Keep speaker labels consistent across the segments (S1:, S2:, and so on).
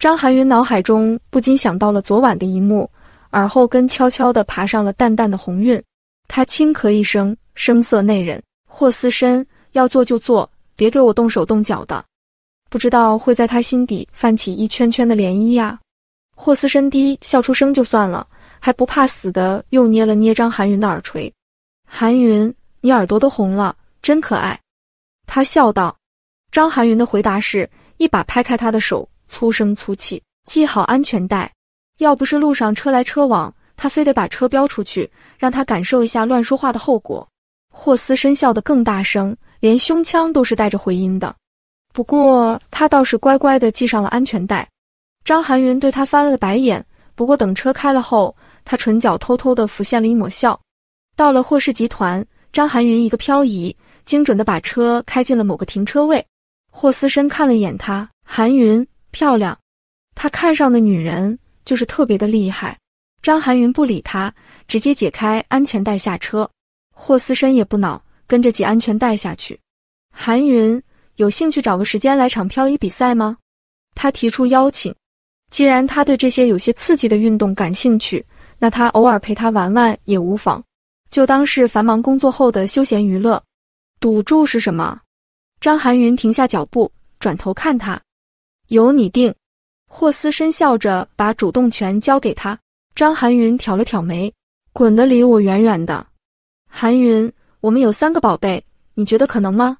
S1: 张含云脑海中不禁想到了昨晚的一幕，耳后根悄悄地爬上了淡淡的红晕。他轻咳一声，声色内忍。霍思深，要做就做，别给我动手动脚的，不知道会在他心底泛起一圈圈的涟漪呀。霍思深低笑出声就算了，还不怕死的又捏了捏张含云的耳垂。含云，你耳朵都红了，真可爱。他笑道。张含云的回答是一把拍开他的手。粗声粗气，系好安全带。要不是路上车来车往，他非得把车飙出去，让他感受一下乱说话的后果。霍思深笑得更大声，连胸腔都是带着回音的。不过他倒是乖乖的系上了安全带。张含云对他翻了个白眼，不过等车开了后，他唇角偷偷的浮现了一抹笑。到了霍氏集团，张含云一个漂移，精准的把车开进了某个停车位。霍思深看了一眼他，含云。漂亮，他看上的女人就是特别的厉害。张含云不理他，直接解开安全带下车。霍思深也不恼，跟着解安全带下去。韩云有兴趣找个时间来场漂移比赛吗？他提出邀请。既然他对这些有些刺激的运动感兴趣，那他偶尔陪他玩玩也无妨，就当是繁忙工作后的休闲娱乐。赌注是什么？张含云停下脚步，转头看他。由你定，霍思深笑着把主动权交给他。张含云挑了挑眉，滚得离我远远的。韩云，我们有三个宝贝，你觉得可能吗？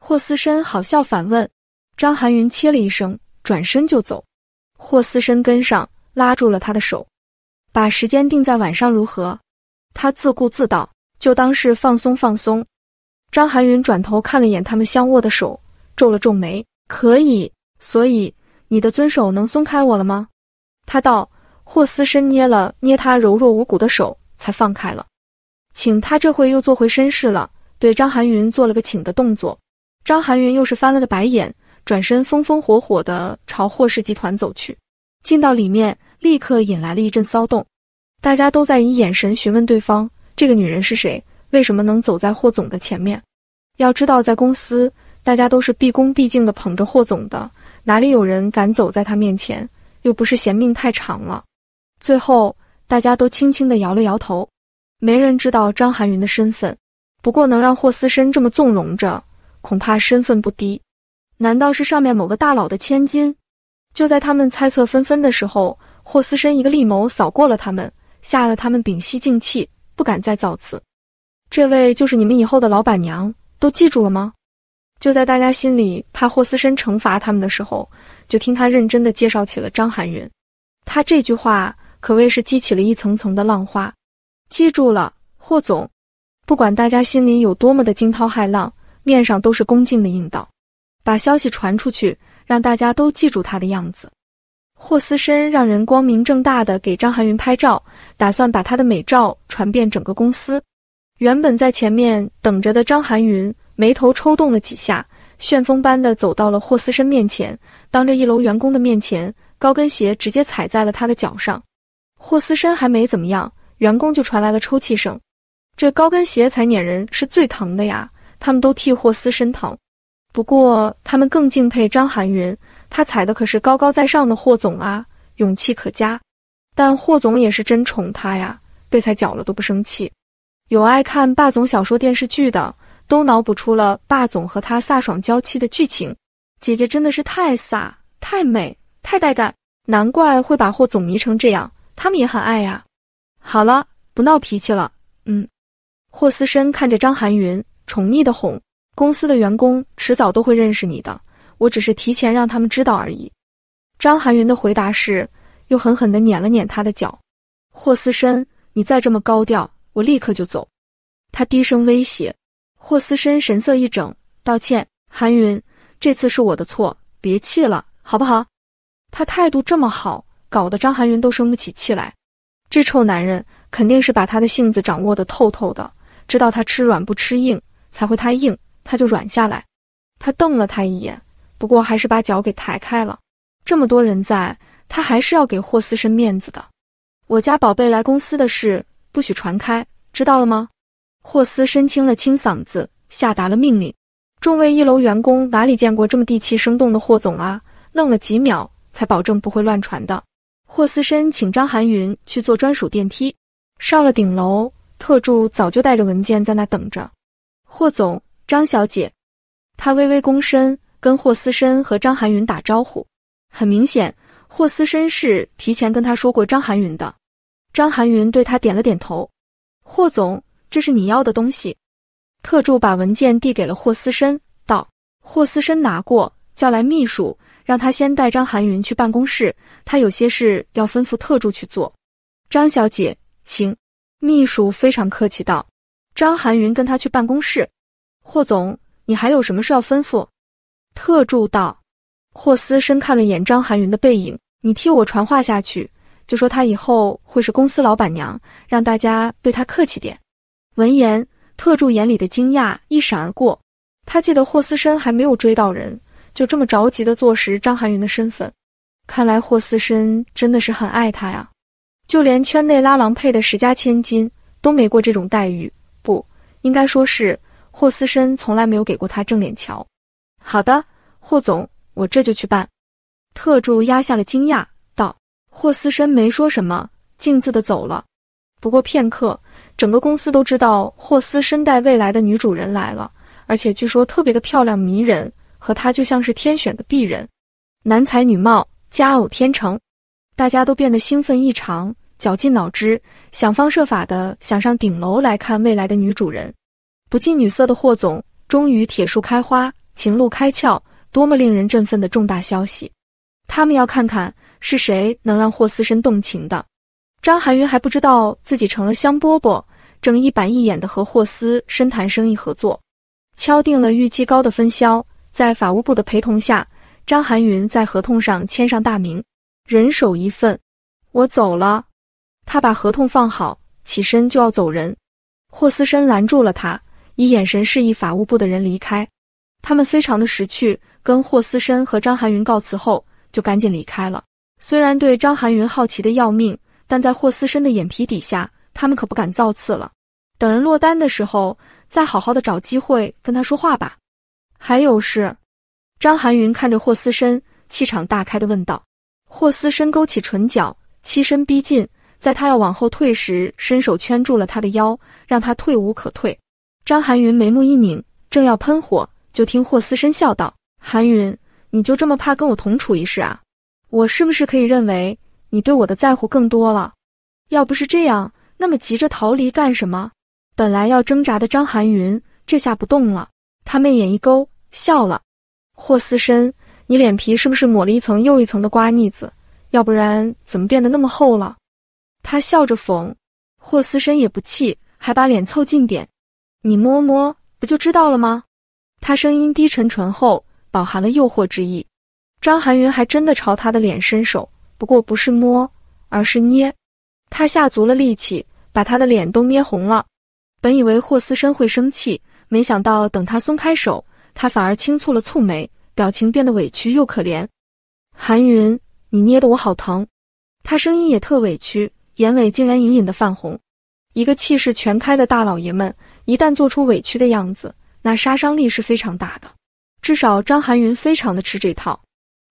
S1: 霍思深好笑反问。张含云切了一声，转身就走。霍思深跟上，拉住了他的手，把时间定在晚上如何？他自顾自道，就当是放松放松。张含云转头看了眼他们相握的手，皱了皱眉，可以。所以你的遵守能松开我了吗？他道。霍斯深捏了捏他柔弱无骨的手，才放开了。请他这回又做回绅士了，对张含云做了个请的动作。张含云又是翻了个白眼，转身风风火火的朝霍氏集团走去。进到里面，立刻引来了一阵骚动，大家都在以眼神询问对方：这个女人是谁？为什么能走在霍总的前面？要知道，在公司大家都是毕恭毕敬的捧着霍总的。哪里有人敢走在他面前？又不是嫌命太长了。最后，大家都轻轻地摇了摇头。没人知道张含云的身份，不过能让霍思深这么纵容着，恐怕身份不低。难道是上面某个大佬的千金？就在他们猜测纷纷的时候，霍思深一个利眸扫过了他们，吓得他们屏息静气，不敢再造次。这位就是你们以后的老板娘，都记住了吗？就在大家心里怕霍思深惩罚他们的时候，就听他认真的介绍起了张含韵。他这句话可谓是激起了一层层的浪花。记住了，霍总，不管大家心里有多么的惊涛骇浪，面上都是恭敬的应道。把消息传出去，让大家都记住他的样子。霍思深让人光明正大的给张含韵拍照，打算把他的美照传遍整个公司。原本在前面等着的张含韵眉头抽动了几下，旋风般的走到了霍思身面前，当着一楼员工的面前，高跟鞋直接踩在了他的脚上。霍思身还没怎么样，员工就传来了抽泣声。这高跟鞋踩碾人是最疼的呀，他们都替霍思身疼。不过他们更敬佩张含云，他踩的可是高高在上的霍总啊，勇气可嘉。但霍总也是真宠他呀，被踩脚了都不生气。有爱看霸总小说电视剧的？都脑补出了霸总和他飒爽娇妻的剧情，姐姐真的是太飒、太美、太带感，难怪会把霍总迷成这样。他们也很爱呀。好了，不闹脾气了。嗯，霍思深看着张含云，宠溺的哄：“公司的员工迟早都会认识你的，我只是提前让他们知道而已。”张含云的回答是，又狠狠地碾了碾他的脚。霍思深，你再这么高调，我立刻就走。他低声威胁。霍思深神色一整，道歉：“韩云，这次是我的错，别气了，好不好？”他态度这么好，搞得张含云都生不起气来。这臭男人肯定是把他的性子掌握的透透的，知道他吃软不吃硬，才会他硬他就软下来。他瞪了他一眼，不过还是把脚给抬开了。这么多人在，他还是要给霍思深面子的。我家宝贝来公司的事，不许传开，知道了吗？霍思深清了清嗓子，下达了命令。众位一楼员工哪里见过这么地气生动的霍总啊？愣了几秒，才保证不会乱传的。霍思深请张含云去坐专属电梯，上了顶楼，特助早就带着文件在那等着。霍总，张小姐。他微微躬身，跟霍思深和张含云打招呼。很明显，霍思深是提前跟他说过张含云的。张含云对他点了点头。霍总。这是你要的东西，特助把文件递给了霍思深，道：“霍思深拿过，叫来秘书，让他先带张寒云去办公室，他有些事要吩咐特助去做。”张小姐，请秘书非常客气道：“张寒云跟他去办公室，霍总，你还有什么事要吩咐？”特助道：“霍思深看了眼张寒云的背影，你替我传话下去，就说他以后会是公司老板娘，让大家对他客气点。”闻言，特助眼里的惊讶一闪而过。他记得霍思深还没有追到人，就这么着急的坐实张含云的身份。看来霍思深真的是很爱她呀，就连圈内拉郎配的十家千金都没过这种待遇，不应该说是霍思深从来没有给过她正脸瞧。好的，霍总，我这就去办。特助压下了惊讶，道。霍思深没说什么，径自的走了。不过片刻。整个公司都知道霍斯身带未来的女主人来了，而且据说特别的漂亮迷人，和他就像是天选的璧人，男才女貌，佳偶天成。大家都变得兴奋异常，绞尽脑汁，想方设法的想上顶楼来看未来的女主人。不近女色的霍总，终于铁树开花，情路开窍，多么令人振奋的重大消息！他们要看看是谁能让霍斯身动情的。张含韵还不知道自己成了香饽饽，正一板一眼的和霍思深谈生意合作，敲定了预计高的分销。在法务部的陪同下，张含韵在合同上签上大名，人手一份。我走了，他把合同放好，起身就要走人。霍思深拦住了他，以眼神示意法务部的人离开。他们非常的识趣，跟霍思深和张含云告辞后，就赶紧离开了。虽然对张含云好奇的要命。但在霍思深的眼皮底下，他们可不敢造次了。等人落单的时候，再好好的找机会跟他说话吧。还有是，张含云看着霍思深，气场大开的问道。霍思深勾起唇角，欺身逼近，在他要往后退时，伸手圈住了他的腰，让他退无可退。张含云眉目一拧，正要喷火，就听霍思深笑道：“含云，你就这么怕跟我同处一室啊？我是不是可以认为？”你对我的在乎更多了，要不是这样，那么急着逃离干什么？本来要挣扎的张含云，这下不动了。他媚眼一勾，笑了。霍思深，你脸皮是不是抹了一层又一层的瓜腻子？要不然怎么变得那么厚了？他笑着讽。霍思深也不气，还把脸凑近点，你摸摸，不就知道了吗？他声音低沉醇厚，饱含了诱惑之意。张含云还真的朝他的脸伸手。不过不是摸，而是捏。他下足了力气，把他的脸都捏红了。本以为霍思申会生气，没想到等他松开手，他反而轻蹙了蹙眉，表情变得委屈又可怜。韩云，你捏的我好疼。他声音也特委屈，眼尾竟然隐隐的泛红。一个气势全开的大老爷们，一旦做出委屈的样子，那杀伤力是非常大的。至少张含云非常的吃这套。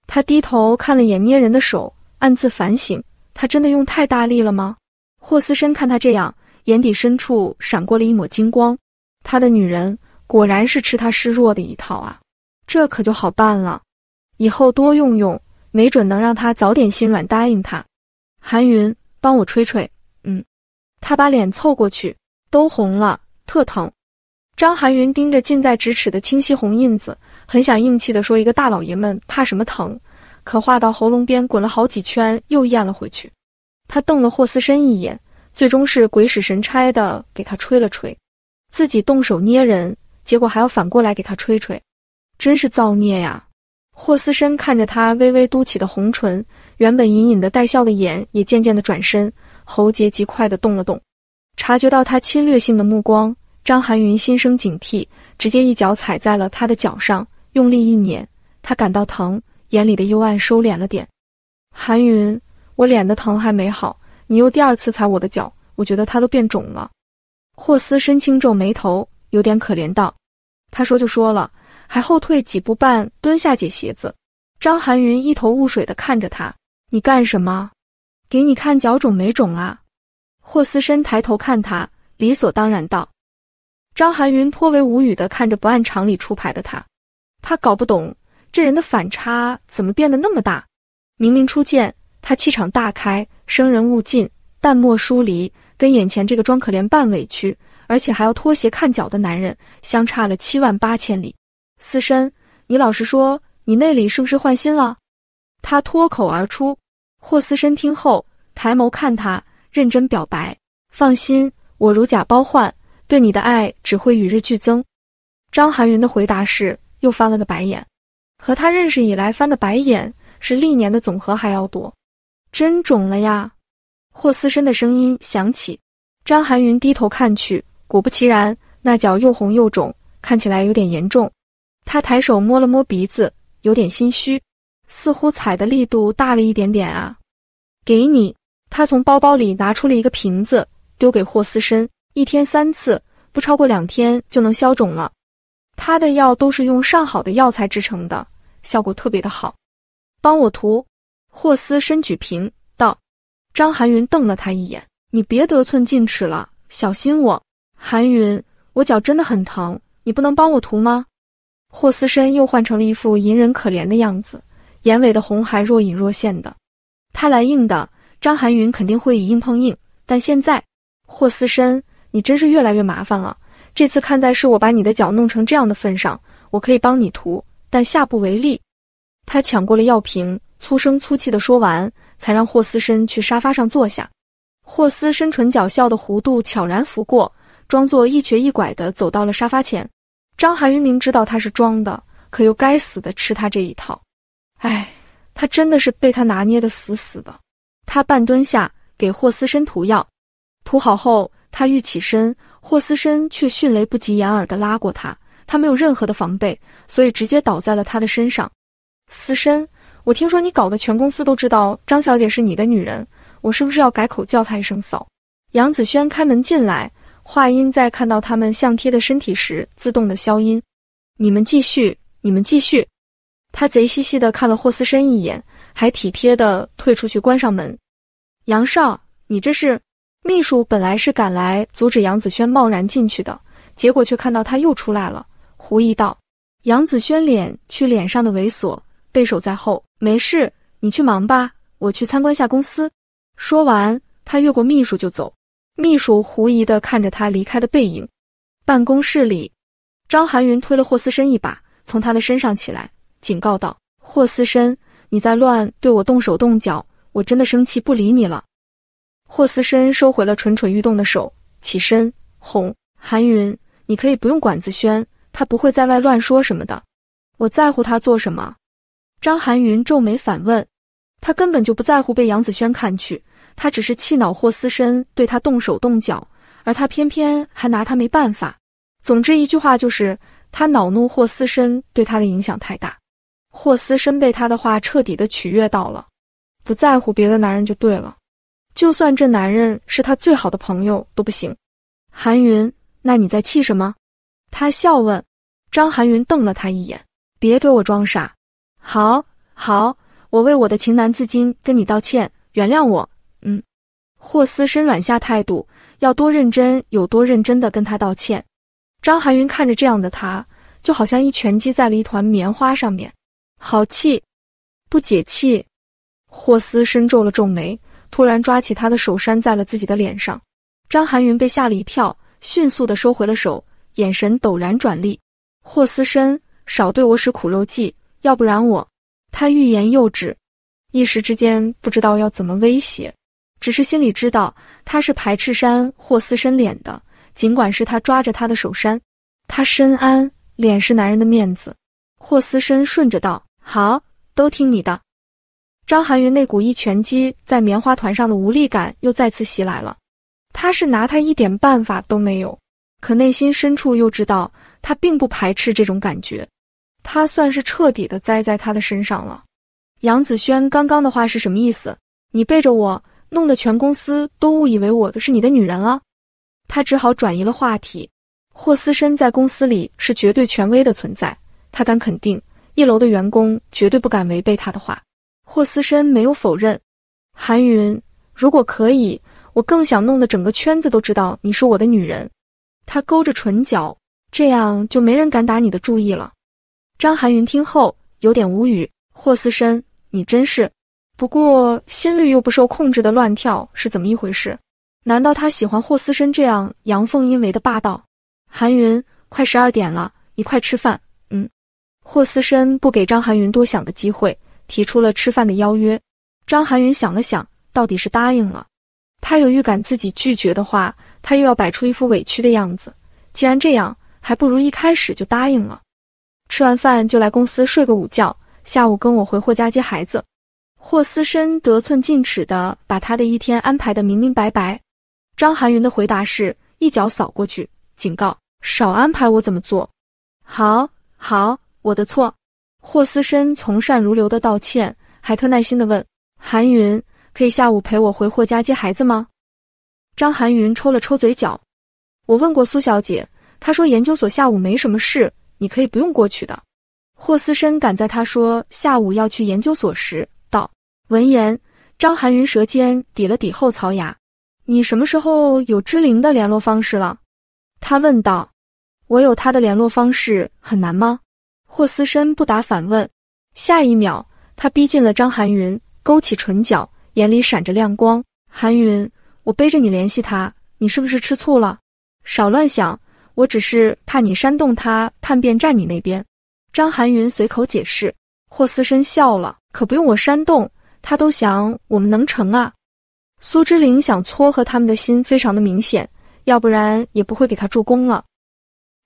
S1: 他低头看了眼捏人的手。暗自反省，他真的用太大力了吗？霍思深看他这样，眼底深处闪过了一抹金光。他的女人果然是吃他示弱的一套啊，这可就好办了。以后多用用，没准能让他早点心软答应他。韩云，帮我吹吹。嗯，他把脸凑过去，都红了，特疼。张含云盯着近在咫尺的清晰红印子，很想硬气的说：“一个大老爷们，怕什么疼？”可话到喉咙边，滚了好几圈，又咽了回去。他瞪了霍思深一眼，最终是鬼使神差的给他吹了吹，自己动手捏人，结果还要反过来给他吹吹，真是造孽呀！霍思深看着他微微嘟起的红唇，原本隐隐的带笑的眼也渐渐的转身，喉结极快的动了动。察觉到他侵略性的目光，张含云心生警惕，直接一脚踩在了他的脚上，用力一碾，他感到疼。眼里的幽暗收敛了点，韩云，我脸的疼还没好，你又第二次踩我的脚，我觉得它都变肿了。霍思深轻皱眉头，有点可怜道：“他说就说了，还后退几步半蹲下解鞋子。”张含云一头雾水的看着他：“你干什么？给你看脚肿没肿啊？”霍思深抬头看他，理所当然道：“张含云颇为无语的看着不按常理出牌的他，他搞不懂。”这人的反差怎么变得那么大？明明初见他气场大开，生人勿近，淡漠疏离，跟眼前这个装可怜、扮委屈，而且还要脱鞋看脚的男人相差了七万八千里。思深，你老实说，你那里是不是换心了？他脱口而出。霍思深听后抬眸看他，认真表白：“放心，我如假包换，对你的爱只会与日俱增。”张含云的回答是又翻了个白眼。和他认识以来翻的白眼，是历年的总和还要多，真肿了呀！霍思深的声音响起，张含云低头看去，果不其然，那脚又红又肿，看起来有点严重。他抬手摸了摸鼻子，有点心虚，似乎踩的力度大了一点点啊。给你，他从包包里拿出了一个瓶子，丢给霍思深，一天三次，不超过两天就能消肿了。他的药都是用上好的药材制成的，效果特别的好。帮我涂，霍思深举瓶道。张含云瞪了他一眼：“你别得寸进尺了，小心我！”含云，我脚真的很疼，你不能帮我涂吗？霍思深又换成了一副隐忍可怜的样子，眼尾的红还若隐若现的。他来硬的，张含云肯定会以硬碰硬。但现在，霍思深，你真是越来越麻烦了。这次看在是我把你的脚弄成这样的份上，我可以帮你涂，但下不为例。他抢过了药瓶，粗声粗气的说完，才让霍思深去沙发上坐下。霍思深唇角笑的弧度悄然拂过，装作一瘸一拐的走到了沙发前。张含云明知道他是装的，可又该死的吃他这一套。哎，他真的是被他拿捏的死死的。他半蹲下给霍思深涂药，涂好后，他欲起身。霍思深却迅雷不及掩耳的拉过他，他没有任何的防备，所以直接倒在了他的身上。思深，我听说你搞的全公司都知道张小姐是你的女人，我是不是要改口叫她一声嫂？杨子轩开门进来，话音在看到他们相贴的身体时自动的消音。你们继续，你们继续。他贼兮兮的看了霍思深一眼，还体贴的退出去关上门。杨少，你这是？秘书本来是赶来阻止杨子轩贸然进去的，结果却看到他又出来了，狐疑道：“杨子轩敛去脸上的猥琐，背手在后，没事，你去忙吧，我去参观下公司。”说完，他越过秘书就走。秘书狐疑的看着他离开的背影。办公室里，张含云推了霍思深一把，从他的身上起来，警告道：“霍思深，你再乱对我动手动脚，我真的生气不理你了。”霍思深收回了蠢蠢欲动的手，起身哄韩云：“你可以不用管子轩，他不会在外乱说什么的。我在乎他做什么？”张含云皱眉反问：“他根本就不在乎被杨子轩看去，他只是气恼霍思深对他动手动脚，而他偏偏还拿他没办法。总之一句话就是，他恼怒霍思深对他的影响太大。”霍思深被他的话彻底的取悦到了，不在乎别的男人就对了。就算这男人是他最好的朋友都不行，韩云，那你在气什么？他笑问。张含云瞪了他一眼，别给我装傻。好，好，我为我的情难自禁跟你道歉，原谅我。嗯。霍思深软下态度，要多认真有多认真的跟他道歉。张含云看着这样的他，就好像一拳击在了一团棉花上面，好气，不解气。霍思深皱了皱眉。突然抓起他的手扇在了自己的脸上，张含云被吓了一跳，迅速的收回了手，眼神陡然转厉。霍思深，少对我使苦肉计，要不然我……他欲言又止，一时之间不知道要怎么威胁，只是心里知道他是排斥扇霍思深脸的，尽管是他抓着他的手扇。他深谙脸是男人的面子，霍思深顺着道：“好，都听你的。”张含云那股一拳击在棉花团上的无力感又再次袭来了，他是拿他一点办法都没有，可内心深处又知道他并不排斥这种感觉，他算是彻底的栽在他的身上了。杨子轩刚刚的话是什么意思？你背着我，弄得全公司都误以为我的是你的女人了。他只好转移了话题。霍思深在公司里是绝对权威的存在，他敢肯定，一楼的员工绝对不敢违背他的话。霍思深没有否认，韩云，如果可以，我更想弄得整个圈子都知道你是我的女人。他勾着唇角，这样就没人敢打你的注意了。张含云听后有点无语，霍思深，你真是。不过心率又不受控制的乱跳是怎么一回事？难道他喜欢霍思深这样阳奉阴违的霸道？韩云，快十二点了，你快吃饭。嗯。霍思深不给张含云多想的机会。提出了吃饭的邀约，张含云想了想，到底是答应了。他有预感自己拒绝的话，他又要摆出一副委屈的样子。既然这样，还不如一开始就答应了。吃完饭就来公司睡个午觉，下午跟我回霍家接孩子。霍思深得寸进尺的把他的一天安排的明明白白。张含云的回答是一脚扫过去，警告：少安排我怎么做。好，好，我的错。霍思深从善如流的道歉，还特耐心的问韩云：“可以下午陪我回霍家接孩子吗？”张含云抽了抽嘴角。我问过苏小姐，她说研究所下午没什么事，你可以不用过去的。霍思深赶在他说下午要去研究所时道。闻言，张含云舌尖抵了抵后槽牙：“你什么时候有知灵的联络方式了？”他问道：“我有他的联络方式，很难吗？”霍思深不答反问，下一秒他逼近了张含云，勾起唇角，眼里闪着亮光。含云，我背着你联系他，你是不是吃醋了？少乱想，我只是怕你煽动他叛变站你那边。张含云随口解释。霍思深笑了，可不用我煽动，他都想我们能成啊。苏之凌想撮合他们的心非常的明显，要不然也不会给他助攻了。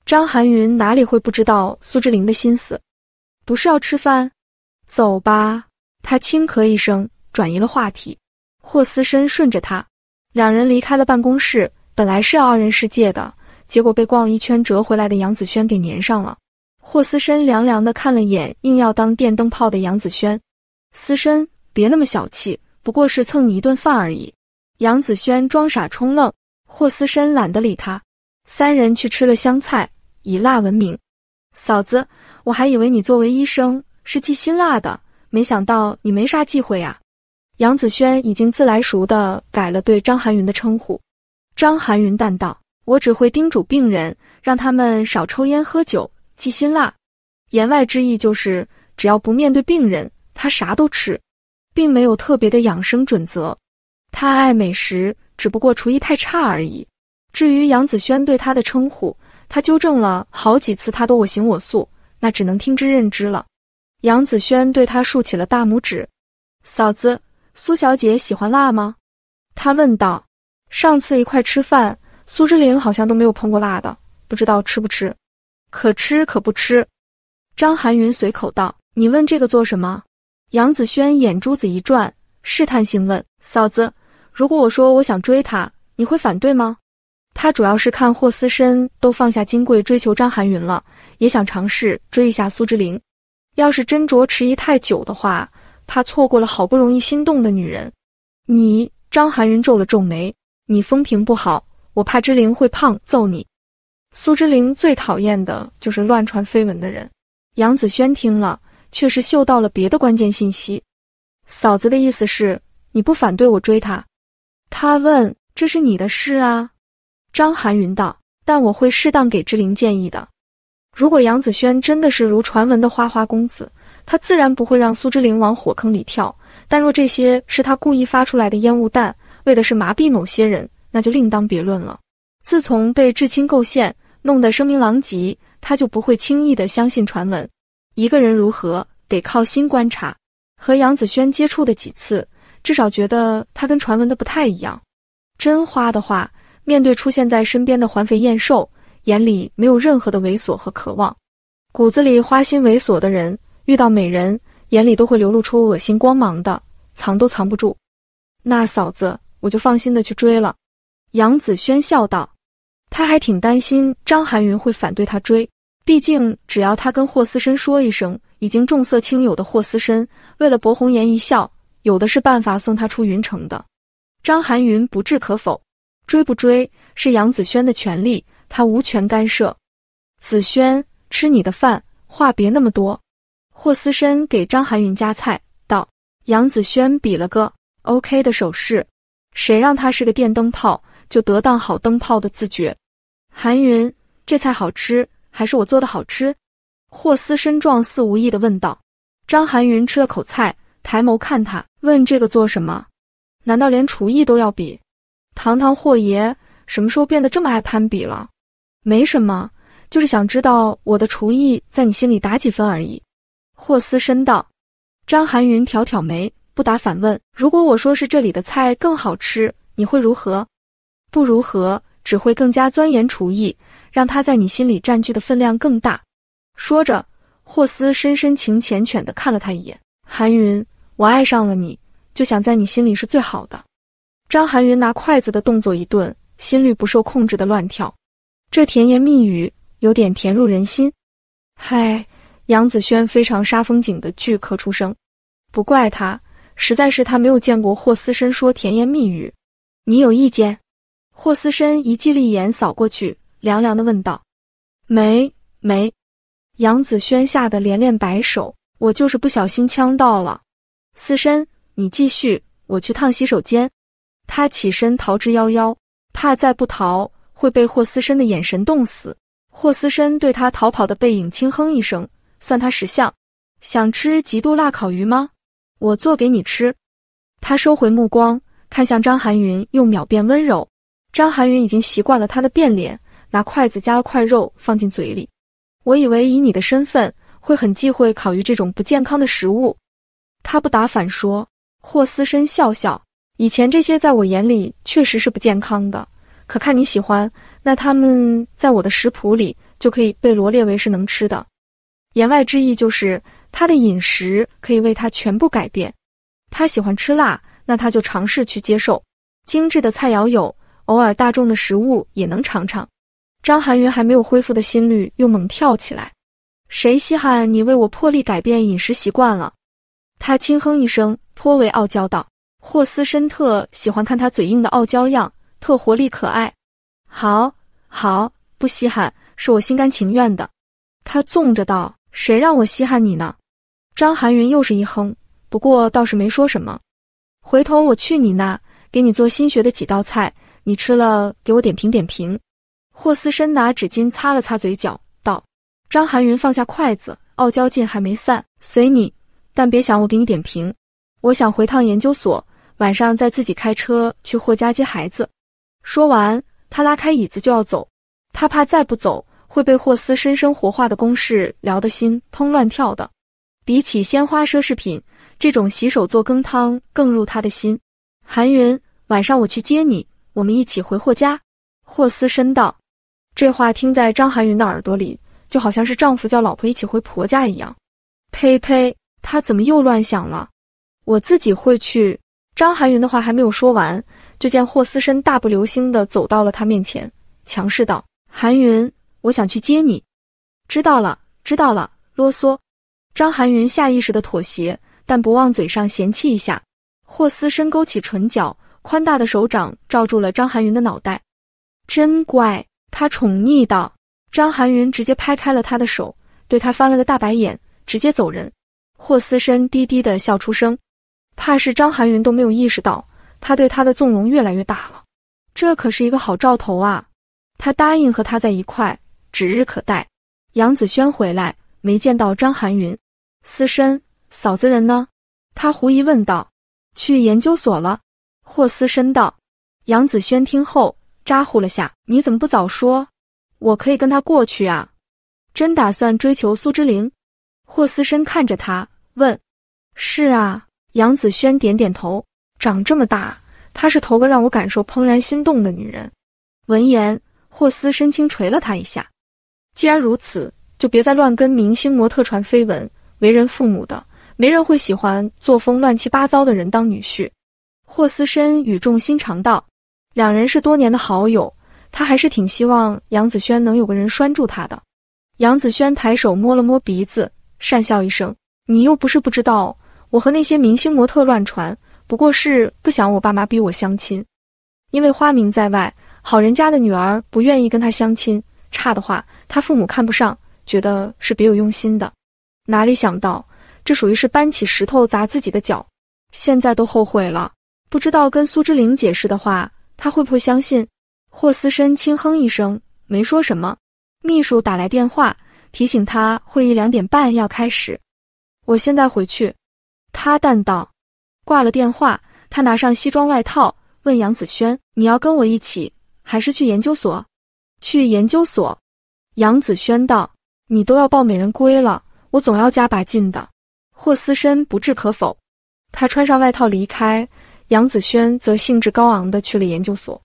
S1: 张含云哪里会不知道苏志玲的心思？不是要吃饭，走吧。他轻咳一声，转移了话题。霍思深顺着他，两人离开了办公室。本来是要二人世界的，结果被逛了一圈折回来的杨子轩给粘上了。霍思深凉凉的看了眼硬要当电灯泡的杨子轩，思深，别那么小气，不过是蹭你一顿饭而已。杨子轩装傻充愣，霍思深懒得理他。三人去吃了香菜。以辣闻名，嫂子，我还以为你作为医生是忌辛辣的，没想到你没啥忌讳啊。杨子轩已经自来熟的改了对张含云的称呼。张含云淡道：“我只会叮嘱病人，让他们少抽烟喝酒，忌辛辣。言外之意就是，只要不面对病人，他啥都吃，并没有特别的养生准则。他爱美食，只不过厨艺太差而已。至于杨子轩对他的称呼。”他纠正了好几次，他都我行我素，那只能听之任之了。杨子轩对他竖起了大拇指。嫂子，苏小姐喜欢辣吗？他问道。上次一块吃饭，苏之灵好像都没有碰过辣的，不知道吃不吃。可吃可不吃。张含云随口道：“你问这个做什么？”杨子轩眼珠子一转，试探性问：“嫂子，如果我说我想追她，你会反对吗？”他主要是看霍思深都放下金贵追求张含云了，也想尝试追一下苏之灵。要是斟酌迟疑太久的话，怕错过了好不容易心动的女人。你张含云皱了皱眉：“你风评不好，我怕之灵会胖揍你。”苏之灵最讨厌的就是乱传绯闻的人。杨子轩听了，却是嗅到了别的关键信息。嫂子的意思是你不反对我追她？他问：“这是你的事啊？”张含云道：“但我会适当给志玲建议的。如果杨子轩真的是如传闻的花花公子，他自然不会让苏之灵往火坑里跳。但若这些是他故意发出来的烟雾弹，为的是麻痹某些人，那就另当别论了。自从被至亲构陷，弄得声名狼藉，他就不会轻易的相信传闻。一个人如何得靠心观察。和杨子轩接触的几次，至少觉得他跟传闻的不太一样。真花的话。”面对出现在身边的环肥燕瘦，眼里没有任何的猥琐和渴望，骨子里花心猥琐的人遇到美人，眼里都会流露出恶心光芒的，藏都藏不住。那嫂子，我就放心的去追了。”杨子轩笑道。他还挺担心张含云会反对他追，毕竟只要他跟霍思深说一声，已经重色轻友的霍思深，为了博红颜一笑，有的是办法送他出云城的。张含云不置可否。追不追是杨子轩的权利，他无权干涉。子轩，吃你的饭，话别那么多。霍思深给张含云夹菜，道：“杨子轩比了个 OK 的手势，谁让他是个电灯泡，就得当好灯泡的自觉。”韩云，这菜好吃，还是我做的好吃？霍思深状似无意的问道。张含云吃了口菜，抬眸看他，问：“这个做什么？难道连厨艺都要比？”堂堂霍爷，什么时候变得这么爱攀比了？没什么，就是想知道我的厨艺在你心里打几分而已。霍思深道。张含云挑挑眉，不答反问：“如果我说是这里的菜更好吃，你会如何？”“不如何，只会更加钻研厨艺，让他在你心里占据的分量更大。”说着，霍思深深情浅浅地看了他一眼。“含云，我爱上了你，就想在你心里是最好的。”张含云拿筷子的动作一顿，心率不受控制的乱跳，这甜言蜜语有点甜入人心。嗨，杨子轩非常煞风景的巨咳出声，不怪他，实在是他没有见过霍思深说甜言蜜语。你有意见？霍思深一记利眼扫过去，凉凉的问道：“没没。”杨子轩吓得连连摆手：“我就是不小心呛到了。”思深，你继续，我去趟洗手间。他起身逃之夭夭，怕再不逃会被霍思深的眼神冻死。霍思深对他逃跑的背影轻哼一声，算他识相。想吃极度辣烤鱼吗？我做给你吃。他收回目光，看向张含云，又秒变温柔。张含云已经习惯了他的变脸，拿筷子夹了块肉放进嘴里。我以为以你的身份会很忌讳烤鱼这种不健康的食物。他不答反说。霍思深笑笑。以前这些在我眼里确实是不健康的，可看你喜欢，那他们在我的食谱里就可以被罗列为是能吃的。言外之意就是他的饮食可以为他全部改变。他喜欢吃辣，那他就尝试去接受精致的菜肴，有偶尔大众的食物也能尝尝。张含云还没有恢复的心率又猛跳起来，谁稀罕你为我破例改变饮食习惯了？他轻哼一声，颇为傲娇道。霍斯申特喜欢看他嘴硬的傲娇样，特活力可爱。好好不稀罕，是我心甘情愿的。他纵着道：“谁让我稀罕你呢？”张含云又是一哼，不过倒是没说什么。回头我去你那，给你做新学的几道菜，你吃了给我点评点评。霍斯深拿纸巾擦了擦嘴角，道：“张含云放下筷子，傲娇劲还没散，随你，但别想我给你点评。我想回趟研究所。”晚上再自己开车去霍家接孩子。说完，他拉开椅子就要走。他怕再不走会被霍斯深生活化的攻势聊得心砰乱跳的。比起鲜花奢侈品，这种洗手做羹汤更入他的心。韩云，晚上我去接你，我们一起回霍家。霍斯深道。这话听在张含云的耳朵里，就好像是丈夫叫老婆一起回婆家一样。呸呸，他怎么又乱想了？我自己会去。张含云的话还没有说完，就见霍思深大步流星的走到了他面前，强势道：“含云，我想去接你。”知道了，知道了，啰嗦。张含云下意识的妥协，但不忘嘴上嫌弃一下。霍思深勾起唇角，宽大的手掌罩住了张含云的脑袋，真乖。他宠溺道。张含云直接拍开了他的手，对他翻了个大白眼，直接走人。霍思深低低的笑出声。怕是张含云都没有意识到，他对他的纵容越来越大了。这可是一个好兆头啊！他答应和他在一块，指日可待。杨子轩回来没见到张含云，思深嫂子人呢？他狐疑问道：“去研究所了？”霍思深道。杨子轩听后咋呼了下：“你怎么不早说？我可以跟他过去啊！”真打算追求苏之灵？霍思深看着他问：“是啊。”杨子轩点点头，长这么大，她是头个让我感受怦然心动的女人。闻言，霍斯深轻捶了他一下。既然如此，就别再乱跟明星、模特传绯闻。为人父母的，没人会喜欢作风乱七八糟的人当女婿。霍思深语重心长道：“两人是多年的好友，他还是挺希望杨子轩能有个人拴住他的。”杨子轩抬手摸了摸鼻子，讪笑一声：“你又不是不知道。”我和那些明星模特乱传，不过是不想我爸妈逼我相亲，因为花名在外，好人家的女儿不愿意跟他相亲，差的话他父母看不上，觉得是别有用心的。哪里想到，这属于是搬起石头砸自己的脚，现在都后悔了。不知道跟苏之灵解释的话，他会不会相信？霍思深轻哼一声，没说什么。秘书打来电话，提醒他会议两点半要开始，我现在回去。他淡道，挂了电话，他拿上西装外套，问杨子轩：“你要跟我一起，还是去研究所？”“去研究所。”杨子轩道：“你都要抱美人归了，我总要加把劲的。”霍思深不置可否。他穿上外套离开，杨子轩则兴致高昂的去了研究所。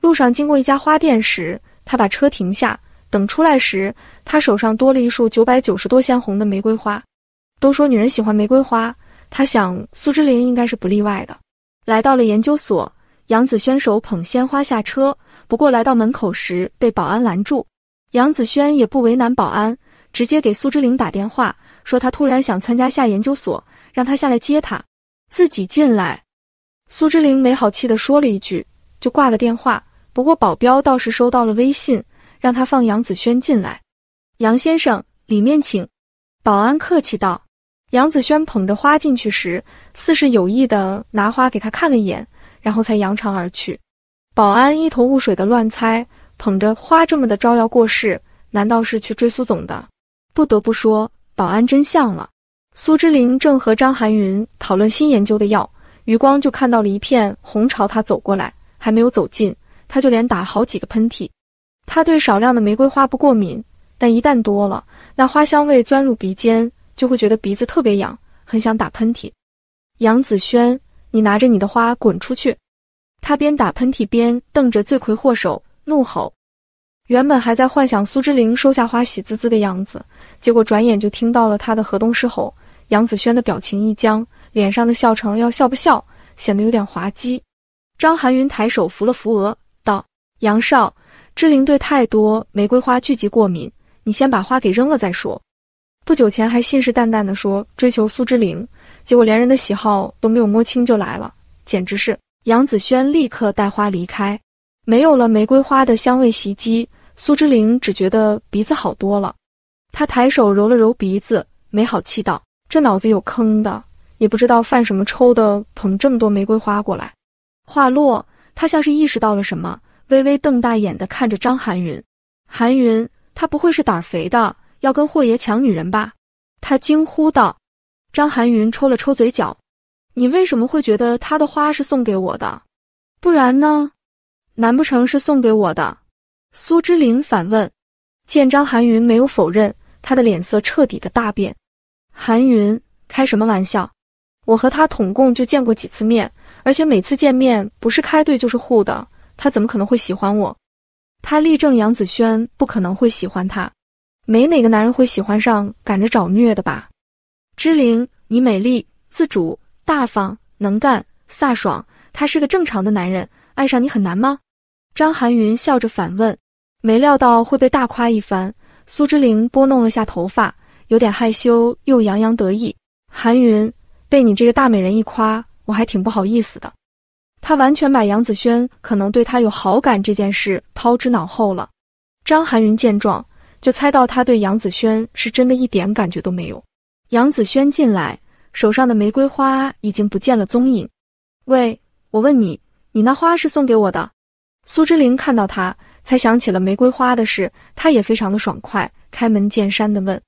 S1: 路上经过一家花店时，他把车停下，等出来时，他手上多了一束九百九十多鲜红的玫瑰花。都说女人喜欢玫瑰花。他想，苏之林应该是不例外的。来到了研究所，杨子轩手捧鲜花下车。不过来到门口时被保安拦住，杨子轩也不为难保安，直接给苏之林打电话，说他突然想参加下研究所，让他下来接他，自己进来。苏之林没好气地说了一句，就挂了电话。不过保镖倒是收到了微信，让他放杨子轩进来。杨先生，里面请。保安客气道。杨子轩捧着花进去时，似是有意的拿花给他看了一眼，然后才扬长而去。保安一头雾水的乱猜，捧着花这么的招摇过市，难道是去追苏总的？不得不说，保安真像了。苏之林正和张含云讨论新研究的药，余光就看到了一片红朝他走过来，还没有走近，他就连打好几个喷嚏。他对少量的玫瑰花不过敏，但一旦多了，那花香味钻入鼻尖。就会觉得鼻子特别痒，很想打喷嚏。杨子轩，你拿着你的花滚出去！他边打喷嚏边瞪着罪魁祸首怒吼。原本还在幻想苏之灵收下花喜滋滋的样子，结果转眼就听到了他的河东狮吼。杨子轩的表情一僵，脸上的笑成要笑不笑，显得有点滑稽。张含云抬手扶了扶额，道：“杨少，之灵对太多玫瑰花聚集过敏，你先把花给扔了再说。”不久前还信誓旦旦的说追求苏之灵，结果连人的喜好都没有摸清就来了，简直是杨子轩立刻带花离开。没有了玫瑰花的香味袭击，苏之灵只觉得鼻子好多了。他抬手揉了揉鼻子，没好气道：“这脑子有坑的，也不知道犯什么抽的，捧这么多玫瑰花过来。”话落，他像是意识到了什么，微微瞪大眼的看着张含云。含云，他不会是胆肥的？要跟霍爷抢女人吧？他惊呼道。张含云抽了抽嘴角：“你为什么会觉得他的花是送给我的？不然呢？难不成是送给我的？”苏之林反问。见张含云没有否认，他的脸色彻底的大变。含云，开什么玩笑？我和他统共就见过几次面，而且每次见面不是开对就是互的，他怎么可能会喜欢我？他力证杨子轩不可能会喜欢他。没哪个男人会喜欢上赶着找虐的吧？之灵，你美丽、自主、大方、能干、飒爽，他是个正常的男人，爱上你很难吗？张含云笑着反问。没料到会被大夸一番，苏之灵拨弄了下头发，有点害羞又洋洋得意。含云被你这个大美人一夸，我还挺不好意思的。他完全把杨子轩可能对他有好感这件事抛之脑后了。张含云见状。就猜到他对杨子轩是真的一点感觉都没有。杨子轩进来，手上的玫瑰花已经不见了踪影。喂，我问你，你那花是送给我的？苏之灵看到他，才想起了玫瑰花的事，他也非常的爽快，开门见山的问：“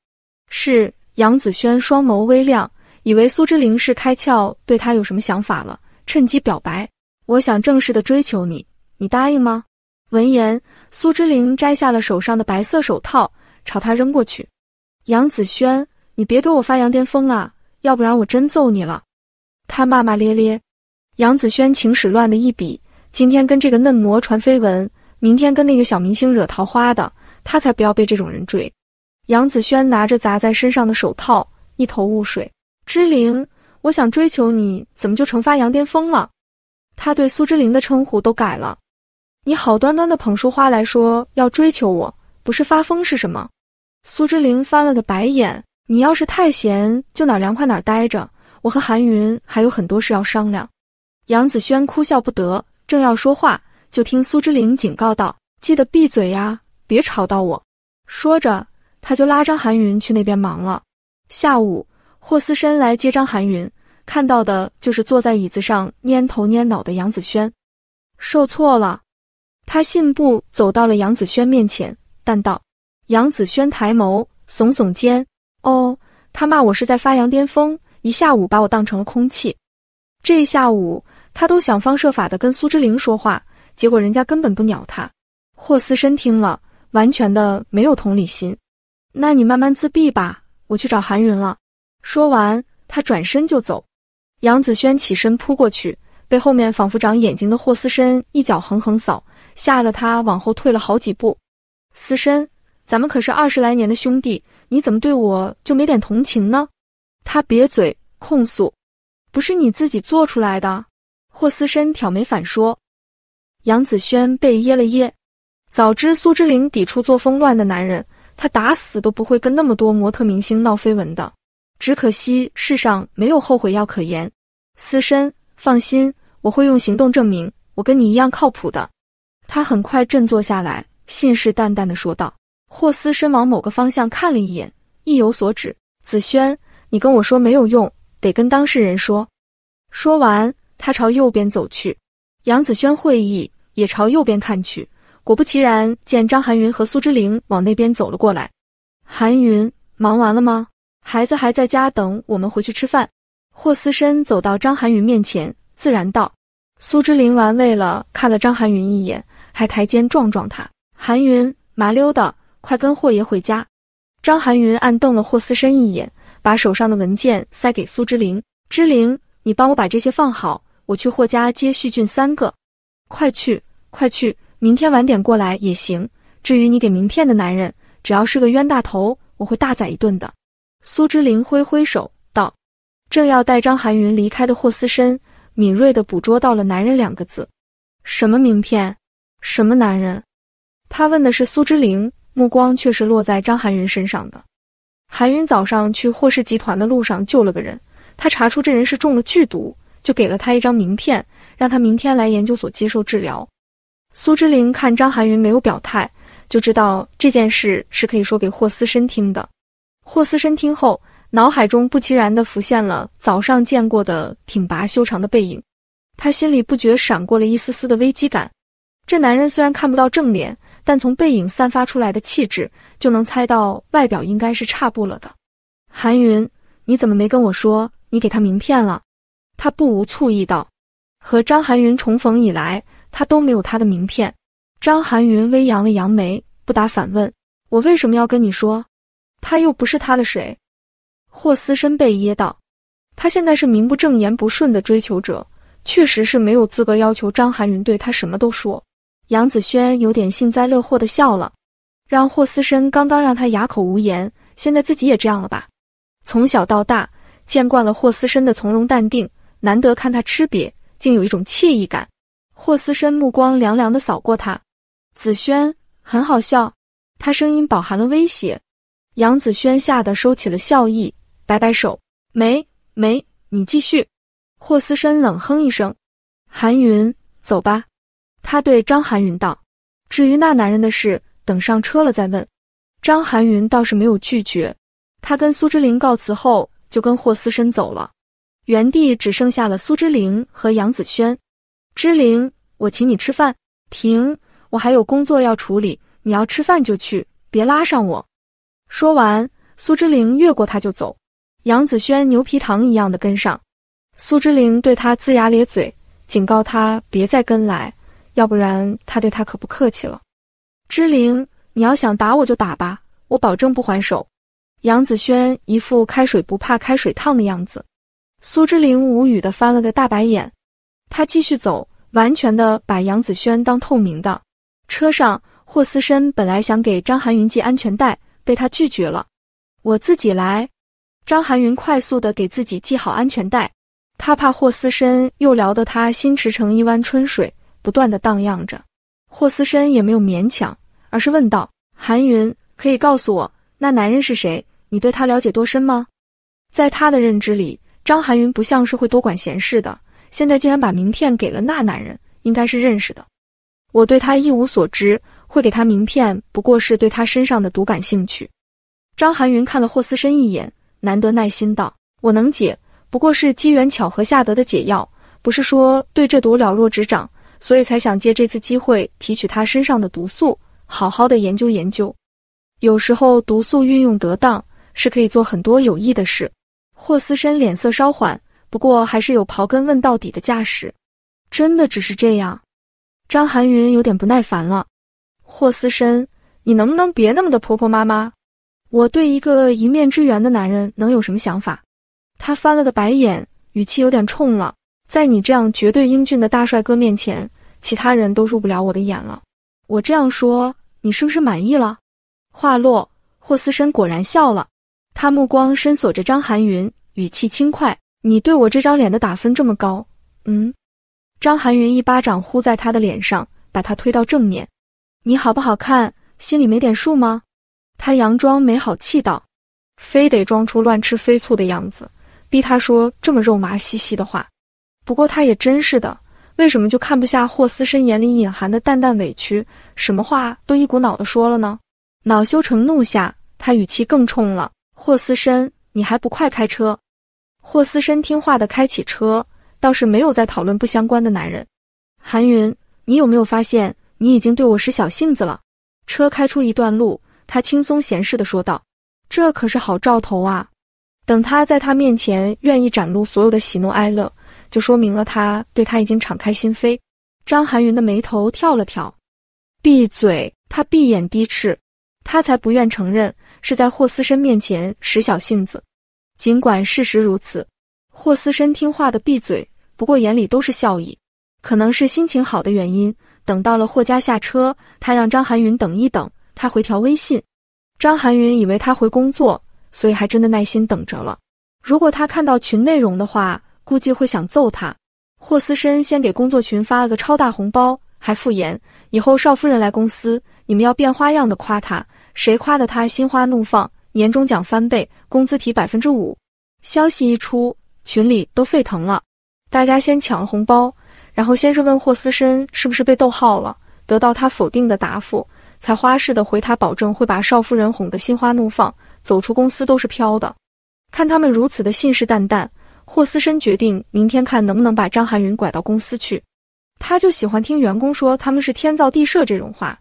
S1: 是杨子轩？”双眸微亮，以为苏之灵是开窍，对他有什么想法了，趁机表白：“我想正式的追求你，你答应吗？”闻言，苏之灵摘下了手上的白色手套，朝他扔过去。“杨子轩，你别给我发羊癫疯啊，要不然我真揍你了！”他骂骂咧咧。杨子轩情史乱的一笔，今天跟这个嫩模传绯闻，明天跟那个小明星惹桃花的，他才不要被这种人追。杨子轩拿着砸在身上的手套，一头雾水。之灵，我想追求你，怎么就成发羊癫疯了？他对苏之灵的称呼都改了。你好端端的捧束花来说要追求我，不是发疯是什么？苏之林翻了个白眼，你要是太闲，就哪凉快哪待着。我和韩云还有很多事要商量。杨子轩哭笑不得，正要说话，就听苏之林警告道：“记得闭嘴呀，别吵到我。”说着，他就拉张含云去那边忙了。下午，霍思深来接张含云，看到的就是坐在椅子上蔫头蔫脑的杨子轩，受挫了。他信步走到了杨子轩面前，淡道：“杨子轩抬眸，耸耸肩，哦，他骂我是在发扬巅峰，一下午把我当成了空气。这一下午，他都想方设法的跟苏之灵说话，结果人家根本不鸟他。霍思深听了，完全的没有同理心。那你慢慢自闭吧，我去找韩云了。”说完，他转身就走。杨子轩起身扑过去，被后面仿佛长眼睛的霍思深一脚狠狠扫。吓得他往后退了好几步。司深，咱们可是二十来年的兄弟，你怎么对我就没点同情呢？他瘪嘴控诉：“不是你自己做出来的。”霍思深挑眉反说：“杨子轩被噎了噎。早知苏之凌抵触作风乱的男人，他打死都不会跟那么多模特明星闹绯闻的。只可惜世上没有后悔药可言。思深，放心，我会用行动证明我跟你一样靠谱的。”他很快振作下来，信誓旦旦地说道：“霍斯深往某个方向看了一眼，意有所指。子轩，你跟我说没有用，得跟当事人说。”说完，他朝右边走去。杨子轩会意，也朝右边看去，果不其然，见张含云和苏之灵往那边走了过来。韩云忙完了吗？孩子还在家等我们回去吃饭。霍斯深走到张含云面前，自然道：“苏之灵玩味了看了张含云一眼。”抬抬肩撞撞他，韩云麻溜的，快跟霍爷回家。张含云暗瞪了霍思深一眼，把手上的文件塞给苏之灵。之灵，你帮我把这些放好，我去霍家接旭俊三个。快去，快去，明天晚点过来也行。至于你给名片的男人，只要是个冤大头，我会大宰一顿的。苏之灵挥挥手道：“正要带张含云离开的霍思深，敏锐的捕捉到了‘男人’两个字，什么名片？”什么男人？他问的是苏之灵，目光却是落在张含云身上的。含云早上去霍氏集团的路上救了个人，他查出这人是中了剧毒，就给了他一张名片，让他明天来研究所接受治疗。苏之灵看张含云没有表态，就知道这件事是可以说给霍思深听的。霍思深听后，脑海中不其然的浮现了早上见过的挺拔修长的背影，他心里不觉闪过了一丝丝的危机感。这男人虽然看不到正脸，但从背影散发出来的气质，就能猜到外表应该是差不了的。韩云，你怎么没跟我说你给他名片了？他不无醋意道。和张含云重逢以来，他都没有他的名片。张含云微扬了扬眉，不答反问：“我为什么要跟你说？他又不是他的谁？”霍思深被噎道：“他现在是名不正言不顺的追求者，确实是没有资格要求张含云对他什么都说。”杨子轩有点幸灾乐祸的笑了，让霍思深刚刚让他哑口无言，现在自己也这样了吧？从小到大见惯了霍思深的从容淡定，难得看他吃瘪，竟有一种惬意感。霍思深目光凉凉的扫过他，子轩很好笑，他声音饱含了威胁。杨子轩吓得收起了笑意，摆摆手，没没，你继续。霍思深冷哼一声，韩云，走吧。他对张含云道：“至于那男人的事，等上车了再问。”张含云倒是没有拒绝。他跟苏之灵告辞后，就跟霍思深走了。原地只剩下了苏之灵和杨子轩。之灵，我请你吃饭。停，我还有工作要处理。你要吃饭就去，别拉上我。说完，苏之灵越过他就走。杨子轩牛皮糖一样的跟上。苏之灵对他龇牙咧嘴，警告他别再跟来。要不然他对他可不客气了。之灵，你要想打我就打吧，我保证不还手。杨子轩一副开水不怕开水烫的样子。苏之灵无语的翻了个大白眼，他继续走，完全的把杨子轩当透明的。车上，霍思深本来想给张含云系安全带，被他拒绝了。我自己来。张含云快速的给自己系好安全带，他怕霍思深又撩得他心驰成一湾春水。不断的荡漾着，霍思深也没有勉强，而是问道：“韩云，可以告诉我那男人是谁？你对他了解多深吗？”在他的认知里，张含云不像是会多管闲事的，现在竟然把名片给了那男人，应该是认识的。我对他一无所知，会给他名片不过是对他身上的毒感兴趣。张含云看了霍思深一眼，难得耐心道：“我能解，不过是机缘巧合下得的解药，不是说对这毒了若指掌。”所以才想借这次机会提取他身上的毒素，好好的研究研究。有时候毒素运用得当，是可以做很多有益的事。霍思深脸色稍缓，不过还是有刨根问到底的架势。真的只是这样？张含云有点不耐烦了。霍思深，你能不能别那么的婆婆妈妈？我对一个一面之缘的男人能有什么想法？他翻了个白眼，语气有点冲了。在你这样绝对英俊的大帅哥面前，其他人都入不了我的眼了。我这样说，你是不是满意了？话落，霍思深果然笑了。他目光深锁着张含云，语气轻快：“你对我这张脸的打分这么高，嗯？”张含云一巴掌呼在他的脸上，把他推到正面：“你好不好看？心里没点数吗？”他佯装没好气道：“非得装出乱吃飞醋的样子，逼他说这么肉麻兮兮的话。”不过他也真是的，为什么就看不下霍思深眼里隐含的淡淡委屈？什么话都一股脑的说了呢？恼羞成怒下，他语气更冲了。霍思深，你还不快开车？霍思深听话的开起车，倒是没有再讨论不相关的男人。韩云，你有没有发现你已经对我使小性子了？车开出一段路，他轻松闲适的说道：“这可是好兆头啊！等他在他面前愿意展露所有的喜怒哀乐。”就说明了他对他已经敞开心扉。张含云的眉头跳了跳，闭嘴。他闭眼低斥，他才不愿承认是在霍思深面前使小性子。尽管事实如此，霍思深听话的闭嘴，不过眼里都是笑意。可能是心情好的原因。等到了霍家下车，他让张含云等一等，他回条微信。张含云以为他回工作，所以还真的耐心等着了。如果他看到群内容的话。估计会想揍他。霍思申先给工作群发了个超大红包，还附言：“以后少夫人来公司，你们要变花样的夸她，谁夸的她心花怒放，年终奖翻倍，工资提百分之五。”消息一出，群里都沸腾了。大家先抢了红包，然后先是问霍思申是不是被逗号了，得到他否定的答复，才花式的回他，保证会把少夫人哄得心花怒放，走出公司都是飘的。看他们如此的信誓旦旦。霍思深决定明天看能不能把张含云拐到公司去，他就喜欢听员工说他们是天造地设这种话。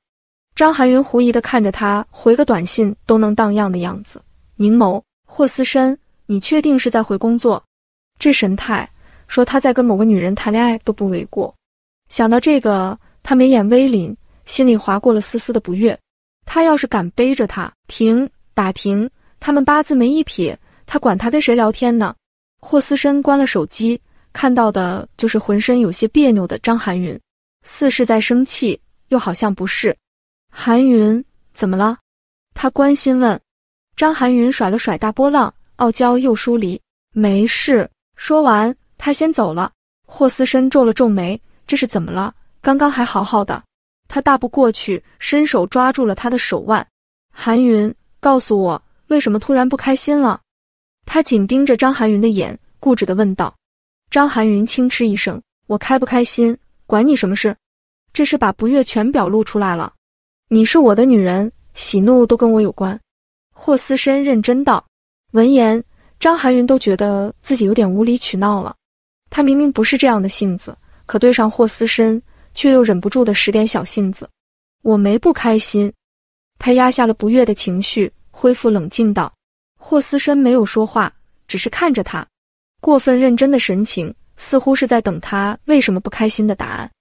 S1: 张含云狐疑的看着他，回个短信都能荡漾的样子。凝眸，霍思深，你确定是在回工作？这神态，说他在跟某个女人谈恋爱都不为过。想到这个，他眉眼微凛，心里划过了丝丝的不悦。他要是敢背着她，停，打停，他们八字没一撇，他管他跟谁聊天呢？霍思深关了手机，看到的就是浑身有些别扭的张含云，似是在生气，又好像不是。韩云，怎么了？他关心问。张含云甩了甩大波浪，傲娇又疏离：“没事。”说完，他先走了。霍思深皱了皱眉，这是怎么了？刚刚还好好的。他大步过去，伸手抓住了他的手腕。韩云，告诉我，为什么突然不开心了？他紧盯着张含云的眼，固执的问道：“张含云轻嗤一声，我开不开心，管你什么事？这是把不悦全表露出来了。你是我的女人，喜怒都跟我有关。”霍思深认真道。闻言，张含云都觉得自己有点无理取闹了。他明明不是这样的性子，可对上霍思深，却又忍不住的使点小性子。我没不开心，他压下了不悦的情绪，恢复冷静道。霍思深没有说话，只是看着他，过分认真的神情，似乎是在等他为什么不开心的答案。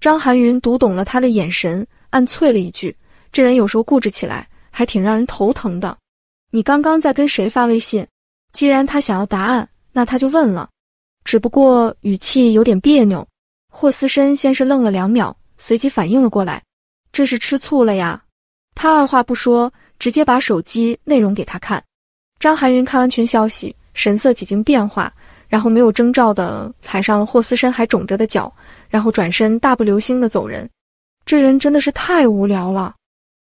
S1: 张含云读懂了他的眼神，暗啐了一句：“这人有时候固执起来还挺让人头疼的。”你刚刚在跟谁发微信？既然他想要答案，那他就问了，只不过语气有点别扭。霍思深先是愣了两秒，随即反应了过来，这是吃醋了呀。他二话不说，直接把手机内容给他看。张含云看完群消息，神色几经变化，然后没有征兆的踩上了霍思深还肿着的脚，然后转身大步流星的走人。这人真的是太无聊了。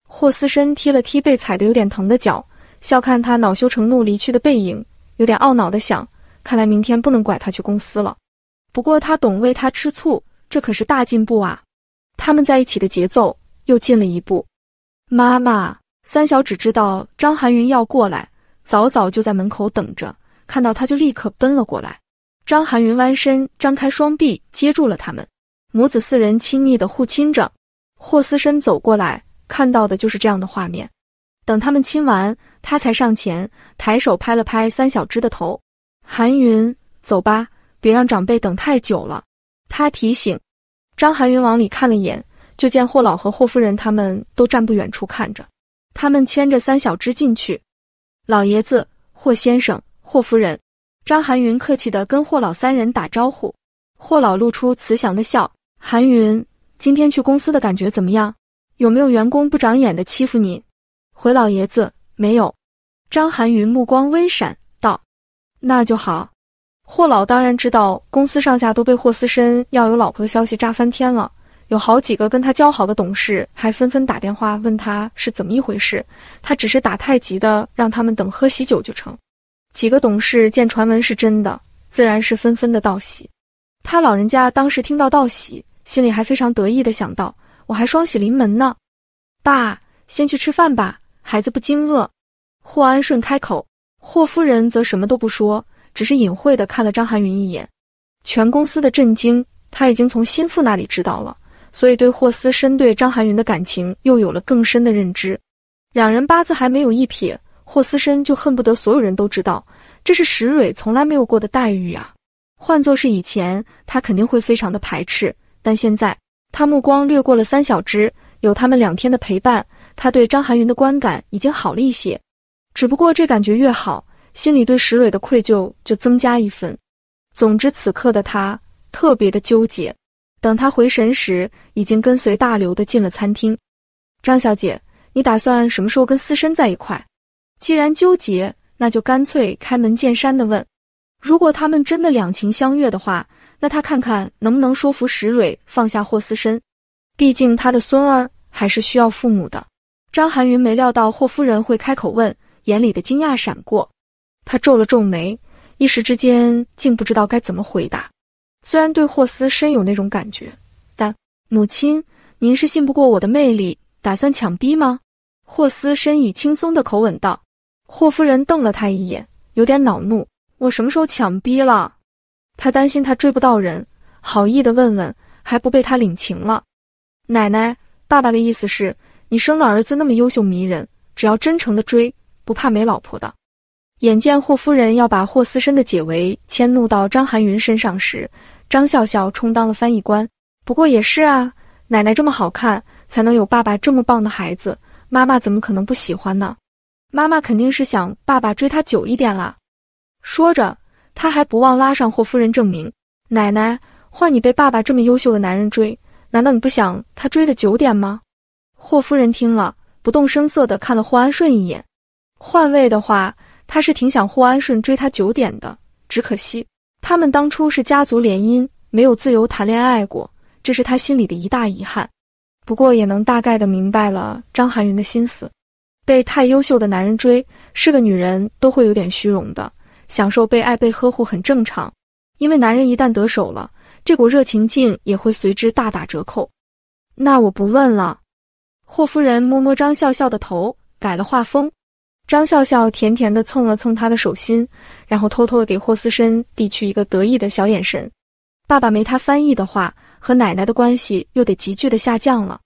S1: 霍思深踢了踢被踩的有点疼的脚，笑看他恼羞成怒离去的背影，有点懊恼的想：看来明天不能拐他去公司了。不过他懂为他吃醋，这可是大进步啊。他们在一起的节奏又近了一步。妈妈，三小只知道张含云要过来。早早就在门口等着，看到他就立刻奔了过来。张含云弯身，张开双臂接住了他们母子四人，亲昵的互亲着。霍思深走过来看到的就是这样的画面。等他们亲完，他才上前，抬手拍了拍三小只的头。含云，走吧，别让长辈等太久了。他提醒。张含云往里看了眼，就见霍老和霍夫人他们都站不远处看着。他们牵着三小只进去。老爷子，霍先生，霍夫人，张含云客气的跟霍老三人打招呼。霍老露出慈祥的笑，韩云，今天去公司的感觉怎么样？有没有员工不长眼的欺负你？回老爷子，没有。张含云目光微闪，道：“那就好。”霍老当然知道，公司上下都被霍思深要有老婆的消息炸翻天了。有好几个跟他交好的董事还纷纷打电话问他是怎么一回事，他只是打太极的，让他们等喝喜酒就成。几个董事见传闻是真的，自然是纷纷的道喜。他老人家当时听到道喜，心里还非常得意的想到：我还双喜临门呢。爸，先去吃饭吧，孩子不惊饿。霍安顺开口，霍夫人则什么都不说，只是隐晦的看了张含云一眼。全公司的震惊，他已经从心腹那里知道了。所以，对霍思深对张含云的感情又有了更深的认知。两人八字还没有一撇，霍思深就恨不得所有人都知道，这是石蕊从来没有过的待遇啊！换作是以前，他肯定会非常的排斥，但现在他目光掠过了三小只，有他们两天的陪伴，他对张含云的观感已经好了一些。只不过这感觉越好，心里对石蕊的愧疚就增加一分。总之，此刻的他特别的纠结。等他回神时，已经跟随大刘的进了餐厅。张小姐，你打算什么时候跟思深在一块？既然纠结，那就干脆开门见山的问。如果他们真的两情相悦的话，那他看看能不能说服石蕊放下霍思深。毕竟他的孙儿还是需要父母的。张含云没料到霍夫人会开口问，眼里的惊讶闪过，他皱了皱眉，一时之间竟不知道该怎么回答。虽然对霍斯深有那种感觉，但母亲，您是信不过我的魅力，打算强逼吗？霍斯深以轻松的口吻道。霍夫人瞪了他一眼，有点恼怒：“我什么时候强逼了？”他担心他追不到人，好意的问问，还不被他领情了。奶奶、爸爸的意思是，你生的儿子那么优秀迷人，只要真诚的追，不怕没老婆的。眼见霍夫人要把霍思深的解围迁怒到张含云身上时，张笑笑充当了翻译官。不过也是啊，奶奶这么好看，才能有爸爸这么棒的孩子，妈妈怎么可能不喜欢呢？妈妈肯定是想爸爸追她久一点啦。说着，他还不忘拉上霍夫人证明：“奶奶，换你被爸爸这么优秀的男人追，难道你不想他追的久点吗？”霍夫人听了，不动声色地看了霍安顺一眼，换位的话。他是挺想霍安顺追他九点的，只可惜他们当初是家族联姻，没有自由谈恋爱过，这是他心里的一大遗憾。不过也能大概的明白了张含云的心思，被太优秀的男人追，是个女人都会有点虚荣的，享受被爱被呵护很正常。因为男人一旦得手了，这股热情劲也会随之大打折扣。那我不问了，霍夫人摸摸张笑笑的头，改了画风。张笑笑甜甜地蹭了蹭他的手心，然后偷偷的给霍思深递去一个得意的小眼神。爸爸没他翻译的话，和奶奶的关系又得急剧的下降了。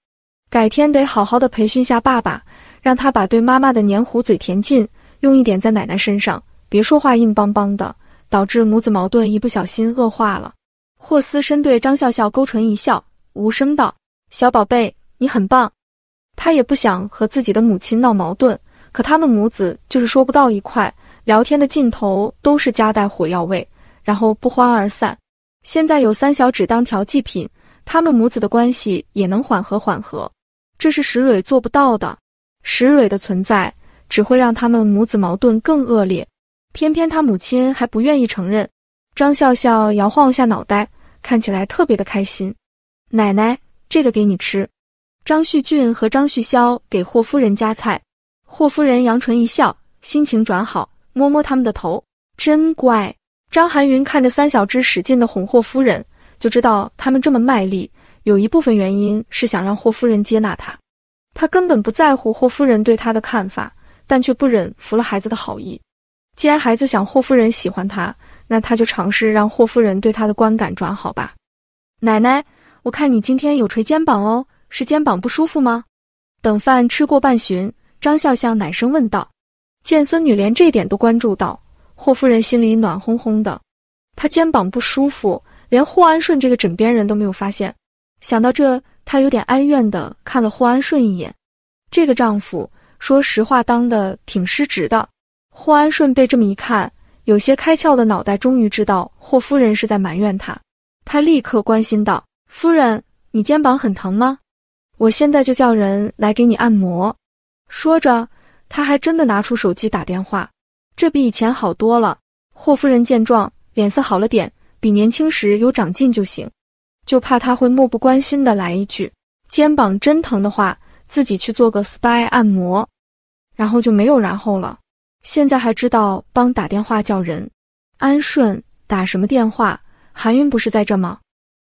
S1: 改天得好好的培训下爸爸，让他把对妈妈的黏糊嘴填进，用一点在奶奶身上，别说话硬邦邦的，导致母子矛盾一不小心恶化了。霍思深对张笑笑勾唇一笑，无声道：“小宝贝，你很棒。”他也不想和自己的母亲闹矛盾。可他们母子就是说不到一块，聊天的尽头都是夹带火药味，然后不欢而散。现在有三小只当调剂品，他们母子的关系也能缓和缓和。这是石蕊做不到的，石蕊的存在只会让他们母子矛盾更恶劣。偏偏他母亲还不愿意承认。张笑笑摇晃下脑袋，看起来特别的开心。奶奶，这个给你吃。张旭俊和张旭潇给霍夫人夹菜。霍夫人扬唇一笑，心情转好，摸摸他们的头，真乖。张含云看着三小只使劲的哄霍夫人，就知道他们这么卖力，有一部分原因是想让霍夫人接纳他。他根本不在乎霍夫人对他的看法，但却不忍服了孩子的好意。既然孩子想霍夫人喜欢他，那他就尝试让霍夫人对他的观感转好吧。奶奶，我看你今天有捶肩膀哦，是肩膀不舒服吗？等饭吃过半旬。张笑笑奶声问道：“见孙女连这点都关注到，霍夫人心里暖烘烘的。她肩膀不舒服，连霍安顺这个枕边人都没有发现。想到这，她有点哀怨的看了霍安顺一眼。这个丈夫，说实话，当的挺失职的。”霍安顺被这么一看，有些开窍的脑袋终于知道霍夫人是在埋怨他。他立刻关心道：“夫人，你肩膀很疼吗？我现在就叫人来给你按摩。”说着，他还真的拿出手机打电话，这比以前好多了。霍夫人见状，脸色好了点，比年轻时有长进就行，就怕他会漠不关心的来一句“肩膀真疼”的话，自己去做个 SPA 按摩，然后就没有然后了。现在还知道帮打电话叫人，安顺打什么电话？韩云不是在这吗？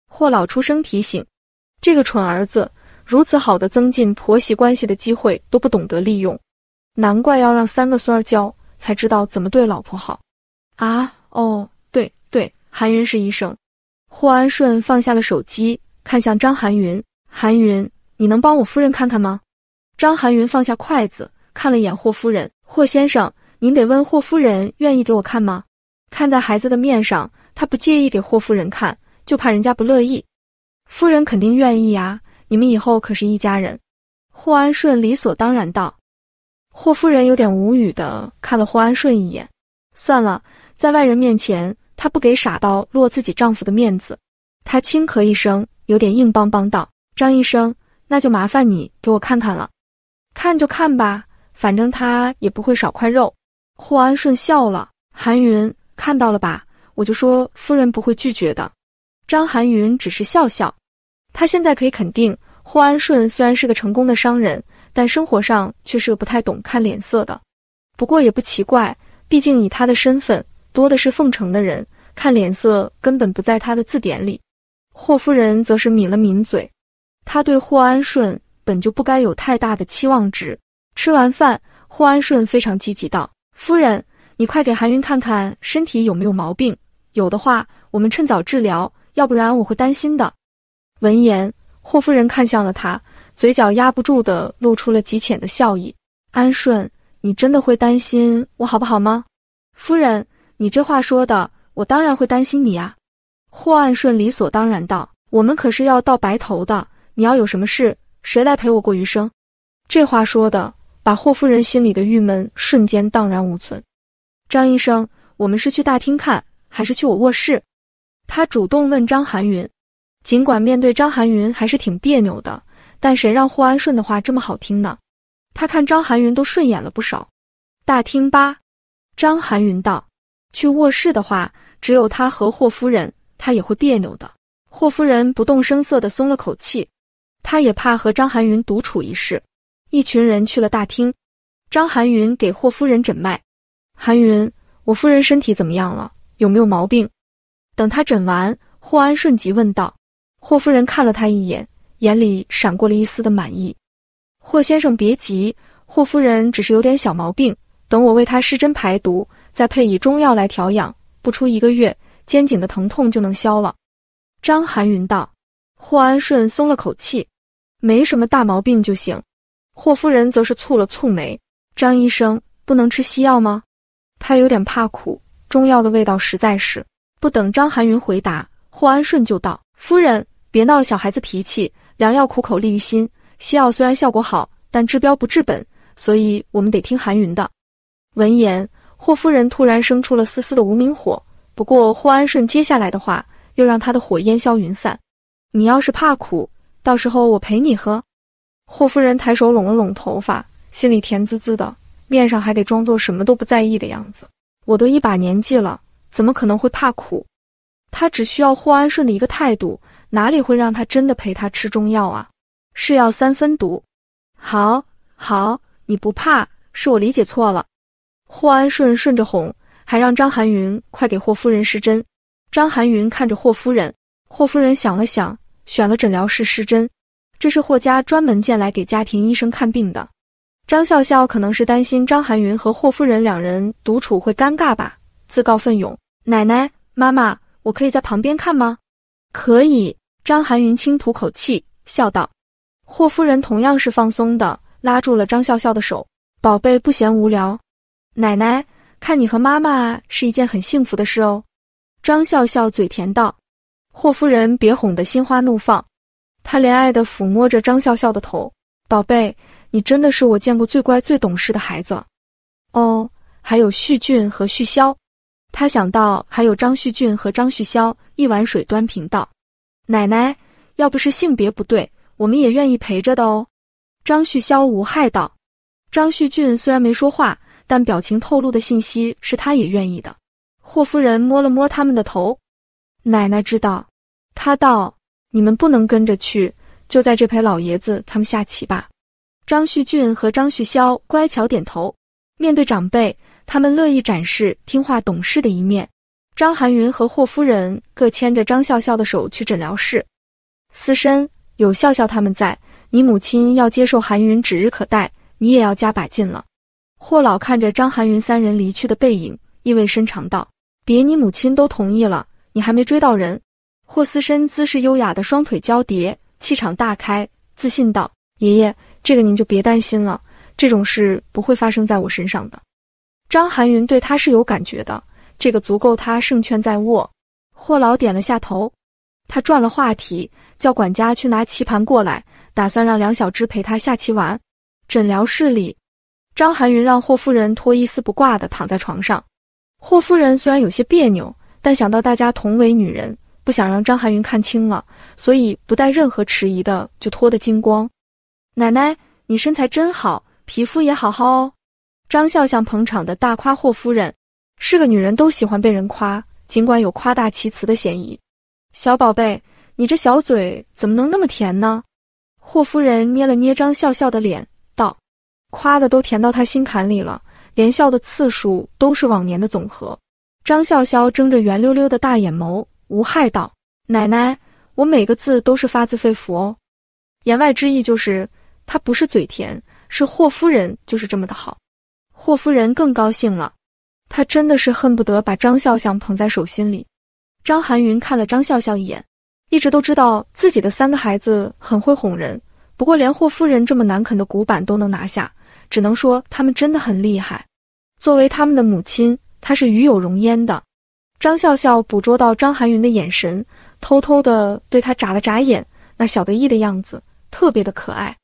S1: 霍老出声提醒：“这个蠢儿子。”如此好的增进婆媳关系的机会都不懂得利用，难怪要让三个孙儿教才知道怎么对老婆好啊！哦，对对，韩云是医生。霍安顺放下了手机，看向张韩云：“韩云，你能帮我夫人看看吗？”张韩云放下筷子，看了一眼霍夫人：“霍先生，您得问霍夫人愿意给我看吗？看在孩子的面上，他不介意给霍夫人看，就怕人家不乐意。夫人肯定愿意啊。”你们以后可是一家人，霍安顺理所当然道。霍夫人有点无语的看了霍安顺一眼，算了，在外人面前她不给傻到落自己丈夫的面子，她轻咳一声，有点硬邦邦道：“张医生，那就麻烦你给我看看了，看就看吧，反正他也不会少块肉。”霍安顺笑了，韩云看到了吧，我就说夫人不会拒绝的。张含云只是笑笑。他现在可以肯定，霍安顺虽然是个成功的商人，但生活上却是个不太懂看脸色的。不过也不奇怪，毕竟以他的身份，多的是奉承的人，看脸色根本不在他的字典里。霍夫人则是抿了抿嘴，他对霍安顺本就不该有太大的期望值。吃完饭，霍安顺非常积极道：“夫人，你快给韩云看看身体有没有毛病，有的话我们趁早治疗，要不然我会担心的。”闻言，霍夫人看向了他，嘴角压不住的露出了极浅的笑意。安顺，你真的会担心我好不好吗？夫人，你这话说的，我当然会担心你啊。霍安顺理所当然道：“我们可是要到白头的，你要有什么事，谁来陪我过余生？”这话说的，把霍夫人心里的郁闷瞬间荡然无存。张医生，我们是去大厅看，还是去我卧室？他主动问张含云。尽管面对张含云还是挺别扭的，但谁让霍安顺的话这么好听呢？他看张含云都顺眼了不少。大厅吧，张含云道。去卧室的话，只有他和霍夫人，他也会别扭的。霍夫人不动声色的松了口气，他也怕和张含云独处一室。一群人去了大厅，张含云给霍夫人诊脉。含云，我夫人身体怎么样了？有没有毛病？等他诊完，霍安顺即问道。霍夫人看了他一眼，眼里闪过了一丝的满意。霍先生别急，霍夫人只是有点小毛病，等我为她施针排毒，再配以中药来调养，不出一个月，肩颈的疼痛就能消了。张含云道。霍安顺松了口气，没什么大毛病就行。霍夫人则是蹙了蹙眉，张医生不能吃西药吗？她有点怕苦，中药的味道实在是。不等张含云回答，霍安顺就道。夫人，别闹小孩子脾气。良药苦口利于心，西药虽然效果好，但治标不治本，所以我们得听韩云的。闻言，霍夫人突然生出了丝丝的无名火。不过霍安顺接下来的话，又让他的火烟消云散。你要是怕苦，到时候我陪你喝。霍夫人抬手拢了拢头发，心里甜滋滋的，面上还得装作什么都不在意的样子。我都一把年纪了，怎么可能会怕苦？他只需要霍安顺的一个态度，哪里会让他真的陪他吃中药啊？是药三分毒，好好，你不怕？是我理解错了。霍安顺顺着哄，还让张含云快给霍夫人施针。张含云看着霍夫人，霍夫人想了想，选了诊疗室施针。这是霍家专门建来给家庭医生看病的。张笑笑可能是担心张含云和霍夫人两人独处会尴尬吧，自告奋勇。奶奶，妈妈。我可以在旁边看吗？可以。张含云轻吐口气，笑道：“霍夫人同样是放松的，拉住了张笑笑的手，宝贝不嫌无聊。奶奶，看你和妈妈是一件很幸福的事哦。”张笑笑嘴甜道：“霍夫人别哄得心花怒放，她怜爱的抚摸着张笑笑的头，宝贝，你真的是我见过最乖最懂事的孩子。哦，还有旭俊和旭潇。”他想到还有张旭俊和张旭潇，一碗水端平道：“奶奶，要不是性别不对，我们也愿意陪着的哦。”张旭潇无害道。张旭俊虽然没说话，但表情透露的信息是他也愿意的。霍夫人摸了摸他们的头：“奶奶知道。”他道：“你们不能跟着去，就在这陪老爷子他们下棋吧。”张旭俊和张旭潇乖巧点头。面对长辈。他们乐意展示听话懂事的一面。张含云和霍夫人各牵着张笑笑的手去诊疗室。思深，有笑笑他们在，你母亲要接受含云指日可待，你也要加把劲了。霍老看着张含云三人离去的背影，意味深长道：“别，你母亲都同意了，你还没追到人。”霍思深姿势优雅的双腿交叠，气场大开，自信道：“爷爷，这个您就别担心了，这种事不会发生在我身上的。”张含云对他是有感觉的，这个足够他胜券在握。霍老点了下头，他转了话题，叫管家去拿棋盘过来，打算让梁小芝陪他下棋玩。诊疗室里，张含云让霍夫人脱一丝不挂的躺在床上。霍夫人虽然有些别扭，但想到大家同为女人，不想让张含云看清了，所以不带任何迟疑的就脱得精光。奶奶，你身材真好，皮肤也好好哦。张笑笑捧场的大夸霍夫人是个女人，都喜欢被人夸，尽管有夸大其词的嫌疑。小宝贝，你这小嘴怎么能那么甜呢？霍夫人捏了捏张笑笑的脸，道：“夸的都甜到她心坎里了，连笑的次数都是往年的总和。”张笑笑睁着圆溜溜的大眼眸，无害道：“奶奶，我每个字都是发自肺腑哦。”言外之意就是，她不是嘴甜，是霍夫人就是这么的好。霍夫人更高兴了，她真的是恨不得把张笑笑捧在手心里。张含云看了张笑笑一眼，一直都知道自己的三个孩子很会哄人，不过连霍夫人这么难啃的古板都能拿下，只能说他们真的很厉害。作为他们的母亲，她是与有荣焉的。张笑笑捕捉到张含云的眼神，偷偷的对他眨了眨眼，那小得意的样子特别的可爱。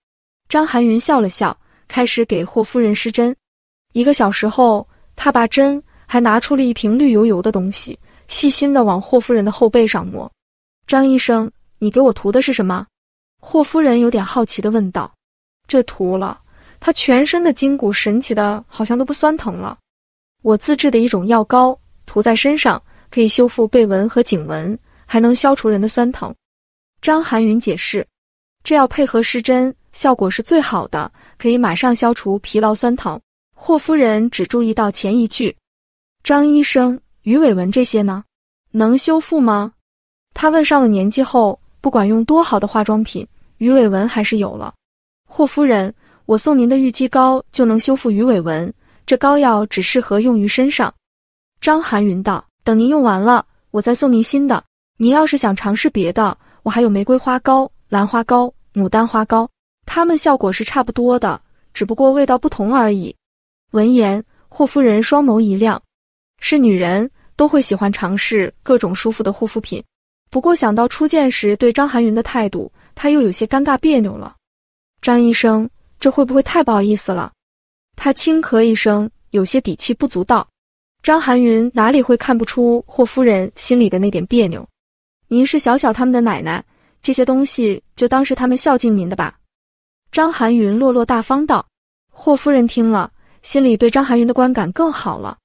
S1: 张含云笑了笑，开始给霍夫人施针。一个小时后，他拔针，还拿出了一瓶绿油油的东西，细心的往霍夫人的后背上抹。张医生，你给我涂的是什么？霍夫人有点好奇的问道。这涂了，她全身的筋骨神奇的，好像都不酸疼了。我自制的一种药膏，涂在身上可以修复背纹和颈纹，还能消除人的酸疼。张含云解释，这要配合施针，效果是最好的，可以马上消除疲劳酸疼。霍夫人只注意到前一句，张医生，鱼尾纹这些呢，能修复吗？她问。上了年纪后，不管用多好的化妆品，鱼尾纹还是有了。霍夫人，我送您的玉肌膏就能修复鱼尾纹，这膏药只适合用于身上。张含云道：“等您用完了，我再送您新的。您要是想尝试别的，我还有玫瑰花膏、兰花膏、牡丹花膏，它们效果是差不多的，只不过味道不同而已。”闻言，霍夫人双眸一亮，是女人都会喜欢尝试各种舒服的护肤品。不过想到初见时对张含云的态度，她又有些尴尬别扭了。张医生，这会不会太不好意思了？她轻咳一声，有些底气不足道。张含云哪里会看不出霍夫人心里的那点别扭？您是小小他们的奶奶，这些东西就当是他们孝敬您的吧。张含云落落大方道。霍夫人听了。心里对张含韵的观感更好了，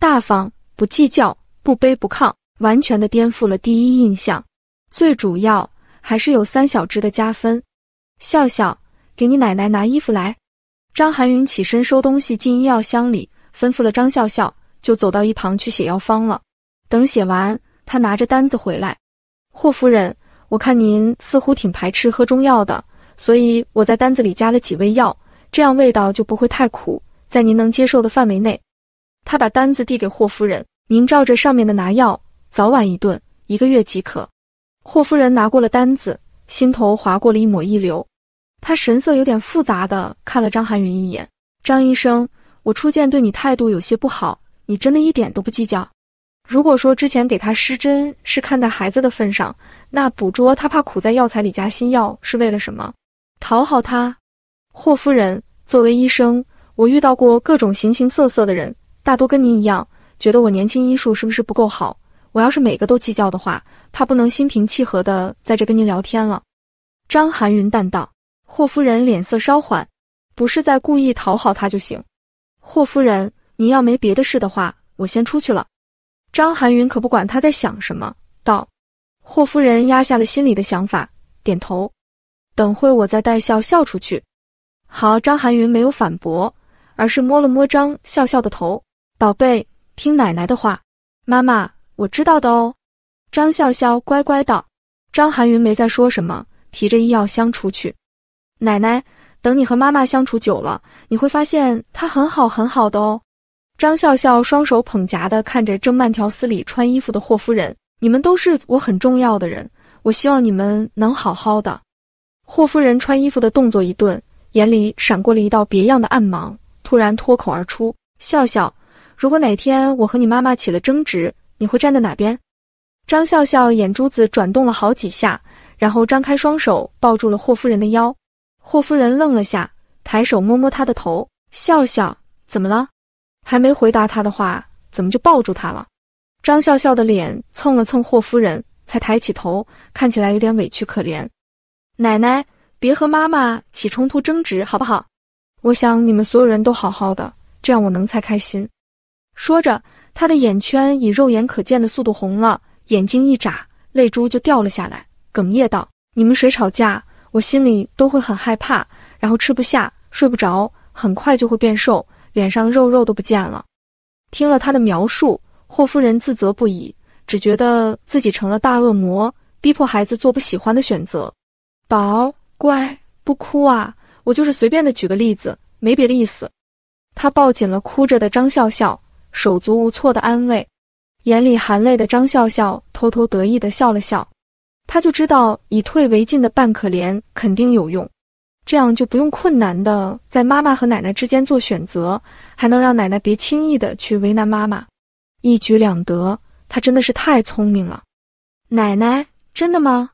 S1: 大方、不计较、不卑不亢，完全的颠覆了第一印象。最主要还是有三小只的加分。笑笑，给你奶奶拿衣服来。张含韵起身收东西进医药箱里，吩咐了张笑笑，就走到一旁去写药方了。等写完，他拿着单子回来。霍夫人，我看您似乎挺排斥喝中药的，所以我在单子里加了几味药，这样味道就不会太苦。在您能接受的范围内，他把单子递给霍夫人，您照着上面的拿药，早晚一顿，一个月即可。霍夫人拿过了单子，心头划过了一抹一流，她神色有点复杂的看了张寒云一眼：“张医生，我初见对你态度有些不好，你真的一点都不计较？如果说之前给他施针是看在孩子的份上，那捕捉他怕苦在药材里加新药是为了什么？讨好他？霍夫人作为医生。”我遇到过各种形形色色的人，大多跟您一样，觉得我年轻医术是不是不够好？我要是每个都计较的话，他不能心平气和的在这跟您聊天了。张含云淡道。霍夫人脸色稍缓，不是在故意讨好他就行。霍夫人，您要没别的事的话，我先出去了。张含云可不管他在想什么，道。霍夫人压下了心里的想法，点头。等会我再带笑笑出去。好，张含云没有反驳。而是摸了摸张笑笑的头，宝贝，听奶奶的话。妈妈，我知道的哦。张笑笑乖乖道。张含云没再说什么，提着医药箱出去。奶奶，等你和妈妈相处久了，你会发现她很好很好的哦。张笑笑双手捧夹的看着正慢条斯理穿衣服的霍夫人，你们都是我很重要的人，我希望你们能好好的。霍夫人穿衣服的动作一顿，眼里闪过了一道别样的暗芒。突然脱口而出：“笑笑，如果哪天我和你妈妈起了争执，你会站在哪边？”张笑笑眼珠子转动了好几下，然后张开双手抱住了霍夫人的腰。霍夫人愣了下，抬手摸摸她的头：“笑笑，怎么了？还没回答她的话，怎么就抱住她了？”张笑笑的脸蹭了蹭霍夫人，才抬起头，看起来有点委屈可怜。“奶奶，别和妈妈起冲突争执，好不好？”我想你们所有人都好好的，这样我能才开心。说着，他的眼圈以肉眼可见的速度红了，眼睛一眨，泪珠就掉了下来，哽咽道：“你们谁吵架，我心里都会很害怕，然后吃不下、睡不着，很快就会变瘦，脸上肉肉都不见了。”听了他的描述，霍夫人自责不已，只觉得自己成了大恶魔，逼迫孩子做不喜欢的选择。宝，乖，不哭啊。我就是随便的举个例子，没别的意思。他抱紧了哭着的张笑笑，手足无措的安慰。眼里含泪的张笑笑偷偷得意的笑了笑。他就知道以退为进的扮可怜肯定有用，这样就不用困难的在妈妈和奶奶之间做选择，还能让奶奶别轻易的去为难妈妈，一举两得。他真的是太聪明了。奶奶，真的吗？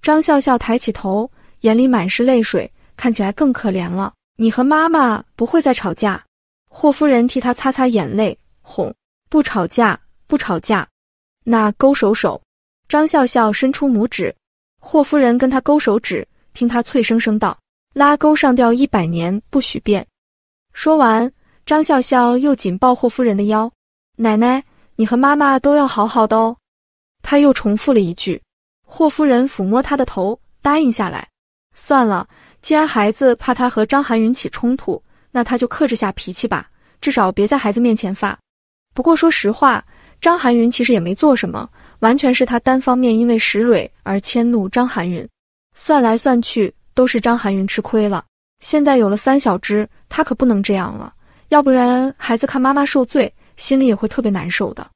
S1: 张笑笑抬起头，眼里满是泪水。看起来更可怜了。你和妈妈不会再吵架。霍夫人替他擦擦眼泪，哄：“不吵架，不吵架。”那勾手手，张笑笑伸出拇指，霍夫人跟他勾手指，听他脆生生道：“拉钩上吊一百年不许变。”说完，张笑笑又紧抱霍夫人的腰。奶奶，你和妈妈都要好好的哦。他又重复了一句。霍夫人抚摸他的头，答应下来。算了。既然孩子怕他和张含云起冲突，那他就克制下脾气吧，至少别在孩子面前发。不过说实话，张含云其实也没做什么，完全是他单方面因为石蕊而迁怒张含云。算来算去都是张含云吃亏了。现在有了三小只，他可不能这样了，要不然孩子看妈妈受罪，心里也会特别难受的。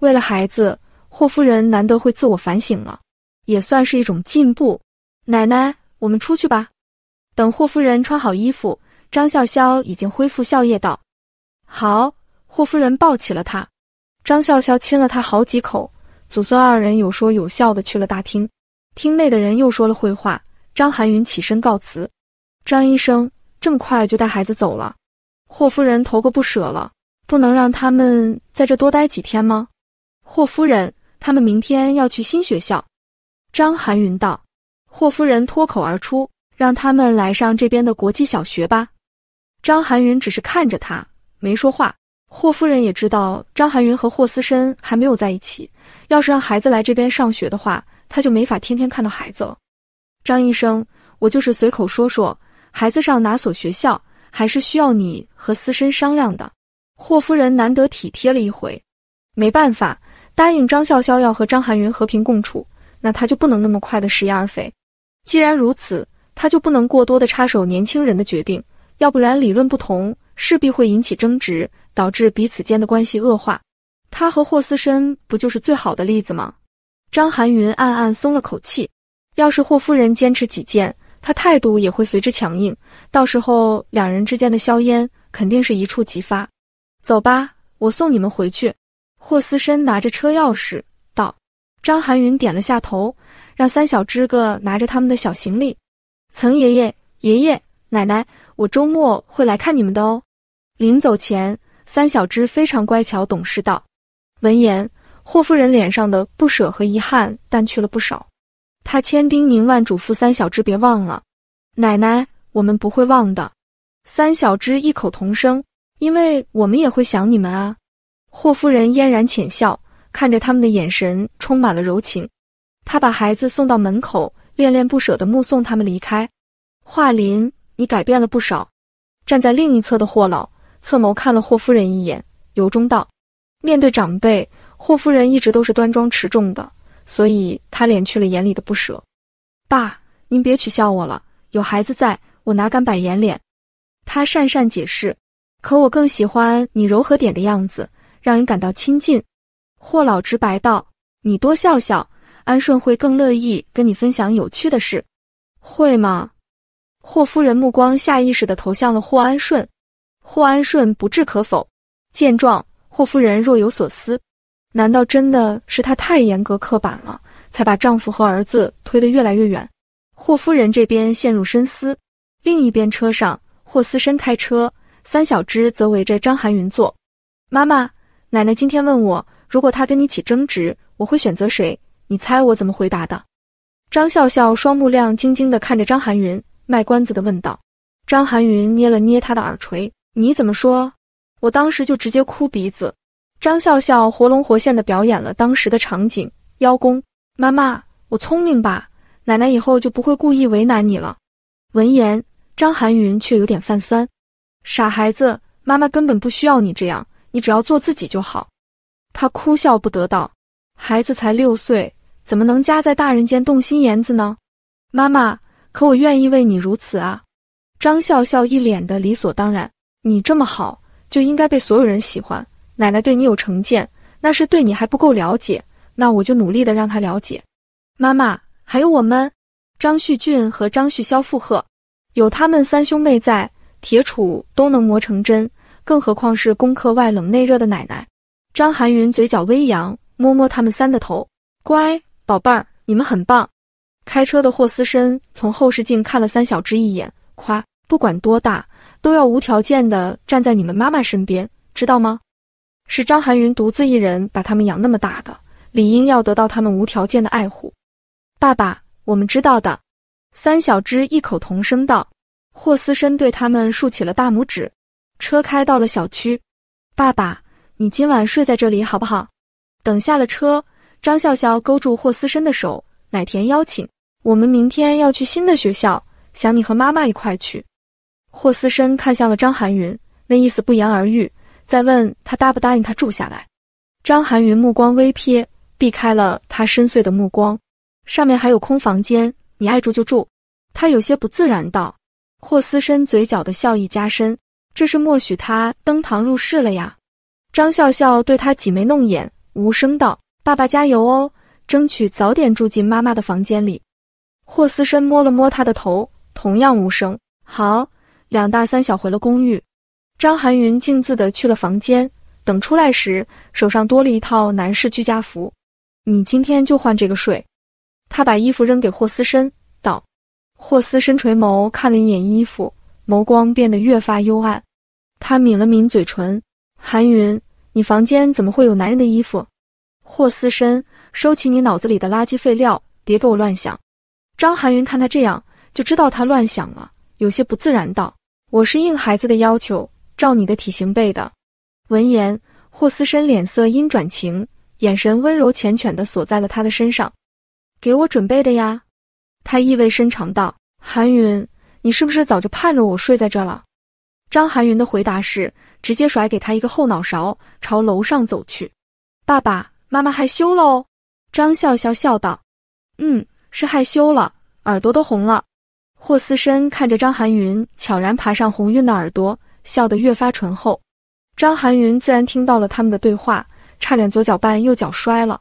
S1: 为了孩子，霍夫人难得会自我反省了，也算是一种进步。奶奶，我们出去吧。等霍夫人穿好衣服，张笑笑已经恢复笑靥道：“好。”霍夫人抱起了他，张笑笑亲了他好几口，祖孙二人有说有笑的去了大厅。厅内的人又说了会话。张含云起身告辞。张医生这么快就带孩子走了，霍夫人头个不舍了，不能让他们在这多待几天吗？霍夫人，他们明天要去新学校。张含云道。霍夫人脱口而出。让他们来上这边的国际小学吧。张含云只是看着他，没说话。霍夫人也知道张含云和霍思深还没有在一起，要是让孩子来这边上学的话，他就没法天天看到孩子了。张医生，我就是随口说说，孩子上哪所学校还是需要你和思深商量的。霍夫人难得体贴了一回，没办法，答应张笑笑要和张含云和平共处，那他就不能那么快的食言而肥。既然如此。他就不能过多的插手年轻人的决定，要不然理论不同，势必会引起争执，导致彼此间的关系恶化。他和霍思申不就是最好的例子吗？张含云暗暗松了口气。要是霍夫人坚持己见，他态度也会随之强硬，到时候两人之间的硝烟肯定是一触即发。走吧，我送你们回去。霍思申拿着车钥匙道。张含云点了下头，让三小只哥拿着他们的小行李。曾爷爷、爷爷、奶奶，我周末会来看你们的哦。临走前，三小只非常乖巧懂事道。闻言，霍夫人脸上的不舍和遗憾淡去了不少。她千叮咛万嘱咐三小只别忘了。奶奶，我们不会忘的。三小只异口同声，因为我们也会想你们啊。霍夫人嫣然浅笑，看着他们的眼神充满了柔情。她把孩子送到门口。恋恋不舍的目送他们离开，华林，你改变了不少。站在另一侧的霍老侧眸看了霍夫人一眼，由衷道：“面对长辈，霍夫人一直都是端庄持重的，所以她敛去了眼里的不舍。”“爸，您别取笑我了，有孩子在，我哪敢摆严脸？”他讪讪解释。“可我更喜欢你柔和点的样子，让人感到亲近。”霍老直白道：“你多笑笑。”安顺会更乐意跟你分享有趣的事，会吗？霍夫人目光下意识的投向了霍安顺，霍安顺不置可否。见状，霍夫人若有所思：难道真的是她太严格刻板了，才把丈夫和儿子推得越来越远？霍夫人这边陷入深思，另一边车上，霍思深开车，三小只则围着张含云坐。妈妈、奶奶今天问我，如果他跟你起争执，我会选择谁？你猜我怎么回答的？张笑笑双目亮晶晶的看着张含云，卖关子的问道。张含云捏了捏他的耳垂：“你怎么说？”我当时就直接哭鼻子。张笑笑活龙活现的表演了当时的场景，邀功：“妈妈，我聪明吧？奶奶以后就不会故意为难你了。”闻言，张含云却有点泛酸：“傻孩子，妈妈根本不需要你这样，你只要做自己就好。”他哭笑不得道：“孩子才六岁。”怎么能夹在大人间动心眼子呢？妈妈，可我愿意为你如此啊！张笑笑一脸的理所当然。你这么好，就应该被所有人喜欢。奶奶对你有成见，那是对你还不够了解。那我就努力的让她了解。妈妈，还有我们，张旭俊和张旭潇附和。有他们三兄妹在，铁杵都能磨成针，更何况是攻克外冷内热的奶奶？张含云嘴角微扬，摸摸他们三的头，乖。宝贝儿，你们很棒！开车的霍思深从后视镜看了三小只一眼，夸：“不管多大，都要无条件的站在你们妈妈身边，知道吗？”是张含云独自一人把他们养那么大的，理应要得到他们无条件的爱护。爸爸，我们知道的。”三小只异口同声道。霍思深对他们竖起了大拇指。车开到了小区，爸爸，你今晚睡在这里好不好？等下了车。张笑笑勾住霍思深的手，奶甜邀请：“我们明天要去新的学校，想你和妈妈一块去。”霍思深看向了张含云，那意思不言而喻，再问他答不答应他住下来。张含云目光微瞥，避开了他深邃的目光，上面还有空房间，你爱住就住。他有些不自然道。霍思深嘴角的笑意加深，这是默许他登堂入室了呀。张笑笑对他挤眉弄眼，无声道。爸爸加油哦，争取早点住进妈妈的房间里。霍思深摸了摸他的头，同样无声。好，两大三小回了公寓，张含云径自的去了房间。等出来时，手上多了一套男士居家服。你今天就换这个睡。他把衣服扔给霍思深，道。霍思深垂眸看了一眼衣服，眸光变得越发幽暗。他抿了抿嘴唇，含云，你房间怎么会有男人的衣服？霍思深，收起你脑子里的垃圾废料，别给我乱想。张含云看他这样，就知道他乱想了，有些不自然道：“我是应孩子的要求，照你的体型背的。”闻言，霍思深脸色阴转晴，眼神温柔缱绻的锁在了他的身上。“给我准备的呀。”他意味深长道：“含云，你是不是早就盼着我睡在这了？”张含云的回答是直接甩给他一个后脑勺，朝楼上走去。爸爸。妈妈害羞喽，张笑笑笑道：“嗯，是害羞了，耳朵都红了。”霍思深看着张含云悄然爬上红晕的耳朵，笑得越发醇厚。张含云自然听到了他们的对话，差点左脚绊右脚摔了。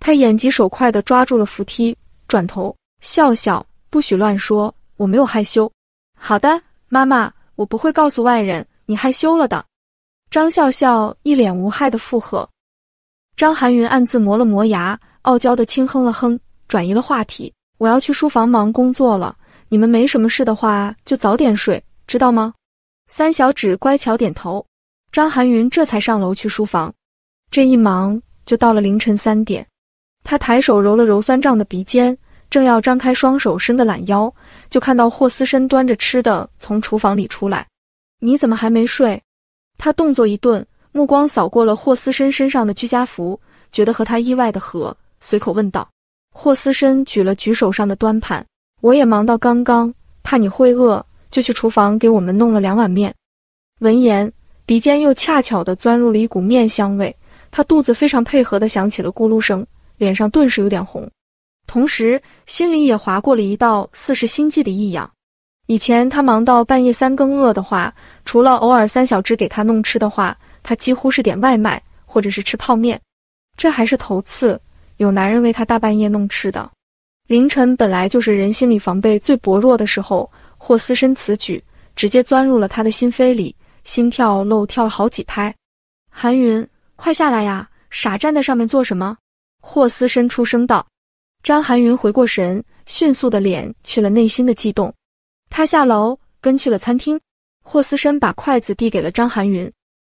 S1: 他眼疾手快地抓住了扶梯，转头笑笑：“不许乱说，我没有害羞。”“好的，妈妈，我不会告诉外人你害羞了的。”张笑笑一脸无害的附和。张含云暗自磨了磨牙，傲娇的轻哼了哼，转移了话题：“我要去书房忙工作了，你们没什么事的话，就早点睡，知道吗？”三小指乖巧点头。张含云这才上楼去书房。这一忙就到了凌晨三点，他抬手揉了揉酸胀的鼻尖，正要张开双手伸个懒腰，就看到霍思深端着吃的从厨房里出来：“你怎么还没睡？”他动作一顿。目光扫过了霍思申身上的居家服，觉得和他意外的合，随口问道：“霍思申举了举手上的端盘，我也忙到刚刚，怕你会饿，就去厨房给我们弄了两碗面。”闻言，鼻尖又恰巧的钻入了一股面香味，他肚子非常配合的响起了咕噜声，脸上顿时有点红，同时心里也划过了一道似是心悸的异样。以前他忙到半夜三更饿的话，除了偶尔三小只给他弄吃的话。他几乎是点外卖，或者是吃泡面，这还是头次有男人为他大半夜弄吃的。凌晨本来就是人心理防备最薄弱的时候，霍思深此举直接钻入了他的心扉里，心跳漏跳了好几拍。韩云，快下来呀，傻站在上面做什么？霍思深出声道。张寒云回过神，迅速的脸去了内心的悸动，他下楼跟去了餐厅。霍思深把筷子递给了张寒云。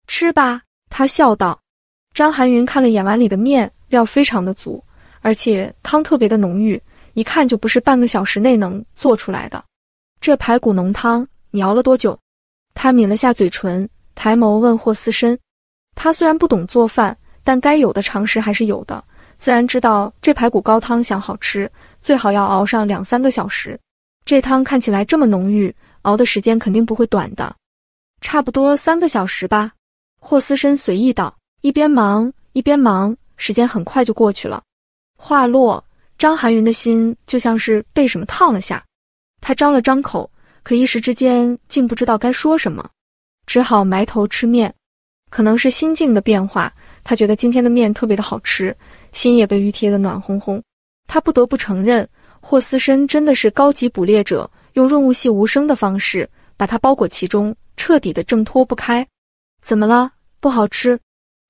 S1: 吃吧，他笑道。张含云看了眼碗里的面，料非常的足，而且汤特别的浓郁，一看就不是半个小时内能做出来的。这排骨浓汤你熬了多久？他抿了下嘴唇，抬眸问霍思深。他虽然不懂做饭，但该有的常识还是有的，自然知道这排骨高汤想好吃，最好要熬上两三个小时。这汤看起来这么浓郁，熬的时间肯定不会短的，差不多三个小时吧。霍思深随意道，一边忙一边忙，时间很快就过去了。话落，张含云的心就像是被什么烫了下，他张了张口，可一时之间竟不知道该说什么，只好埋头吃面。可能是心境的变化，他觉得今天的面特别的好吃，心也被熨贴的暖烘烘。他不得不承认，霍思深真的是高级捕猎者，用润物细无声的方式把它包裹其中，彻底的挣脱不开。怎么了？不好吃？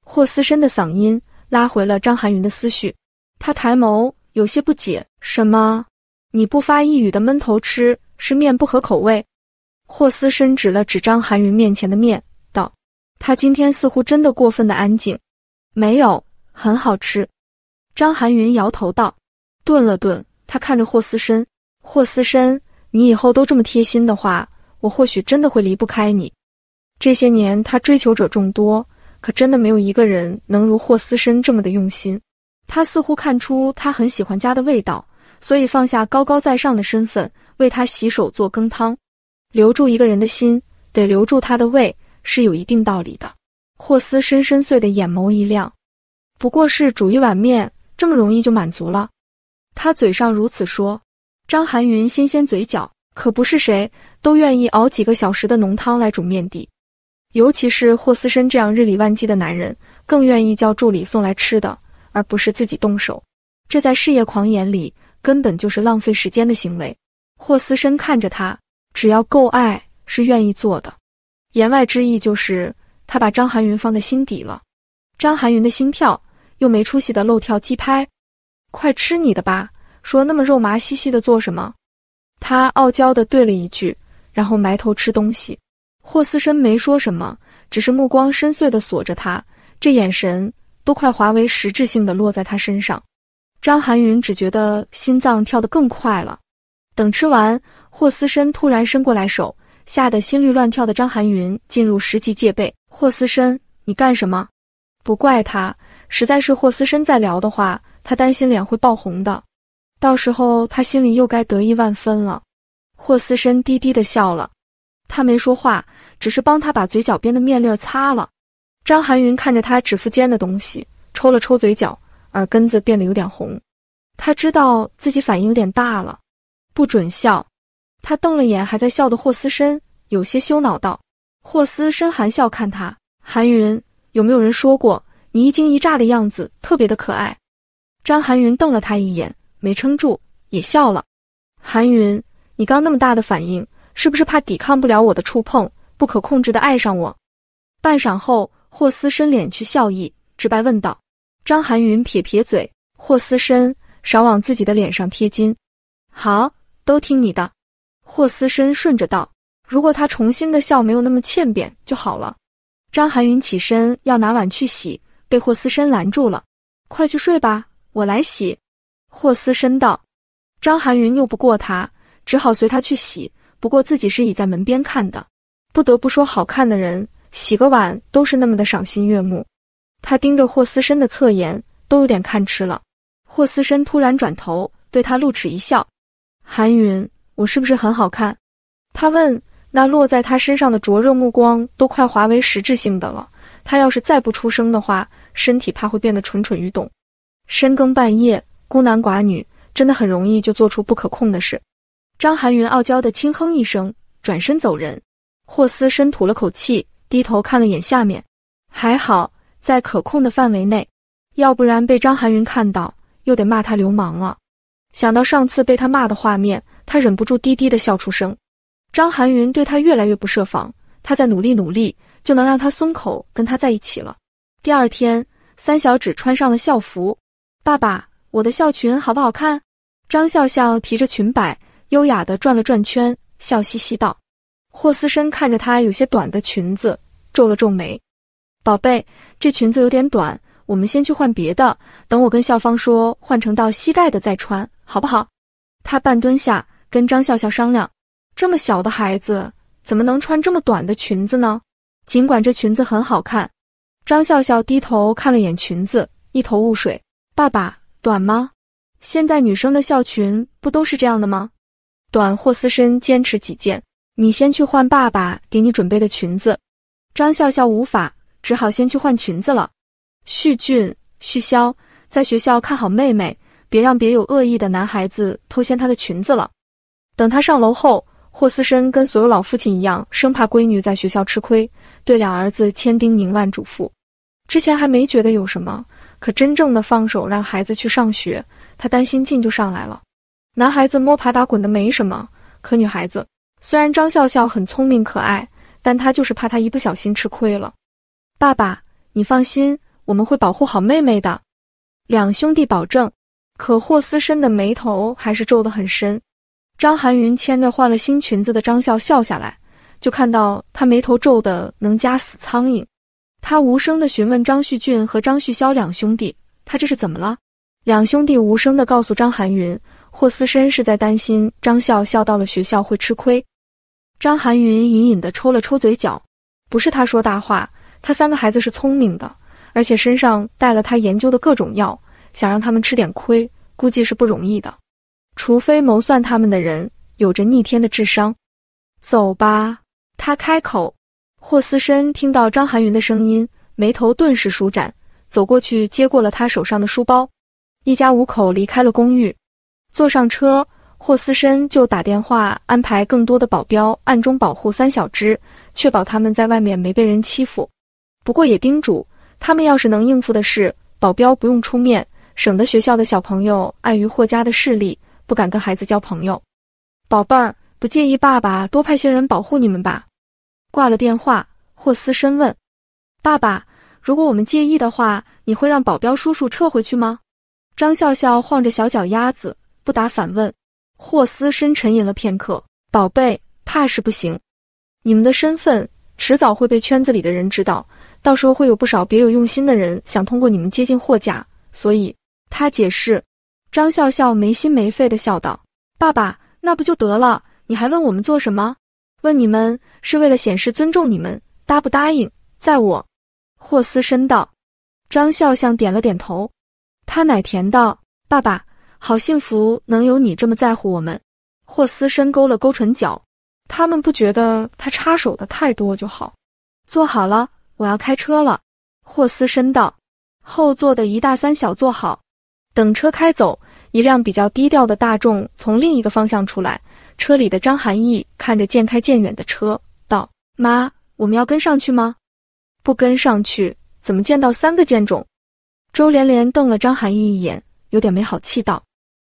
S1: 霍思深的嗓音拉回了张含云的思绪，他抬眸，有些不解：“什么？你不发一语的闷头吃，是面不合口味？”霍思深指了指张含云面前的面，道：“他今天似乎真的过分的安静。”“没有，很好吃。”张含云摇头道，顿了顿，他看着霍思深：“霍思深，你以后都这么贴心的话，我或许真的会离不开你。”这些年他追求者众多，可真的没有一个人能如霍思深这么的用心。他似乎看出他很喜欢家的味道，所以放下高高在上的身份，为他洗手做羹汤。留住一个人的心，得留住他的胃，是有一定道理的。霍思深深邃的眼眸一亮，不过是煮一碗面，这么容易就满足了。他嘴上如此说，张含云纤纤嘴角，可不是谁都愿意熬几个小时的浓汤来煮面的。尤其是霍思申这样日理万机的男人，更愿意叫助理送来吃的，而不是自己动手。这在事业狂眼里，根本就是浪费时间的行为。霍思申看着他，只要够爱，是愿意做的。言外之意就是，他把张含云放在心底了。张含云的心跳又没出息的漏跳击拍，快吃你的吧，说那么肉麻兮兮的做什么？他傲娇的对了一句，然后埋头吃东西。霍思深没说什么，只是目光深邃的锁着他，这眼神都快划为实质性的落在他身上。张含云只觉得心脏跳得更快了。等吃完，霍思深突然伸过来手，吓得心率乱跳的张含云进入十级戒备。霍思深，你干什么？不怪他，实在是霍思深在聊的话，他担心脸会爆红的，到时候他心里又该得意万分了。霍思深低低的笑了。他没说话，只是帮他把嘴角边的面粒擦了。张含云看着他指腹间的东西，抽了抽嘴角，耳根子变得有点红。他知道自己反应有点大了，不准笑。他瞪了眼还在笑的霍思深，有些羞恼道：“霍思深，含笑看他，含云有没有人说过你一惊一乍的样子特别的可爱？”张含云瞪了他一眼，没撑住也笑了。含云，你刚那么大的反应。是不是怕抵抗不了我的触碰，不可控制的爱上我？半晌后，霍思深敛去笑意，直白问道。张含云撇撇嘴，霍思深少往自己的脸上贴金。好，都听你的。霍思深顺着道，如果他重新的笑没有那么欠扁就好了。张含云起身要拿碗去洗，被霍思深拦住了。快去睡吧，我来洗。霍思深道。张含云拗不过他，只好随他去洗。不过自己是倚在门边看的，不得不说，好看的人洗个碗都是那么的赏心悦目。他盯着霍思深的侧颜，都有点看痴了。霍思深突然转头，对他露齿一笑：“韩云，我是不是很好看？”他问。那落在他身上的灼热目光都快化为实质性的了。他要是再不出声的话，身体怕会变得蠢蠢欲动。深更半夜，孤男寡女，真的很容易就做出不可控的事。张含云傲娇的轻哼一声，转身走人。霍思深吐了口气，低头看了眼下面，还好在可控的范围内，要不然被张含云看到，又得骂他流氓了。想到上次被他骂的画面，他忍不住低低的笑出声。张含云对他越来越不设防，他在努力努力，就能让他松口跟他在一起了。第二天，三小只穿上了校服，爸爸，我的校裙好不好看？张笑笑提着裙摆。优雅地转了转圈，笑嘻嘻道：“霍思深看着她有些短的裙子，皱了皱眉。宝贝，这裙子有点短，我们先去换别的。等我跟校方说换成到膝盖的再穿，好不好？”他半蹲下，跟张笑笑商量：“这么小的孩子怎么能穿这么短的裙子呢？尽管这裙子很好看。”张笑笑低头看了眼裙子，一头雾水：“爸爸，短吗？现在女生的校裙不都是这样的吗？”短霍思深坚持己见，你先去换爸爸给你准备的裙子。张笑笑无法，只好先去换裙子了。旭俊、旭潇在学校看好妹妹，别让别有恶意的男孩子偷掀她的裙子了。等他上楼后，霍思深跟所有老父亲一样，生怕闺女在学校吃亏，对两儿子千叮咛万嘱咐。之前还没觉得有什么，可真正的放手让孩子去上学，他担心劲就上来了。男孩子摸爬打滚的没什么，可女孩子，虽然张笑笑很聪明可爱，但她就是怕他一不小心吃亏了。爸爸，你放心，我们会保护好妹妹的。两兄弟保证。可霍思深的眉头还是皱得很深。张含云牵着换了新裙子的张笑笑下来，就看到他眉头皱的能夹死苍蝇。他无声的询问张旭俊和张旭潇两兄弟，他这是怎么了？两兄弟无声的告诉张含云。霍思深是在担心张笑笑到了学校会吃亏。张含云隐隐的抽了抽嘴角，不是他说大话，他三个孩子是聪明的，而且身上带了他研究的各种药，想让他们吃点亏，估计是不容易的。除非谋算他们的人有着逆天的智商。走吧，他开口。霍思深听到张含云的声音，眉头顿时舒展，走过去接过了他手上的书包。一家五口离开了公寓。坐上车，霍思深就打电话安排更多的保镖暗中保护三小只，确保他们在外面没被人欺负。不过也叮嘱他们，要是能应付的事，保镖不用出面，省得学校的小朋友碍于霍家的势力，不敢跟孩子交朋友。宝贝儿，不介意爸爸多派些人保护你们吧？挂了电话，霍思深问：“爸爸，如果我们介意的话，你会让保镖叔叔撤回去吗？”张笑笑晃着小脚丫子。不答反问，霍斯深沉吟了片刻：“宝贝，怕是不行。你们的身份迟早会被圈子里的人知道，到时候会有不少别有用心的人想通过你们接近霍家。”所以他解释。张笑笑没心没肺的笑道：“爸爸，那不就得了？你还问我们做什么？问你们是为了显示尊重，你们答不答应，在我。”霍斯深道。张笑笑点了点头，他奶甜道：“爸爸。”好幸福，能有你这么在乎我们。霍思深勾了勾唇角，他们不觉得他插手的太多就好。坐好了，我要开车了。霍思深道。后座的一大三小坐好，等车开走。一辆比较低调的大众从另一个方向出来，车里的张涵义看着渐开渐远的车，道：“妈，我们要跟上去吗？不跟上去怎么见到三个贱种？”周连连瞪了张涵义一眼，有点没好气道。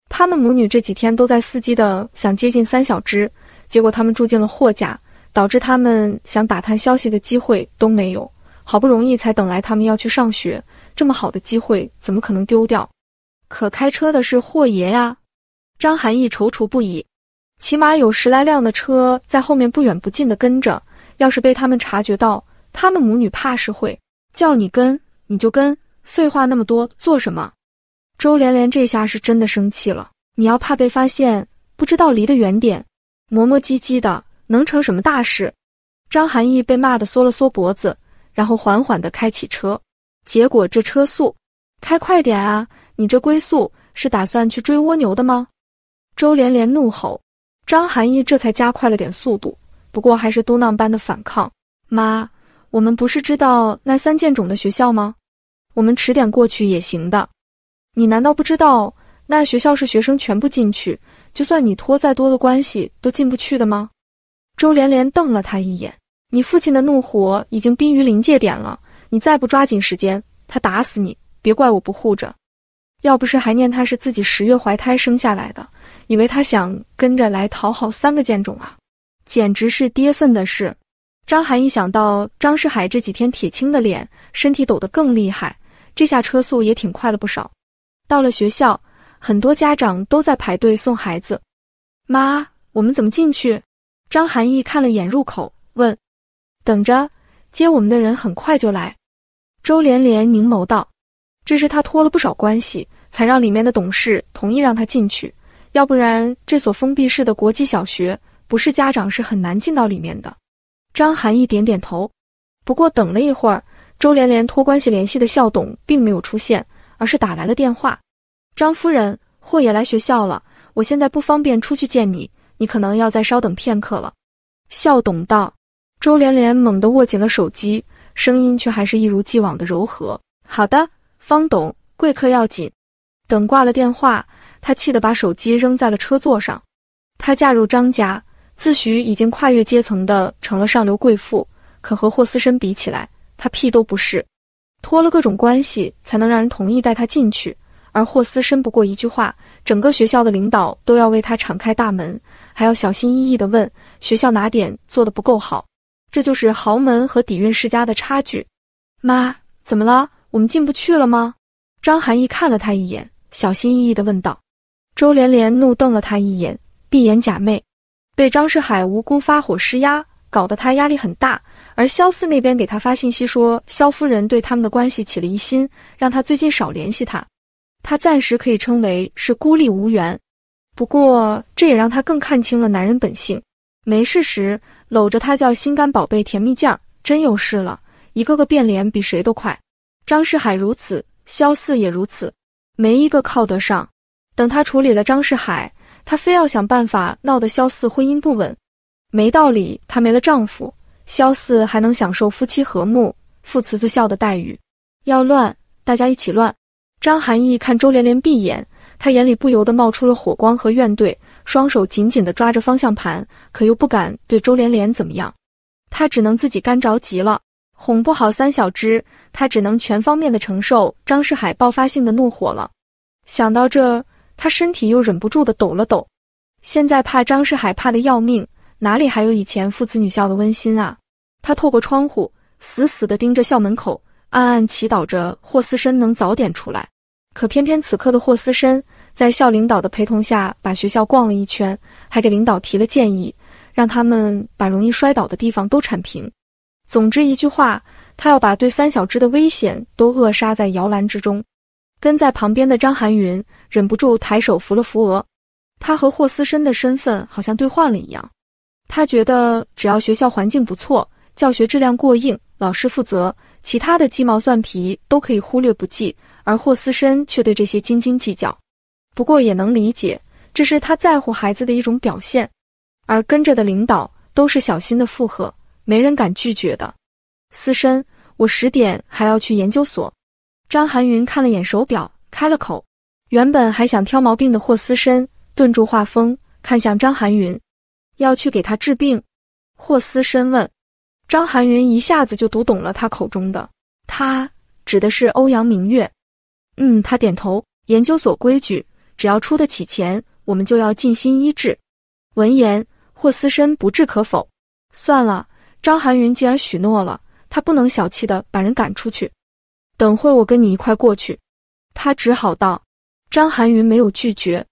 S1: 他们母女这几天都在伺机的想接近三小只，结果他们住进了霍家，导致他们想打探消息的机会都没有。好不容易才等来他们要去上学，这么好的机会怎么可能丢掉？可开车的是霍爷呀！张涵义踌躇不已，起码有十来辆的车在后面不远不近的跟着，要是被他们察觉到，他们母女怕是会叫你跟你就跟，废话那么多做什么？周连连这下是真的生气了。你要怕被发现，不知道离得远点，磨磨唧唧的能成什么大事？张涵义被骂的缩了缩脖子，然后缓缓的开起车。结果这车速，开快点啊！你这龟速是打算去追蜗牛的吗？周连连怒吼。张涵义这才加快了点速度，不过还是嘟囔般的反抗：“妈，我们不是知道那三剑种的学校吗？我们迟点过去也行的。”你难道不知道那学校是学生全部进去，就算你托再多的关系都进不去的吗？周连连瞪了他一眼。你父亲的怒火已经濒于临界点了，你再不抓紧时间，他打死你，别怪我不护着。要不是还念他是自己十月怀胎生下来的，以为他想跟着来讨好三个贱种啊，简直是跌份的事。张涵一想到张世海这几天铁青的脸，身体抖得更厉害，这下车速也挺快了不少。到了学校，很多家长都在排队送孩子。妈，我们怎么进去？张涵义看了眼入口，问：“等着，接我们的人很快就来。”周连连凝眸道：“这是他托了不少关系，才让里面的董事同意让他进去。要不然，这所封闭式的国际小学，不是家长是很难进到里面的。”张涵义点点头。不过等了一会儿，周连连托关系联系的校董并没有出现。而是打来了电话，张夫人，霍爷来学校了，我现在不方便出去见你，你可能要再稍等片刻了。校董道，周连连猛地握紧了手机，声音却还是一如既往的柔和。好的，方董，贵客要紧。等挂了电话，他气得把手机扔在了车座上。她嫁入张家，自诩已经跨越阶层的成了上流贵妇，可和霍思深比起来，她屁都不是。托了各种关系，才能让人同意带他进去。而霍思深不过一句话，整个学校的领导都要为他敞开大门，还要小心翼翼的问学校哪点做的不够好。这就是豪门和底蕴世家的差距。妈，怎么了？我们进不去了吗？张涵义看了他一眼，小心翼翼的问道。周连连怒瞪了他一眼，闭眼假寐，被张世海无辜发火施压，搞得他压力很大。而萧四那边给他发信息说，萧夫人对他们的关系起了疑心，让他最近少联系他。他暂时可以称为是孤立无援，不过这也让他更看清了男人本性。没事时搂着他叫心肝宝贝、甜蜜酱，真有事了，一个个变脸比谁都快。张世海如此，萧四也如此，没一个靠得上。等他处理了张世海，他非要想办法闹得萧四婚姻不稳，没道理他没了丈夫。萧四还能享受夫妻和睦、父慈子孝的待遇。要乱，大家一起乱。张涵义看周连连闭眼，他眼里不由得冒出了火光和怨怼，双手紧紧地抓着方向盘，可又不敢对周连连怎么样，他只能自己干着急了。哄不好三小只，他只能全方面的承受张世海爆发性的怒火了。想到这，他身体又忍不住的抖了抖。现在怕张世海，怕的要命。哪里还有以前父慈女孝的温馨啊？他透过窗户，死死地盯着校门口，暗暗祈祷着霍思深能早点出来。可偏偏此刻的霍思深，在校领导的陪同下，把学校逛了一圈，还给领导提了建议，让他们把容易摔倒的地方都铲平。总之一句话，他要把对三小只的危险都扼杀在摇篮之中。跟在旁边的张含云忍不住抬手扶了扶额，他和霍思深的身份好像兑换了一样。他觉得，只要学校环境不错，教学质量过硬，老师负责，其他的鸡毛蒜皮都可以忽略不计。而霍思深却对这些斤斤计较。不过也能理解，这是他在乎孩子的一种表现。而跟着的领导都是小心的附和，没人敢拒绝的。思深，我十点还要去研究所。张含云看了眼手表，开了口。原本还想挑毛病的霍思深顿住画风，看向张含云。要去给他治病，霍思深问，张含云一下子就读懂了他口中的“他”指的是欧阳明月。嗯，他点头。研究所规矩，只要出得起钱，我们就要尽心医治。闻言，霍思深不置可否。算了，张含云既然许诺了，他不能小气的把人赶出去。等会我跟你一块过去，他只好道。张含云没有拒绝。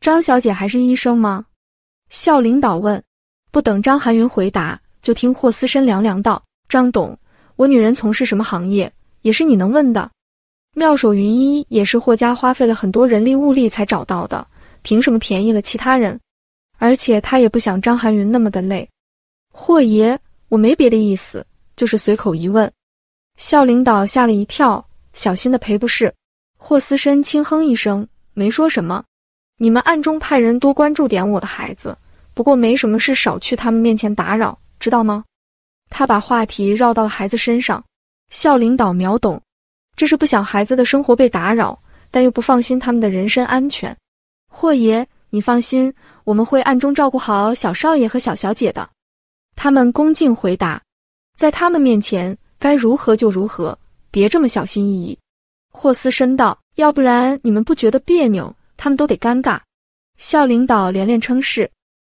S1: 张小姐还是医生吗？校领导问，不等张含云回答，就听霍思深凉凉道：“张董，我女人从事什么行业，也是你能问的？妙手云衣也是霍家花费了很多人力物力才找到的，凭什么便宜了其他人？而且他也不想张含云那么的累。霍爷，我没别的意思，就是随口一问。”校领导吓了一跳，小心的赔不是。霍思深轻哼一声，没说什么。你们暗中派人多关注点我的孩子，不过没什么事，少去他们面前打扰，知道吗？他把话题绕到了孩子身上。校领导秒懂，这是不想孩子的生活被打扰，但又不放心他们的人身安全。霍爷，你放心，我们会暗中照顾好小少爷和小小姐的。他们恭敬回答，在他们面前该如何就如何，别这么小心翼翼。霍思深道，要不然你们不觉得别扭？他们都得尴尬，校领导连连称是，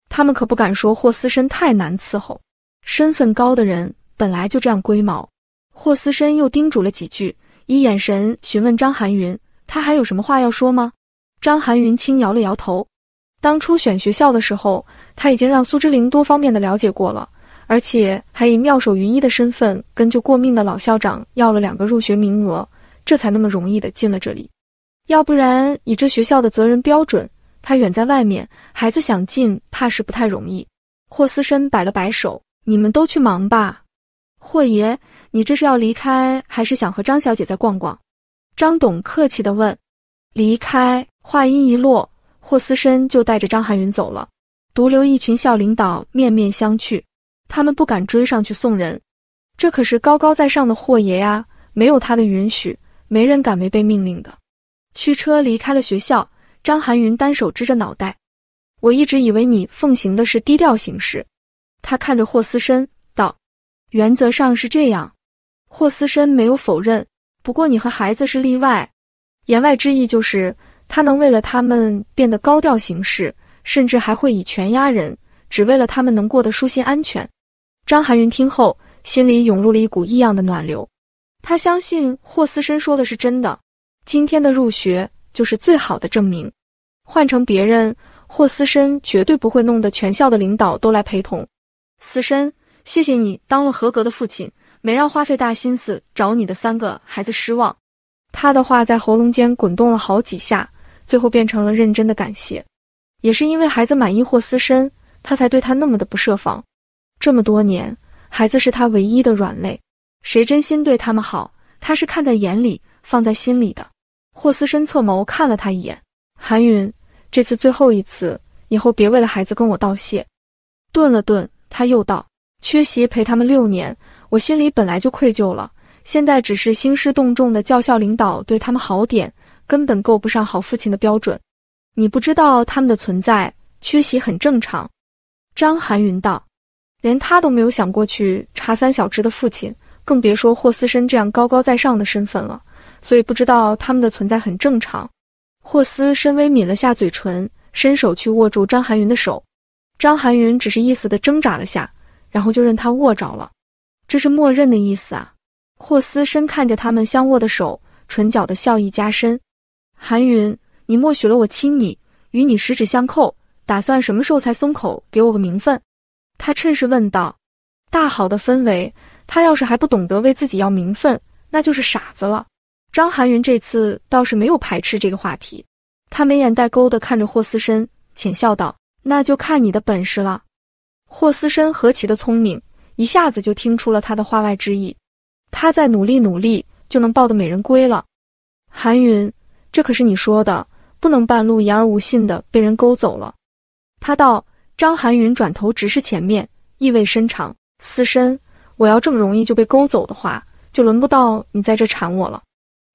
S1: 他们可不敢说霍思深太难伺候，身份高的人本来就这样龟毛。霍思深又叮嘱了几句，以眼神询问张含云，他还有什么话要说吗？张含云轻摇了摇头。当初选学校的时候，他已经让苏之灵多方面的了解过了，而且还以妙手云一的身份跟救过命的老校长要了两个入学名额，这才那么容易的进了这里。要不然以这学校的责任标准，他远在外面，孩子想进怕是不太容易。霍思深摆了摆手：“你们都去忙吧。”霍爷，你这是要离开，还是想和张小姐再逛逛？”张董客气的问。离开，话音一落，霍思深就带着张含云走了，独留一群校领导面面相觑。他们不敢追上去送人，这可是高高在上的霍爷呀，没有他的允许，没人敢违背命令的。驱车离开了学校，张含云单手支着脑袋。我一直以为你奉行的是低调行事。他看着霍思深道：“原则上是这样。”霍思深没有否认，不过你和孩子是例外。言外之意就是，他能为了他们变得高调行事，甚至还会以权压人，只为了他们能过得舒心安全。张含云听后，心里涌入了一股异样的暖流。他相信霍思深说的是真的。今天的入学就是最好的证明。换成别人，霍思深绝对不会弄得全校的领导都来陪同。思深，谢谢你当了合格的父亲，没让花费大心思找你的三个孩子失望。他的话在喉咙间滚动了好几下，最后变成了认真的感谢。也是因为孩子满意霍思深，他才对他那么的不设防。这么多年，孩子是他唯一的软肋，谁真心对他们好，他是看在眼里，放在心里的。霍思深侧眸看了他一眼，韩云，这次最后一次，以后别为了孩子跟我道谢。顿了顿，他又道：“缺席陪他们六年，我心里本来就愧疚了，现在只是兴师动众的叫校领导对他们好点，根本够不上好父亲的标准。你不知道他们的存在，缺席很正常。”张含云道：“连他都没有想过去查三小只的父亲，更别说霍思深这样高高在上的身份了。”所以不知道他们的存在很正常。霍斯深微抿了下嘴唇，伸手去握住张含云的手。张含云只是一思的挣扎了下，然后就任他握着了。这是默认的意思啊。霍斯深看着他们相握的手，唇角的笑意加深。含云，你默许了我亲你，与你十指相扣，打算什么时候才松口给我个名分？他趁势问道。大好的氛围，他要是还不懂得为自己要名分，那就是傻子了。张含云这次倒是没有排斥这个话题，他眉眼带勾的看着霍思深，浅笑道：“那就看你的本事了。”霍思深何其的聪明，一下子就听出了他的话外之意。他在努力努力，就能抱得美人归了。含云，这可是你说的，不能半路言而无信的被人勾走了。他道。张含云转头直视前面，意味深长：“思深，我要这么容易就被勾走的话，就轮不到你在这缠我了。”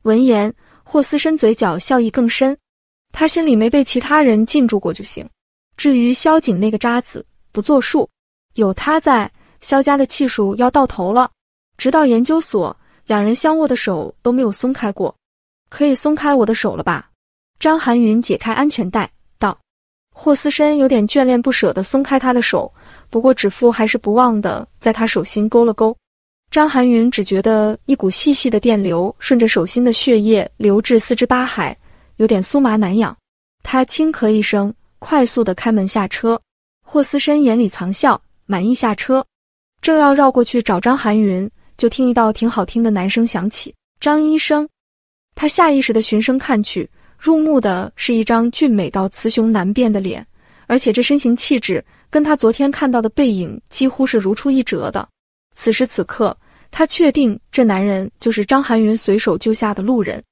S1: 闻言，霍思深嘴角笑意更深，他心里没被其他人禁住过就行。至于萧景那个渣子，不作数。有他在，萧家的气数要到头了。直到研究所，两人相握的手都没有松开过。可以松开我的手了吧？张含云解开安全带，道。霍思深有点眷恋不舍的松开他的手，不过指腹还是不忘的在他手心勾了勾。张含云只觉得一股细细的电流顺着手心的血液流至四肢八骸，有点酥麻难痒。他轻咳一声，快速的开门下车。霍思深眼里藏笑，满意下车，正要绕过去找张含云，就听一道挺好听的男声响起：“张医生。”他下意识的循声看去，入目的是一张俊美到雌雄难辨的脸，而且这身形气质跟他昨天看到的背影几乎是如出一辙的。此时此刻，他确定这男人就是张含云随手救下的路人。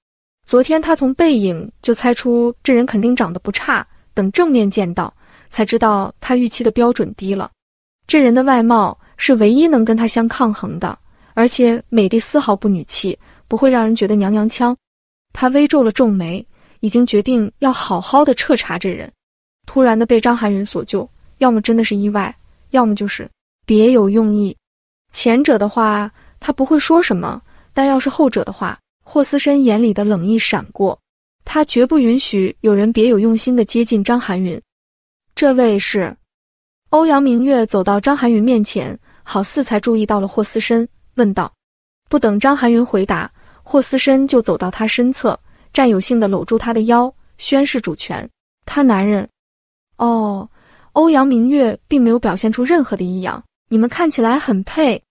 S1: 昨天他从背影就猜出这人肯定长得不差，等正面见到才知道他预期的标准低了。这人的外貌是唯一能跟他相抗衡的，而且美的丝毫不女气，不会让人觉得娘娘腔。他微皱了皱眉，已经决定要好好的彻查这人。突然的被张含云所救，要么真的是意外，要么就是别有用意。前者的话，他不会说什么；但要是后者的话，霍思深眼里的冷意闪过，他绝不允许有人别有用心的接近张含云。这位是欧阳明月，走到张含云面前，好似才注意到了霍思深，问道：“不等张含云回答，霍思深就走到他身侧，占有性的搂住他的腰，宣示主权，他男人。”哦，欧阳明月并没有表现出任何的异样。你们看起来很配，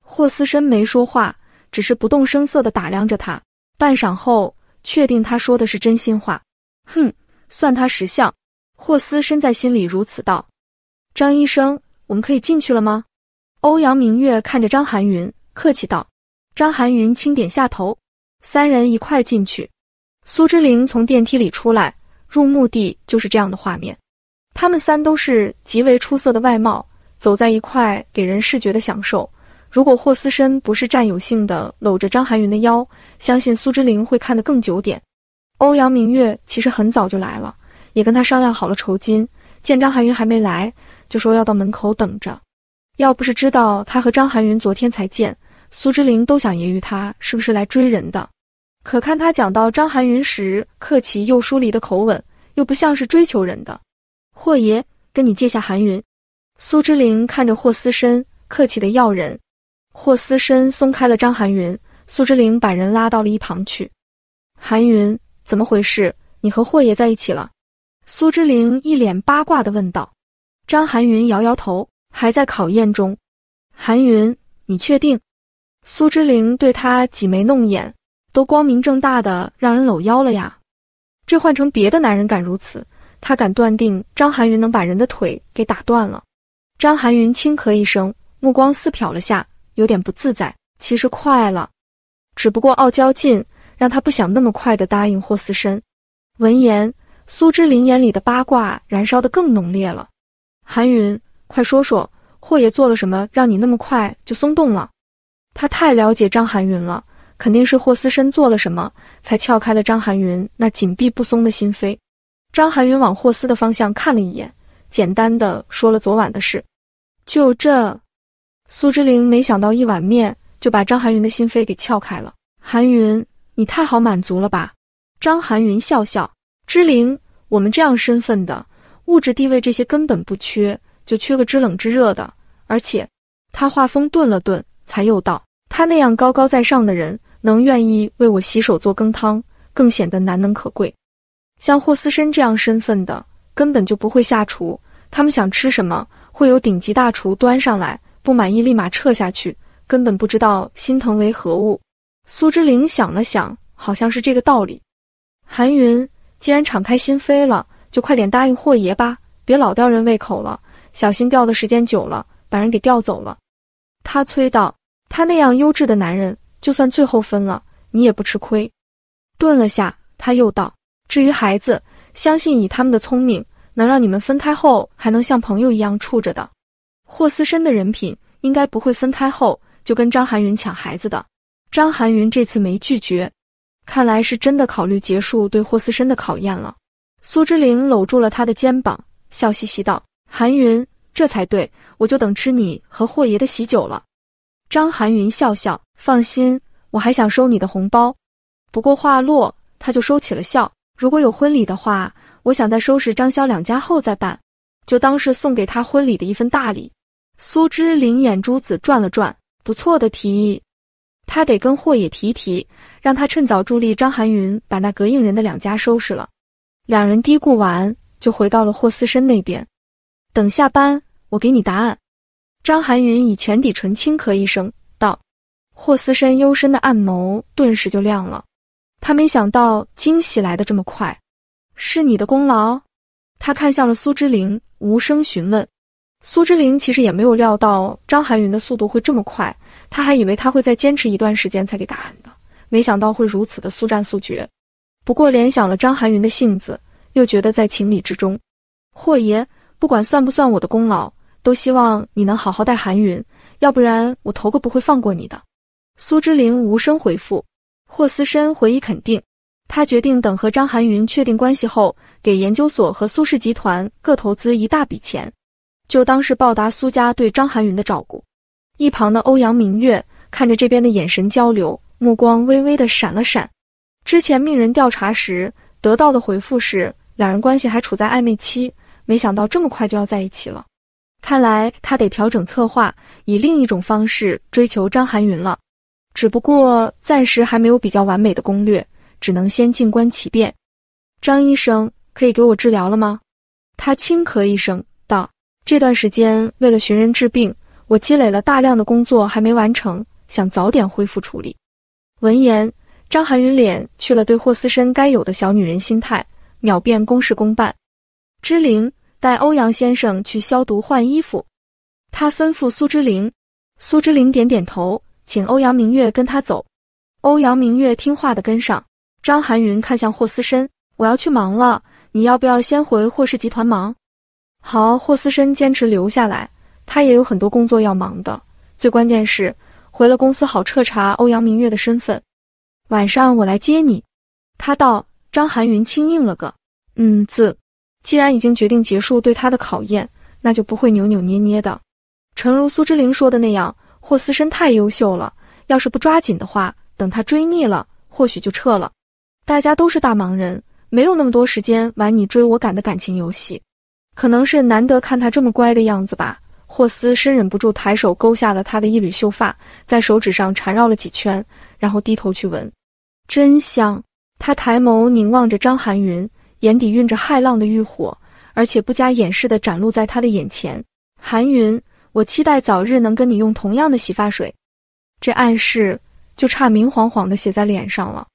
S1: 霍思深没说话，只是不动声色地打量着他。半晌后，确定他说的是真心话，哼，算他识相。霍思深在心里如此道。张医生，我们可以进去了吗？欧阳明月看着张寒云，客气道。张寒云轻点下头，三人一块进去。苏之灵从电梯里出来，入墓地就是这样的画面。他们三都是极为出色的外貌。走在一块，给人视觉的享受。如果霍思申不是占有性的搂着张含云的腰，相信苏之灵会看得更久点。欧阳明月其实很早就来了，也跟他商量好了酬金。见张含云还没来，就说要到门口等着。要不是知道他和张含云昨天才见，苏之灵都想揶揄他是不是来追人的。可看他讲到张含云时，客气又疏离的口吻，又不像是追求人的。霍爷，跟你借下含云。苏之灵看着霍思深，客气的要人。霍思深松开了张含云，苏之灵把人拉到了一旁去。韩云，怎么回事？你和霍爷在一起了？苏之灵一脸八卦的问道。张含云摇摇头，还在考验中。韩云，你确定？苏之灵对他挤眉弄眼，都光明正大的让人搂腰了呀。这换成别的男人敢如此，他敢断定张含云能把人的腿给打断了。张含云轻咳一声，目光似瞟了下，有点不自在。其实快了，只不过傲娇劲让他不想那么快的答应霍思深。闻言，苏之林眼里的八卦燃烧的更浓烈了。韩云，快说说，霍爷做了什么让你那么快就松动了？他太了解张含云了，肯定是霍思深做了什么，才撬开了张含云那紧闭不松的心扉。张含云往霍思的方向看了一眼，简单的说了昨晚的事。就这，苏之灵没想到一碗面就把张含云的心扉给撬开了。韩云，你太好满足了吧？张含云笑笑，之灵，我们这样身份的，物质地位这些根本不缺，就缺个知冷知热的。而且，他话锋顿了顿，才又道：他那样高高在上的人，能愿意为我洗手做羹汤，更显得难能可贵。像霍思深这样身份的，根本就不会下厨，他们想吃什么？会有顶级大厨端上来，不满意立马撤下去，根本不知道心疼为何物。苏之灵想了想，好像是这个道理。韩云，既然敞开心扉了，就快点答应霍爷吧，别老吊人胃口了，小心吊的时间久了，把人给吊走了。他催道：“他那样优质的男人，就算最后分了，你也不吃亏。”顿了下，他又道：“至于孩子，相信以他们的聪明。”能让你们分开后还能像朋友一样处着的，霍思深的人品应该不会分开后就跟张含云抢孩子的。张含云这次没拒绝，看来是真的考虑结束对霍思深的考验了。苏之林搂住了他的肩膀，笑嘻嘻道：“含云，这才对，我就等吃你和霍爷的喜酒了。”张含云笑笑，放心，我还想收你的红包。不过话落，他就收起了笑。如果有婚礼的话。我想在收拾张潇两家后再办，就当是送给他婚礼的一份大礼。苏之林眼珠子转了转，不错的提议，他得跟霍野提提，让他趁早助力张含云把那膈应人的两家收拾了。两人嘀咕完，就回到了霍思深那边。等下班，我给你答案。张含云以全底唇轻咳一声，道：“霍思深幽深的暗眸顿时就亮了，他没想到惊喜来的这么快。”是你的功劳，他看向了苏之灵，无声询问。苏之灵其实也没有料到张含云的速度会这么快，他还以为他会再坚持一段时间才给答案的，没想到会如此的速战速决。不过联想了张含云的性子，又觉得在情理之中。霍爷，不管算不算我的功劳，都希望你能好好待含云，要不然我头个不会放过你的。苏之灵无声回复，霍思深回以肯定。他决定等和张含云确定关系后，给研究所和苏氏集团各投资一大笔钱，就当是报答苏家对张含云的照顾。一旁的欧阳明月看着这边的眼神交流，目光微微的闪了闪。之前命人调查时得到的回复是两人关系还处在暧昧期，没想到这么快就要在一起了。看来他得调整策划，以另一种方式追求张含云了。只不过暂时还没有比较完美的攻略。只能先静观其变。张医生可以给我治疗了吗？他轻咳一声道：“这段时间为了寻人治病，我积累了大量的工作还没完成，想早点恢复处理。”闻言，张含云脸去了对霍思深该有的小女人心态，秒变公事公办。芝灵带欧阳先生去消毒换衣服，他吩咐苏之灵，苏之灵点点头，请欧阳明月跟他走。欧阳明月听话的跟上。张含云看向霍思深：“我要去忙了，你要不要先回霍氏集团忙？”“好。”霍思深坚持留下来，他也有很多工作要忙的。最关键是，回了公司好彻查欧阳明月的身份。晚上我来接你。”他道。张含云轻应了个“嗯”字。既然已经决定结束对他的考验，那就不会扭扭捏捏的。诚如苏之灵说的那样，霍思深太优秀了，要是不抓紧的话，等他追腻了，或许就撤了。大家都是大忙人，没有那么多时间玩你追我赶的感情游戏。可能是难得看他这么乖的样子吧。霍斯深忍不住抬手勾下了他的一缕秀发，在手指上缠绕了几圈，然后低头去闻，真香。他抬眸凝望着张含云，眼底蕴着骇浪的欲火，而且不加掩饰地展露在他的眼前。含云，我期待早日能跟你用同样的洗发水。这暗示就差明晃晃地写在脸上了。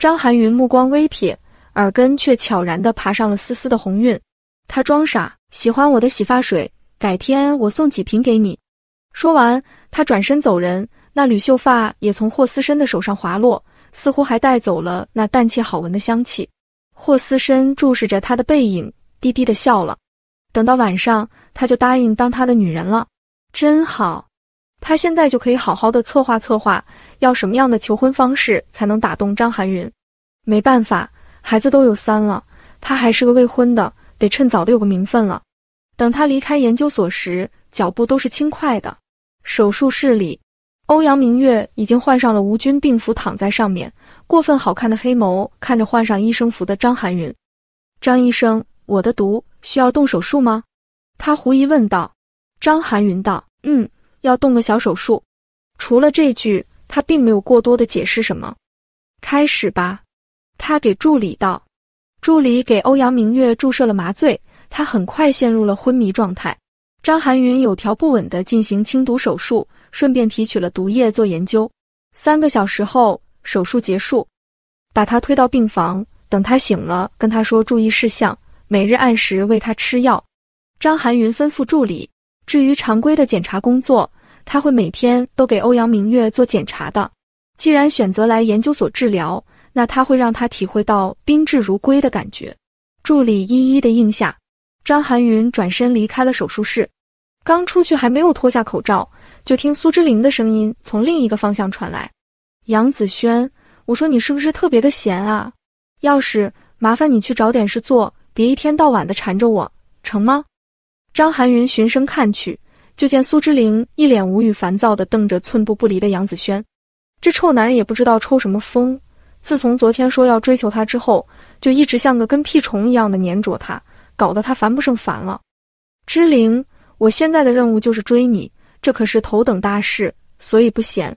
S1: 张含云目光微撇，耳根却悄然地爬上了丝丝的红晕。他装傻，喜欢我的洗发水，改天我送几瓶给你。说完，他转身走人，那缕秀发也从霍思深的手上滑落，似乎还带走了那淡且好闻的香气。霍思深注视着他的背影，低低地笑了。等到晚上，他就答应当他的女人了，真好。他现在就可以好好的策划策划，要什么样的求婚方式才能打动张含云？没办法，孩子都有三了，他还是个未婚的，得趁早的有个名分了。等他离开研究所时，脚步都是轻快的。手术室里，欧阳明月已经换上了无菌病服，躺在上面，过分好看的黑眸看着换上医生服的张含云。张医生，我的毒需要动手术吗？他狐疑问道。张含云道：“嗯。”要动个小手术，除了这句，他并没有过多的解释什么。开始吧，他给助理道。助理给欧阳明月注射了麻醉，他很快陷入了昏迷状态。张含云有条不紊的进行清毒手术，顺便提取了毒液做研究。三个小时后，手术结束，把他推到病房，等他醒了，跟他说注意事项，每日按时喂他吃药。张含云吩咐助理。至于常规的检查工作，他会每天都给欧阳明月做检查的。既然选择来研究所治疗，那他会让他体会到宾至如归的感觉。助理一一的应下，张含云转身离开了手术室。刚出去还没有脱下口罩，就听苏之凌的声音从另一个方向传来：“杨子轩，我说你是不是特别的闲啊？要是麻烦你去找点事做，别一天到晚的缠着我，成吗？”张含云循声看去，就见苏之灵一脸无语烦躁的瞪着寸步不离的杨子轩。这臭男人也不知道抽什么风，自从昨天说要追求他之后，就一直像个跟屁虫一样的粘着他，搞得他烦不胜烦了。之灵，我现在的任务就是追你，这可是头等大事，所以不闲。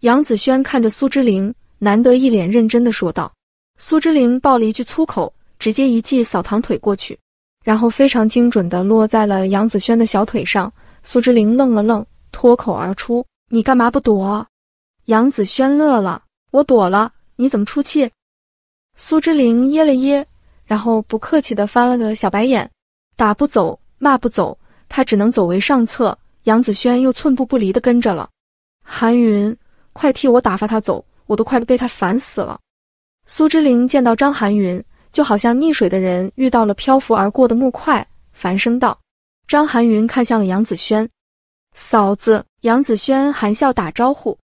S1: 杨子轩看着苏之灵，难得一脸认真的说道。苏之灵爆了一句粗口，直接一记扫堂腿过去。然后非常精准的落在了杨子轩的小腿上，苏之凌愣了愣，脱口而出：“你干嘛不躲？”杨子轩乐了：“我躲了，你怎么出气？”苏之凌噎了噎，然后不客气的翻了个小白眼：“打不走，骂不走，他只能走为上策。”杨子轩又寸步不离的跟着了。韩云，快替我打发他走，我都快被他烦死了。苏之凌见到张寒云。就好像溺水的人遇到了漂浮而过的木块，繁生道。张含云看向了杨子轩，嫂子。杨子轩含笑打招呼：“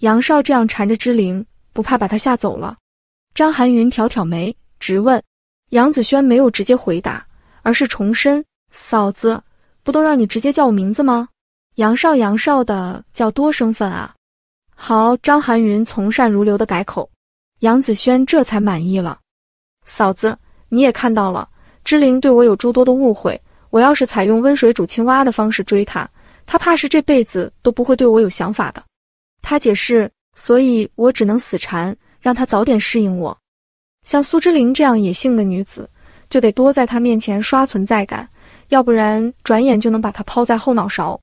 S1: 杨少这样缠着芝灵，不怕把她吓走了？”张含云挑挑眉，直问。杨子轩没有直接回答，而是重申：“嫂子，不都让你直接叫我名字吗？杨少，杨少的叫多生分啊。”好，张含云从善如流的改口，杨子轩这才满意了。嫂子，你也看到了，芝灵对我有诸多的误会。我要是采用温水煮青蛙的方式追她，她怕是这辈子都不会对我有想法的。她解释，所以我只能死缠，让她早点适应我。像苏之灵这样野性的女子，就得多在她面前刷存在感，要不然转眼就能把她抛在后脑勺。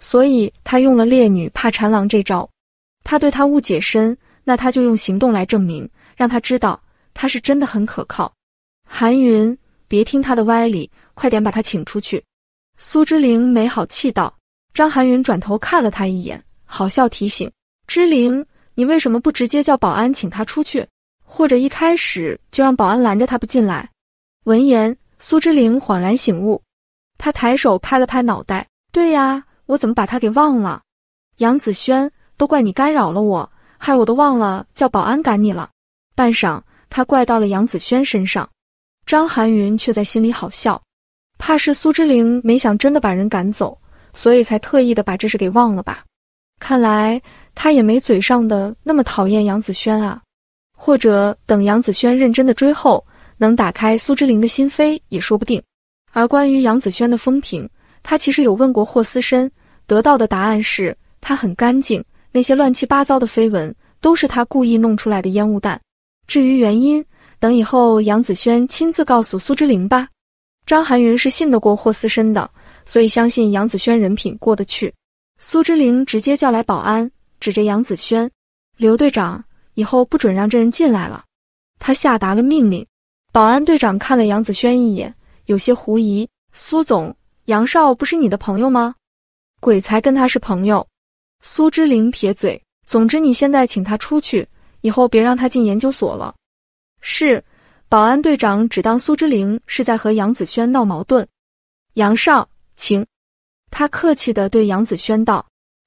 S1: 所以她用了烈女怕缠狼这招。她对她误解深，那她就用行动来证明，让她知道。他是真的很可靠，韩云，别听他的歪理，快点把他请出去。苏之灵没好气道。张含云转头看了他一眼，好笑提醒：“之灵，你为什么不直接叫保安请他出去，或者一开始就让保安拦着他不进来？”闻言，苏之灵恍然醒悟，他抬手拍了拍脑袋：“对呀，我怎么把他给忘了？”杨子轩，都怪你干扰了我，害我都忘了叫保安赶你了。半晌。他怪到了杨子轩身上，张含云却在心里好笑，怕是苏之灵没想真的把人赶走，所以才特意的把这事给忘了吧。看来他也没嘴上的那么讨厌杨子轩啊，或者等杨子轩认真的追后，能打开苏之灵的心扉也说不定。而关于杨子轩的风评，他其实有问过霍思深，得到的答案是他很干净，那些乱七八糟的绯闻都是他故意弄出来的烟雾弹。至于原因，等以后杨子轩亲自告诉苏之灵吧。张含云是信得过霍思深的，所以相信杨子轩人品过得去。苏之灵直接叫来保安，指着杨子轩：“刘队长，以后不准让这人进来了。”他下达了命令。保安队长看了杨子轩一眼，有些狐疑：“苏总，杨少不是你的朋友吗？”“鬼才跟他是朋友。”苏之灵撇嘴。总之，你现在请他出去。以后别让他进研究所了。是，保安队长只当苏之灵是在和杨子轩闹矛盾。杨少，请。他客气的对杨子轩道。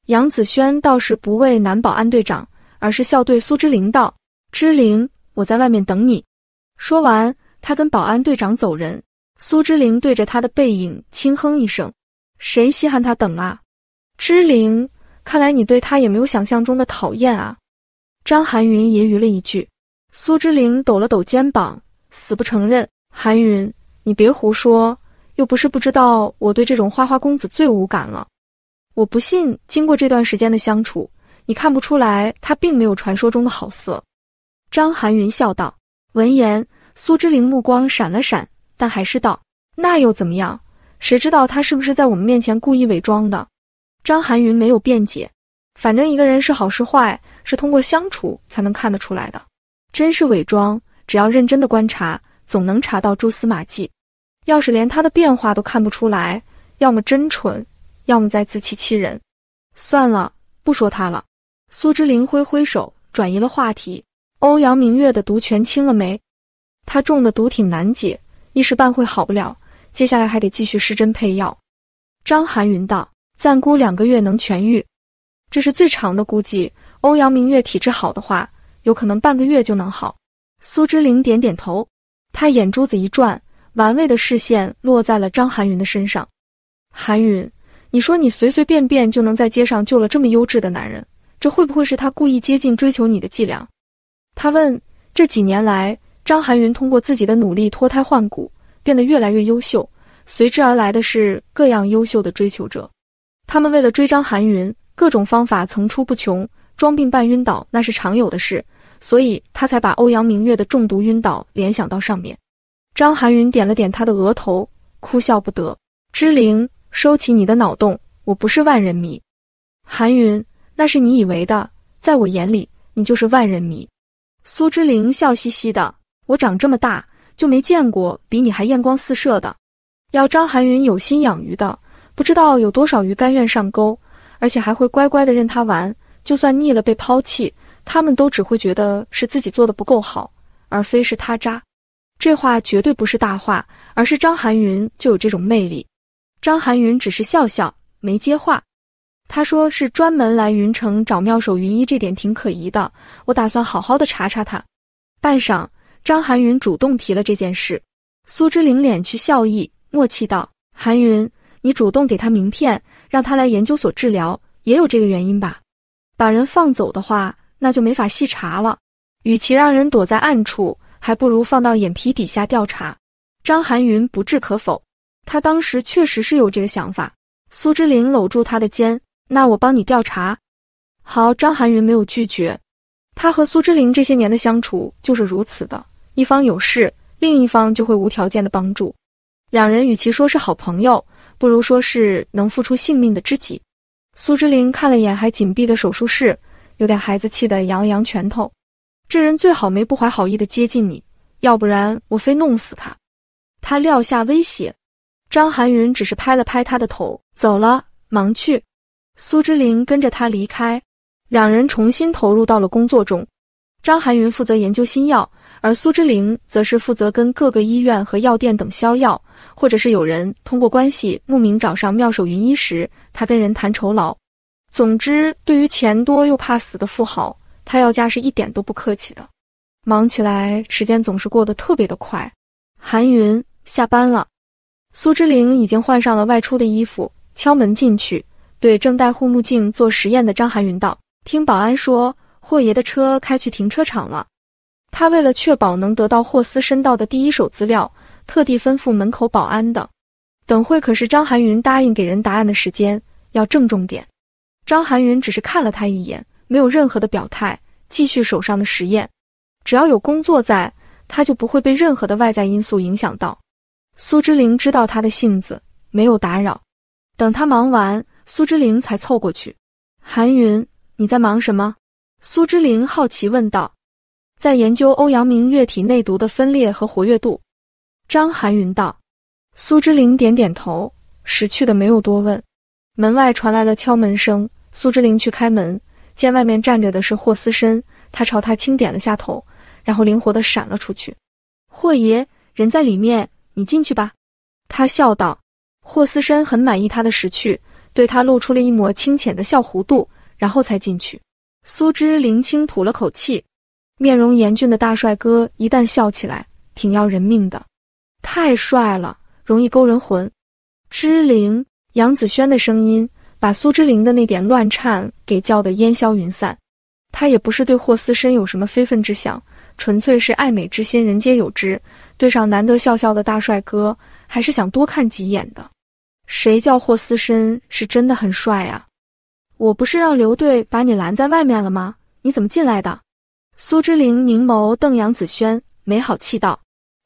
S1: 杨子轩倒是不为男保安队长，而是笑对苏之灵道：“之灵，我在外面等你。”说完，他跟保安队长走人。苏之灵对着他的背影轻哼一声：“谁稀罕他等啊？”之灵，看来你对他也没有想象中的讨厌啊。张含云揶揄了一句，苏之灵抖了抖肩膀，死不承认。含云，你别胡说，又不是不知道我对这种花花公子最无感了。我不信，经过这段时间的相处，你看不出来他并没有传说中的好色。张含云笑道。闻言，苏之灵目光闪了闪，但还是道：“那又怎么样？谁知道他是不是在我们面前故意伪装的？”张含云没有辩解，反正一个人是好是坏。是通过相处才能看得出来的，真是伪装。只要认真的观察，总能查到蛛丝马迹。要是连他的变化都看不出来，要么真蠢，要么在自欺欺人。算了，不说他了。苏之灵挥挥手，转移了话题。欧阳明月的毒全清了没？他中的毒挺难解，一时半会好不了。接下来还得继续施针配药。张含云道：“暂估两个月能痊愈，这是最长的估计。”欧阳明月体质好的话，有可能半个月就能好。苏之灵点点头，他眼珠子一转，玩味的视线落在了张含云的身上。含云，你说你随随便便就能在街上救了这么优质的男人，这会不会是他故意接近追求你的伎俩？他问。这几年来，张含云通过自己的努力脱胎换骨，变得越来越优秀，随之而来的是各样优秀的追求者。他们为了追张含云，各种方法层出不穷。装病半晕倒那是常有的事，所以他才把欧阳明月的中毒晕倒联想到上面。张含云点了点他的额头，哭笑不得。之灵，收起你的脑洞，我不是万人迷。含云，那是你以为的，在我眼里，你就是万人迷。苏之灵笑嘻嘻的，我长这么大就没见过比你还艳光四射的。要张含云有心养鱼的，不知道有多少鱼甘愿上钩，而且还会乖乖的任他玩。就算腻了被抛弃，他们都只会觉得是自己做的不够好，而非是他渣。这话绝对不是大话，而是张含云就有这种魅力。张含云只是笑笑，没接话。他说是专门来云城找妙手云医，这点挺可疑的。我打算好好的查查他。半晌，张含云主动提了这件事。苏之灵敛去笑意，默契道：“含云，你主动给他名片，让他来研究所治疗，也有这个原因吧？”把人放走的话，那就没法细查了。与其让人躲在暗处，还不如放到眼皮底下调查。张含云不置可否，他当时确实是有这个想法。苏之林搂住他的肩：“那我帮你调查。”好，张含云没有拒绝。他和苏之林这些年的相处就是如此的，一方有事，另一方就会无条件的帮助。两人与其说是好朋友，不如说是能付出性命的知己。苏之林看了眼还紧闭的手术室，有点孩子气的扬了扬拳头：“这人最好没不怀好意的接近你，要不然我非弄死他。”他撂下威胁，张含云只是拍了拍他的头，走了，忙去。苏之林跟着他离开，两人重新投入到了工作中。张含云负责研究新药，而苏之林则是负责跟各个医院和药店等销药。或者是有人通过关系慕名找上妙手云衣时，他跟人谈酬劳。总之，对于钱多又怕死的富豪，他要价是一点都不客气的。忙起来，时间总是过得特别的快。韩云下班了，苏之灵已经换上了外出的衣服，敲门进去，对正戴护目镜做实验的张含云道：“听保安说，霍爷的车开去停车场了。他为了确保能得到霍斯申道的第一手资料。”特地吩咐门口保安的，等会可是张含云答应给人答案的时间，要正重点。张含云只是看了他一眼，没有任何的表态，继续手上的实验。只要有工作在，他就不会被任何的外在因素影响到。苏之灵知道他的性子，没有打扰。等他忙完，苏之灵才凑过去：“含云，你在忙什么？”苏之灵好奇问道：“在研究欧阳明月体内毒的分裂和活跃度。”张含云道，苏之灵点点头，识趣的没有多问。门外传来了敲门声，苏之灵去开门，见外面站着的是霍思深，他朝他轻点了下头，然后灵活的闪了出去。霍爷，人在里面，你进去吧。他笑道。霍思深很满意他的识趣，对他露出了一抹清浅的笑弧度，然后才进去。苏之灵轻吐了口气，面容严峻的大帅哥一旦笑起来，挺要人命的。太帅了，容易勾人魂。之灵，杨子轩的声音把苏之灵的那点乱颤给叫得烟消云散。他也不是对霍思深有什么非分之想，纯粹是爱美之心，人皆有之。对上难得笑笑的大帅哥，还是想多看几眼的。谁叫霍思深是真的很帅啊！我不是让刘队把你拦在外面了吗？你怎么进来的？苏之灵凝眸瞪杨子轩，没好气道。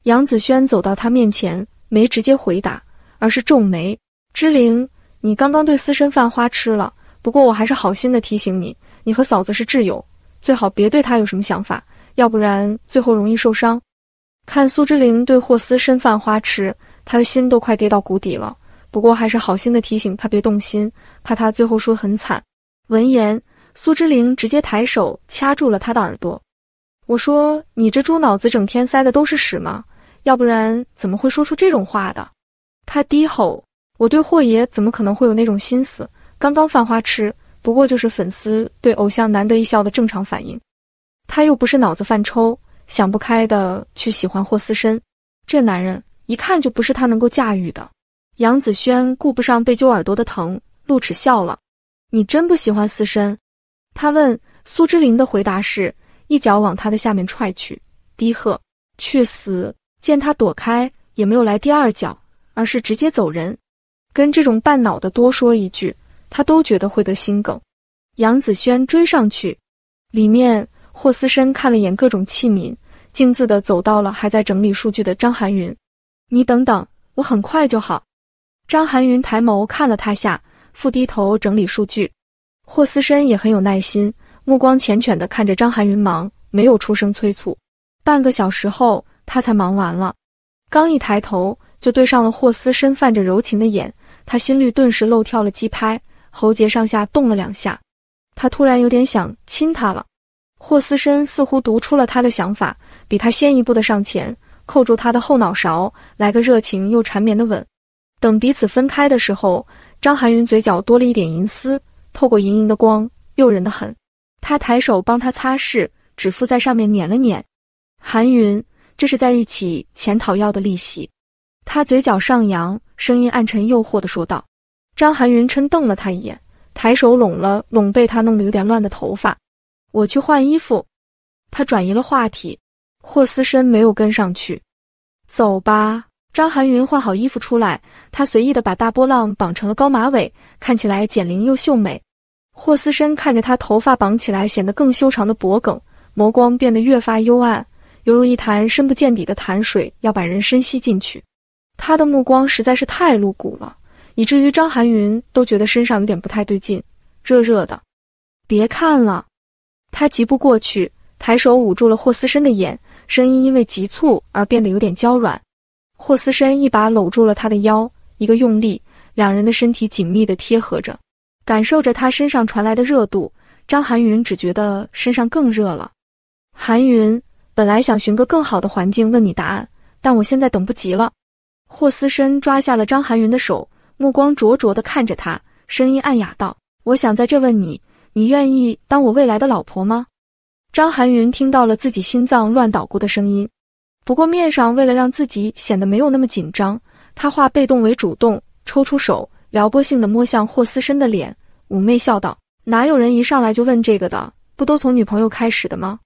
S1: 杨子轩走到他面前，没直接回答，而是皱眉：“芝玲，你刚刚对私生饭花痴了。不过我还是好心的提醒你，你和嫂子是挚友，最好别对他有什么想法，要不然最后容易受伤。”看苏芝玲对霍斯身犯花痴，他的心都快跌到谷底了。不过还是好心的提醒他别动心，怕他最后输很惨。闻言，苏芝玲直接抬手掐住了他的耳朵：“我说你这猪脑子，整天塞的都是屎吗？”要不然怎么会说出这种话的？他低吼：“我对霍爷怎么可能会有那种心思？刚刚犯花痴，不过就是粉丝对偶像难得一笑的正常反应。他又不是脑子犯抽、想不开的去喜欢霍思深。这男人一看就不是他能够驾驭的。”杨子轩顾不上被揪耳朵的疼，露齿笑了：“你真不喜欢思深？”他问。苏之林的回答是一脚往他的下面踹去，低喝：“去死！”见他躲开，也没有来第二脚，而是直接走人。跟这种半脑的多说一句，他都觉得会得心梗。杨子轩追上去，里面霍思深看了眼各种器皿，径自的走到了还在整理数据的张含云：“你等等，我很快就好。”张含云抬眸看了他下，复低头整理数据。霍思深也很有耐心，目光缱绻的看着张含云忙，没有出声催促。半个小时后。他才忙完了，刚一抬头就对上了霍思深泛着柔情的眼，他心率顿时漏跳了几拍，喉结上下动了两下，他突然有点想亲她了。霍思深似乎读出了他的想法，比他先一步的上前，扣住他的后脑勺，来个热情又缠绵的吻。等彼此分开的时候，张含云嘴角多了一点银丝，透过莹莹的光，诱人的很。他抬手帮他擦拭，指腹在上面碾了碾，含云。这是在一起前讨要的利息，他嘴角上扬，声音暗沉诱惑的说道。张含云嗔瞪了他一眼，抬手拢了拢被他弄得有点乱的头发。我去换衣服。他转移了话题。霍思深没有跟上去。走吧。张含云换好衣服出来，她随意的把大波浪绑成了高马尾，看起来减龄又秀美。霍思深看着她头发绑起来显得更修长的脖梗，眸光变得越发幽暗。犹如一潭深不见底的潭水，要把人深吸进去。他的目光实在是太露骨了，以至于张含云都觉得身上有点不太对劲，热热的。别看了，他急步过去，抬手捂住了霍思深的眼，声音因为急促而变得有点娇软。霍思深一把搂住了他的腰，一个用力，两人的身体紧密的贴合着，感受着他身上传来的热度，张含云只觉得身上更热了。含云。本来想寻个更好的环境问你答案，但我现在等不及了。霍思深抓下了张含云的手，目光灼灼地看着他，声音暗哑道：“我想在这问你，你愿意当我未来的老婆吗？”张含云听到了自己心脏乱捣鼓的声音，不过面上为了让自己显得没有那么紧张，他化被动为主动，抽出手，撩拨性的摸向霍思深的脸，妩媚笑道：“哪有人一上来就问这个的？不都从女朋友开始的吗？”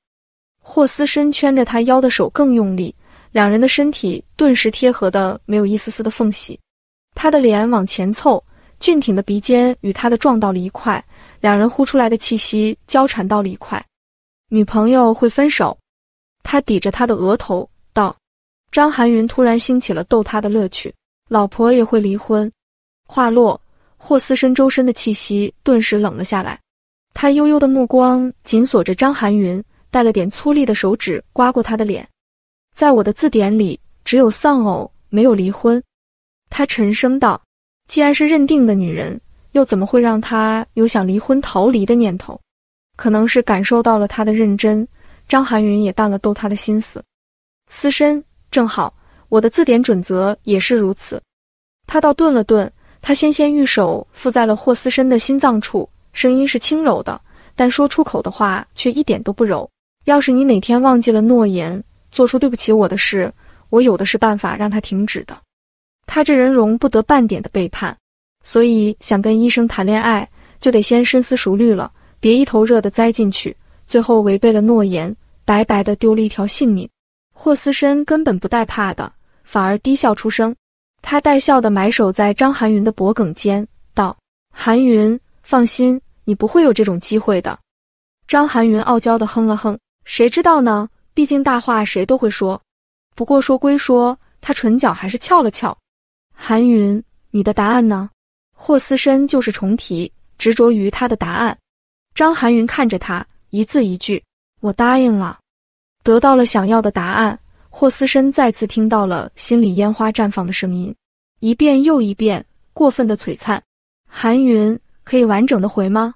S1: 霍斯深圈着他腰的手更用力，两人的身体顿时贴合的没有一丝丝的缝隙。他的脸往前凑，俊挺的鼻尖与他的撞到了一块，两人呼出来的气息交缠到了一块。女朋友会分手，他抵着他的额头道：“张含云突然兴起了逗他的乐趣，老婆也会离婚。”话落，霍斯深周身的气息顿时冷了下来，他幽幽的目光紧锁着张含云。带了点粗粝的手指刮过他的脸，在我的字典里只有丧偶，没有离婚。他沉声道：“既然是认定的女人，又怎么会让他有想离婚逃离的念头？”可能是感受到了他的认真，张含云也淡了逗他的心思。私深，正好我的字典准则也是如此。他倒顿了顿，他纤纤玉手附在了霍思深的心脏处，声音是轻柔的，但说出口的话却一点都不柔。要是你哪天忘记了诺言，做出对不起我的事，我有的是办法让他停止的。他这人容不得半点的背叛，所以想跟医生谈恋爱，就得先深思熟虑了，别一头热的栽进去，最后违背了诺言，白白的丢了一条性命。霍思深根本不带怕的，反而低笑出声，他带笑的埋首在张含云的脖颈间，道：“含云，放心，你不会有这种机会的。”张含云傲娇的哼了哼。谁知道呢？毕竟大话谁都会说。不过说归说，他唇角还是翘了翘。韩云，你的答案呢？霍思深就是重提，执着于他的答案。张含云看着他，一字一句：“我答应了。”得到了想要的答案，霍思深再次听到了心里烟花绽放的声音，一遍又一遍，过分的璀璨。韩云，可以完整的回吗？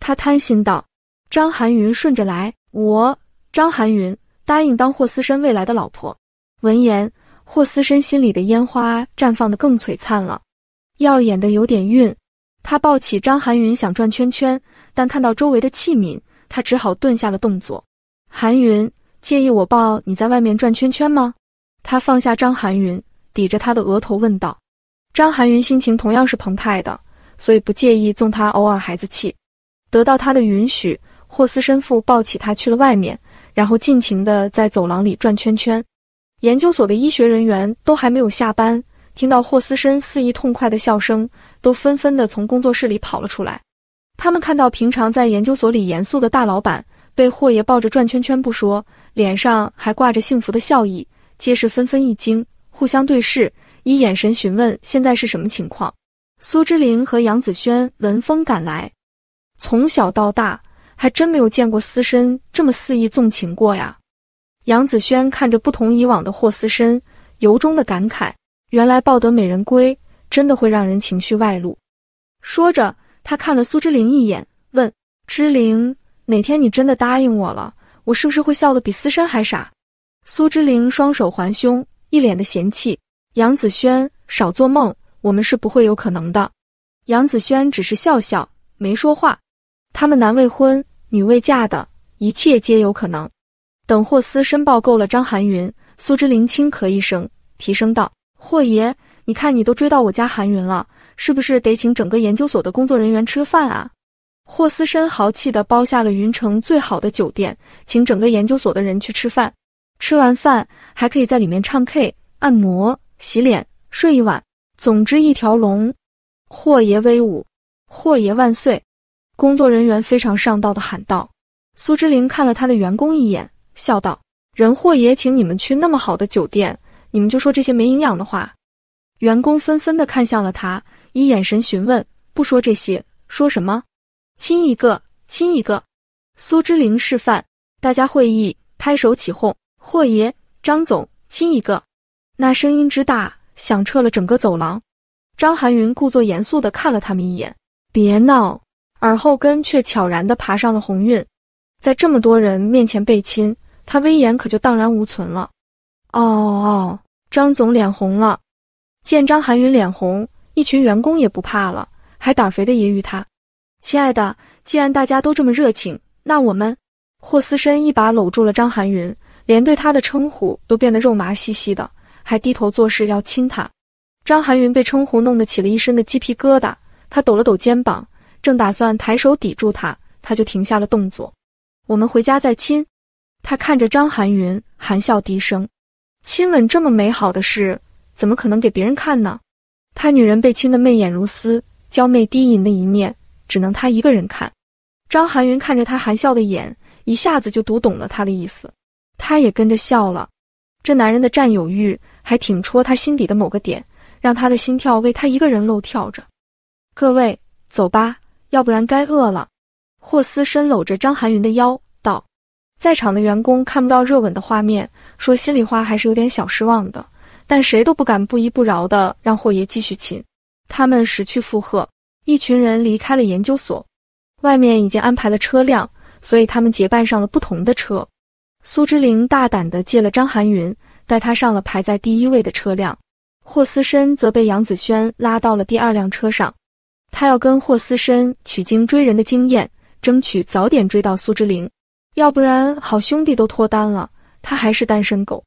S1: 他贪心道。张含云顺着来。我张含云答应当霍思深未来的老婆。闻言，霍思深心里的烟花绽放得更璀璨了，耀眼的有点晕。他抱起张含云想转圈圈，但看到周围的器皿，他只好顿下了动作。含云，介意我抱你在外面转圈圈吗？他放下张含云，抵着他的额头问道。张含云心情同样是澎湃的，所以不介意纵他偶尔孩子气，得到他的允许。霍斯申父抱起他去了外面，然后尽情的在走廊里转圈圈。研究所的医学人员都还没有下班，听到霍斯申肆意痛快的笑声，都纷纷的从工作室里跑了出来。他们看到平常在研究所里严肃的大老板被霍爷抱着转圈圈不说，脸上还挂着幸福的笑意，皆是纷纷一惊，互相对视，以眼神询问现在是什么情况。苏之林和杨子轩闻风赶来，从小到大。还真没有见过司深这么肆意纵情过呀！杨子轩看着不同以往的霍司深，由衷的感慨：原来抱得美人归，真的会让人情绪外露。说着，他看了苏之灵一眼，问：“之灵，哪天你真的答应我了，我是不是会笑得比司深还傻？”苏之灵双手环胸，一脸的嫌弃：“杨子轩，少做梦，我们是不会有可能的。”杨子轩只是笑笑，没说话。他们男未婚。女未嫁的一切皆有可能。等霍斯申报够了，张含云、苏之林轻咳一声，提升道：“霍爷，你看你都追到我家含云了，是不是得请整个研究所的工作人员吃饭啊？”霍斯深豪气的包下了云城最好的酒店，请整个研究所的人去吃饭。吃完饭还可以在里面唱 K、按摩、洗脸、睡一晚，总之一条龙。霍爷威武，霍爷万岁。工作人员非常上道的喊道：“苏之灵看了他的员工一眼，笑道：‘人霍爷请你们去那么好的酒店，你们就说这些没营养的话。’员工纷纷的看向了他，以眼神询问：‘不说这些，说什么？亲一个，亲一个。’苏之灵示范，大家会意，拍手起哄。霍爷，张总，亲一个。那声音之大，响彻了整个走廊。张含云故作严肃的看了他们一眼：‘别闹。’耳后根却悄然的爬上了红晕，在这么多人面前被亲，他威严可就荡然无存了。哦哦，张总脸红了。见张含云脸红，一群员工也不怕了，还胆肥的揶揄他：“亲爱的，既然大家都这么热情，那我们……”霍思深一把搂住了张含云，连对他的称呼都变得肉麻兮兮的，还低头做事要亲他。张含云被称呼弄得起了一身的鸡皮疙瘩，他抖了抖肩膀。正打算抬手抵住他，他就停下了动作。我们回家再亲。他看着张含云，含笑低声：“亲吻这么美好的事，怎么可能给别人看呢？”他女人被亲的媚眼如丝，娇媚低吟的一面，只能他一个人看。张含云看着他含笑的眼，一下子就读懂了他的意思。他也跟着笑了。这男人的占有欲还挺戳他心底的某个点，让他的心跳为他一个人漏跳着。各位，走吧。要不然该饿了。霍思深搂着张含云的腰道：“在场的员工看不到热吻的画面，说心里话还是有点小失望的。但谁都不敢不依不饶的让霍爷继续亲，他们识去附和。一群人离开了研究所，外面已经安排了车辆，所以他们结伴上了不同的车。苏之灵大胆的借了张含云，带他上了排在第一位的车辆。霍思深则被杨子轩拉到了第二辆车上。”他要跟霍思深取经追人的经验，争取早点追到苏之灵，要不然好兄弟都脱单了，他还是单身狗。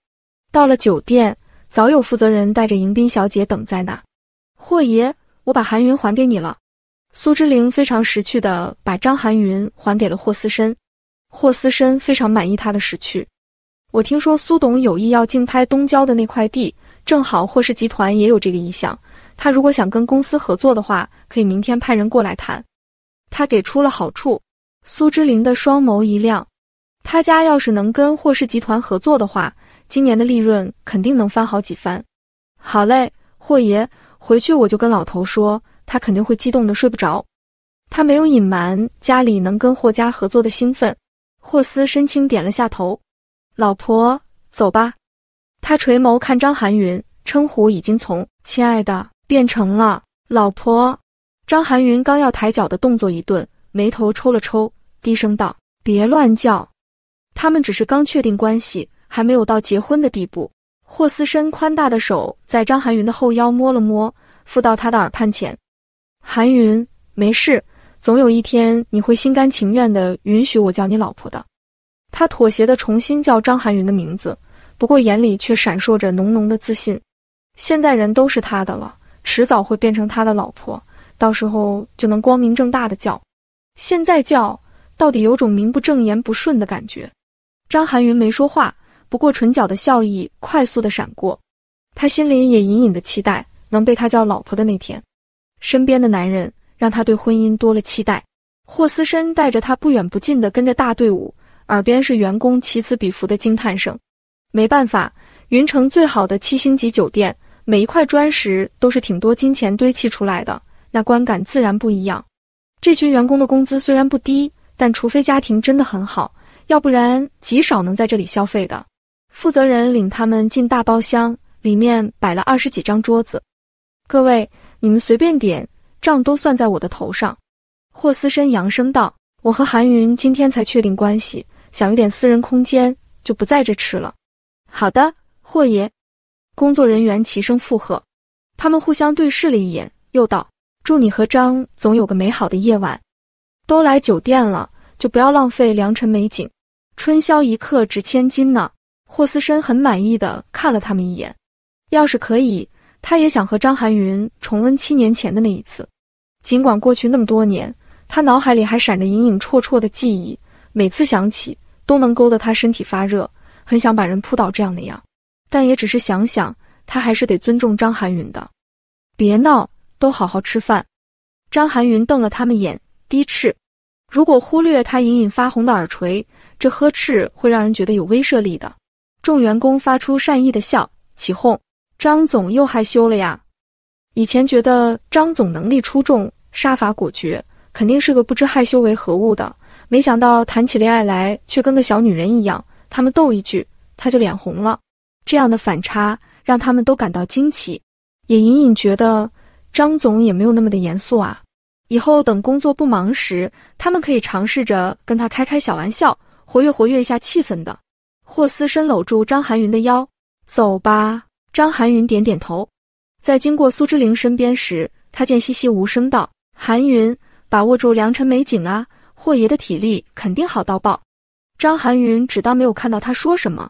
S1: 到了酒店，早有负责人带着迎宾小姐等在那。霍爷，我把韩云还给你了。苏之灵非常识趣的把张含云还给了霍思深，霍思深非常满意他的识趣。我听说苏董有意要竞拍东郊的那块地，正好霍氏集团也有这个意向。他如果想跟公司合作的话，可以明天派人过来谈。他给出了好处，苏之林的双眸一亮。他家要是能跟霍氏集团合作的话，今年的利润肯定能翻好几番。好嘞，霍爷，回去我就跟老头说，他肯定会激动的睡不着。他没有隐瞒家里能跟霍家合作的兴奋。霍斯深情点了下头，老婆，走吧。他垂眸看张含云，称呼已经从亲爱的。变成了老婆，张含云刚要抬脚的动作一顿，眉头抽了抽，低声道：“别乱叫，他们只是刚确定关系，还没有到结婚的地步。”霍思身宽大的手在张含云的后腰摸了摸，附到他的耳畔前：“含云，没事，总有一天你会心甘情愿的允许我叫你老婆的。”他妥协的重新叫张含云的名字，不过眼里却闪烁着浓浓的自信。现在人都是他的了。迟早会变成他的老婆，到时候就能光明正大的叫。现在叫，到底有种名不正言不顺的感觉。张含云没说话，不过唇角的笑意快速的闪过，他心里也隐隐的期待能被他叫老婆的那天。身边的男人让他对婚姻多了期待。霍思深带着他不远不近的跟着大队伍，耳边是员工起此彼伏的惊叹声。没办法，云城最好的七星级酒店。每一块砖石都是挺多金钱堆砌出来的，那观感自然不一样。这群员工的工资虽然不低，但除非家庭真的很好，要不然极少能在这里消费的。负责人领他们进大包厢，里面摆了二十几张桌子。各位，你们随便点，账都算在我的头上。”霍思深扬声道，“我和韩云今天才确定关系，想有点私人空间，就不在这吃了。”“好的，霍爷。”工作人员齐声附和，他们互相对视了一眼，又道：“祝你和张总有个美好的夜晚。都来酒店了，就不要浪费良辰美景，春宵一刻值千金呢。”霍思深很满意的看了他们一眼。要是可以，他也想和张含云重温七年前的那一次。尽管过去那么多年，他脑海里还闪着隐隐绰绰的记忆，每次想起都能勾得他身体发热，很想把人扑倒这样那样。但也只是想想，他还是得尊重张含云的。别闹，都好好吃饭。张含云瞪了他们眼，低斥：“如果忽略他隐隐发红的耳垂，这呵斥会让人觉得有威慑力的。”众员工发出善意的笑，起哄：“张总又害羞了呀！”以前觉得张总能力出众，杀伐果决，肯定是个不知害羞为何物的。没想到谈起恋爱来，却跟个小女人一样。他们逗一句，他就脸红了。这样的反差让他们都感到惊奇，也隐隐觉得张总也没有那么的严肃啊。以后等工作不忙时，他们可以尝试着跟他开开小玩笑，活跃活跃一下气氛的。霍思深搂住张含云的腰，走吧。张含云点点头，在经过苏之凌身边时，他见西西无声道：“含云，把握住良辰美景啊，霍爷的体力肯定好到爆。”张含云只当没有看到他说什么。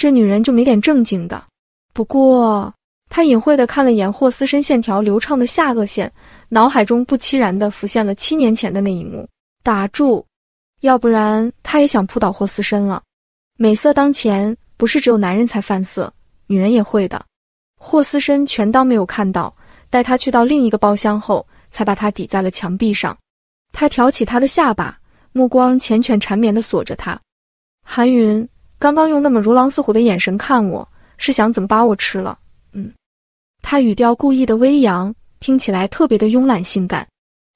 S1: 这女人就没点正经的。不过，她隐晦的看了眼霍思身线条流畅的下颚线，脑海中不期然的浮现了七年前的那一幕。打住，要不然她也想扑倒霍思身了。美色当前，不是只有男人才犯色，女人也会的。霍思身全当没有看到，带她去到另一个包厢后，才把她抵在了墙壁上。他挑起她的下巴，目光缱绻缠绵的锁着她，韩云。刚刚用那么如狼似虎的眼神看我，是想怎么把我吃了？嗯，他语调故意的微扬，听起来特别的慵懒性感。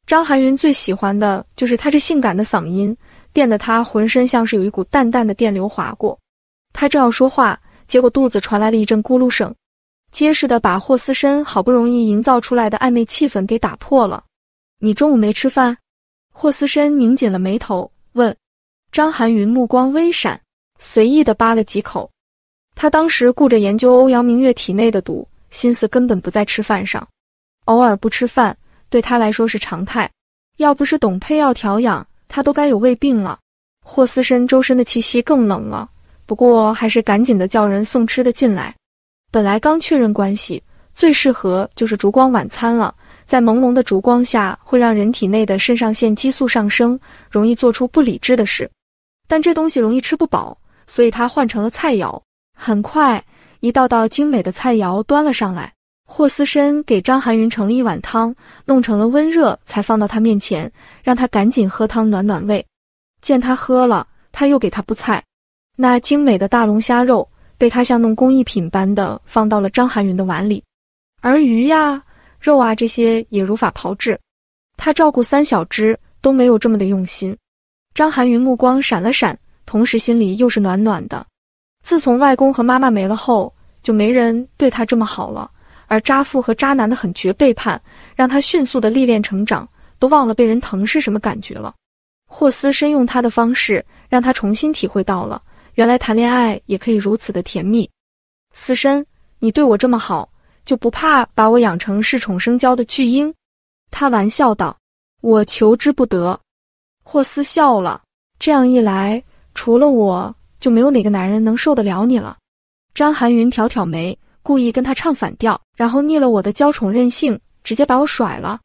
S1: 张含云最喜欢的就是他这性感的嗓音，电得他浑身像是有一股淡淡的电流划过。他正要说话，结果肚子传来了一阵咕噜声，结实的把霍思深好不容易营造出来的暧昧气氛给打破了。你中午没吃饭？霍思深拧紧了眉头问。张含云目光微闪。随意的扒了几口，他当时顾着研究欧阳明月体内的毒，心思根本不在吃饭上。偶尔不吃饭对他来说是常态，要不是懂配药调养，他都该有胃病了。霍思深周身的气息更冷了，不过还是赶紧的叫人送吃的进来。本来刚确认关系，最适合就是烛光晚餐了，在朦胧的烛光下会让人体内的肾上腺激素上升，容易做出不理智的事，但这东西容易吃不饱。所以他换成了菜肴。很快，一道道精美的菜肴端了上来。霍思深给张含云盛了一碗汤，弄成了温热才放到他面前，让他赶紧喝汤暖暖胃。见他喝了，他又给他布菜。那精美的大龙虾肉被他像弄工艺品般的放到了张含云的碗里，而鱼呀、肉啊这些也如法炮制。他照顾三小只都没有这么的用心。张含云目光闪了闪。同时心里又是暖暖的。自从外公和妈妈没了后，就没人对他这么好了。而渣父和渣男的狠绝背叛，让他迅速的历练成长，都忘了被人疼是什么感觉了。霍思深用他的方式，让他重新体会到了，原来谈恋爱也可以如此的甜蜜。思深，你对我这么好，就不怕把我养成恃宠生娇的巨婴？他玩笑道。我求之不得。霍斯笑了，这样一来。除了我，就没有哪个男人能受得了你了。张含云挑挑眉，故意跟他唱反调，然后腻了我的娇宠任性，直接把我甩了。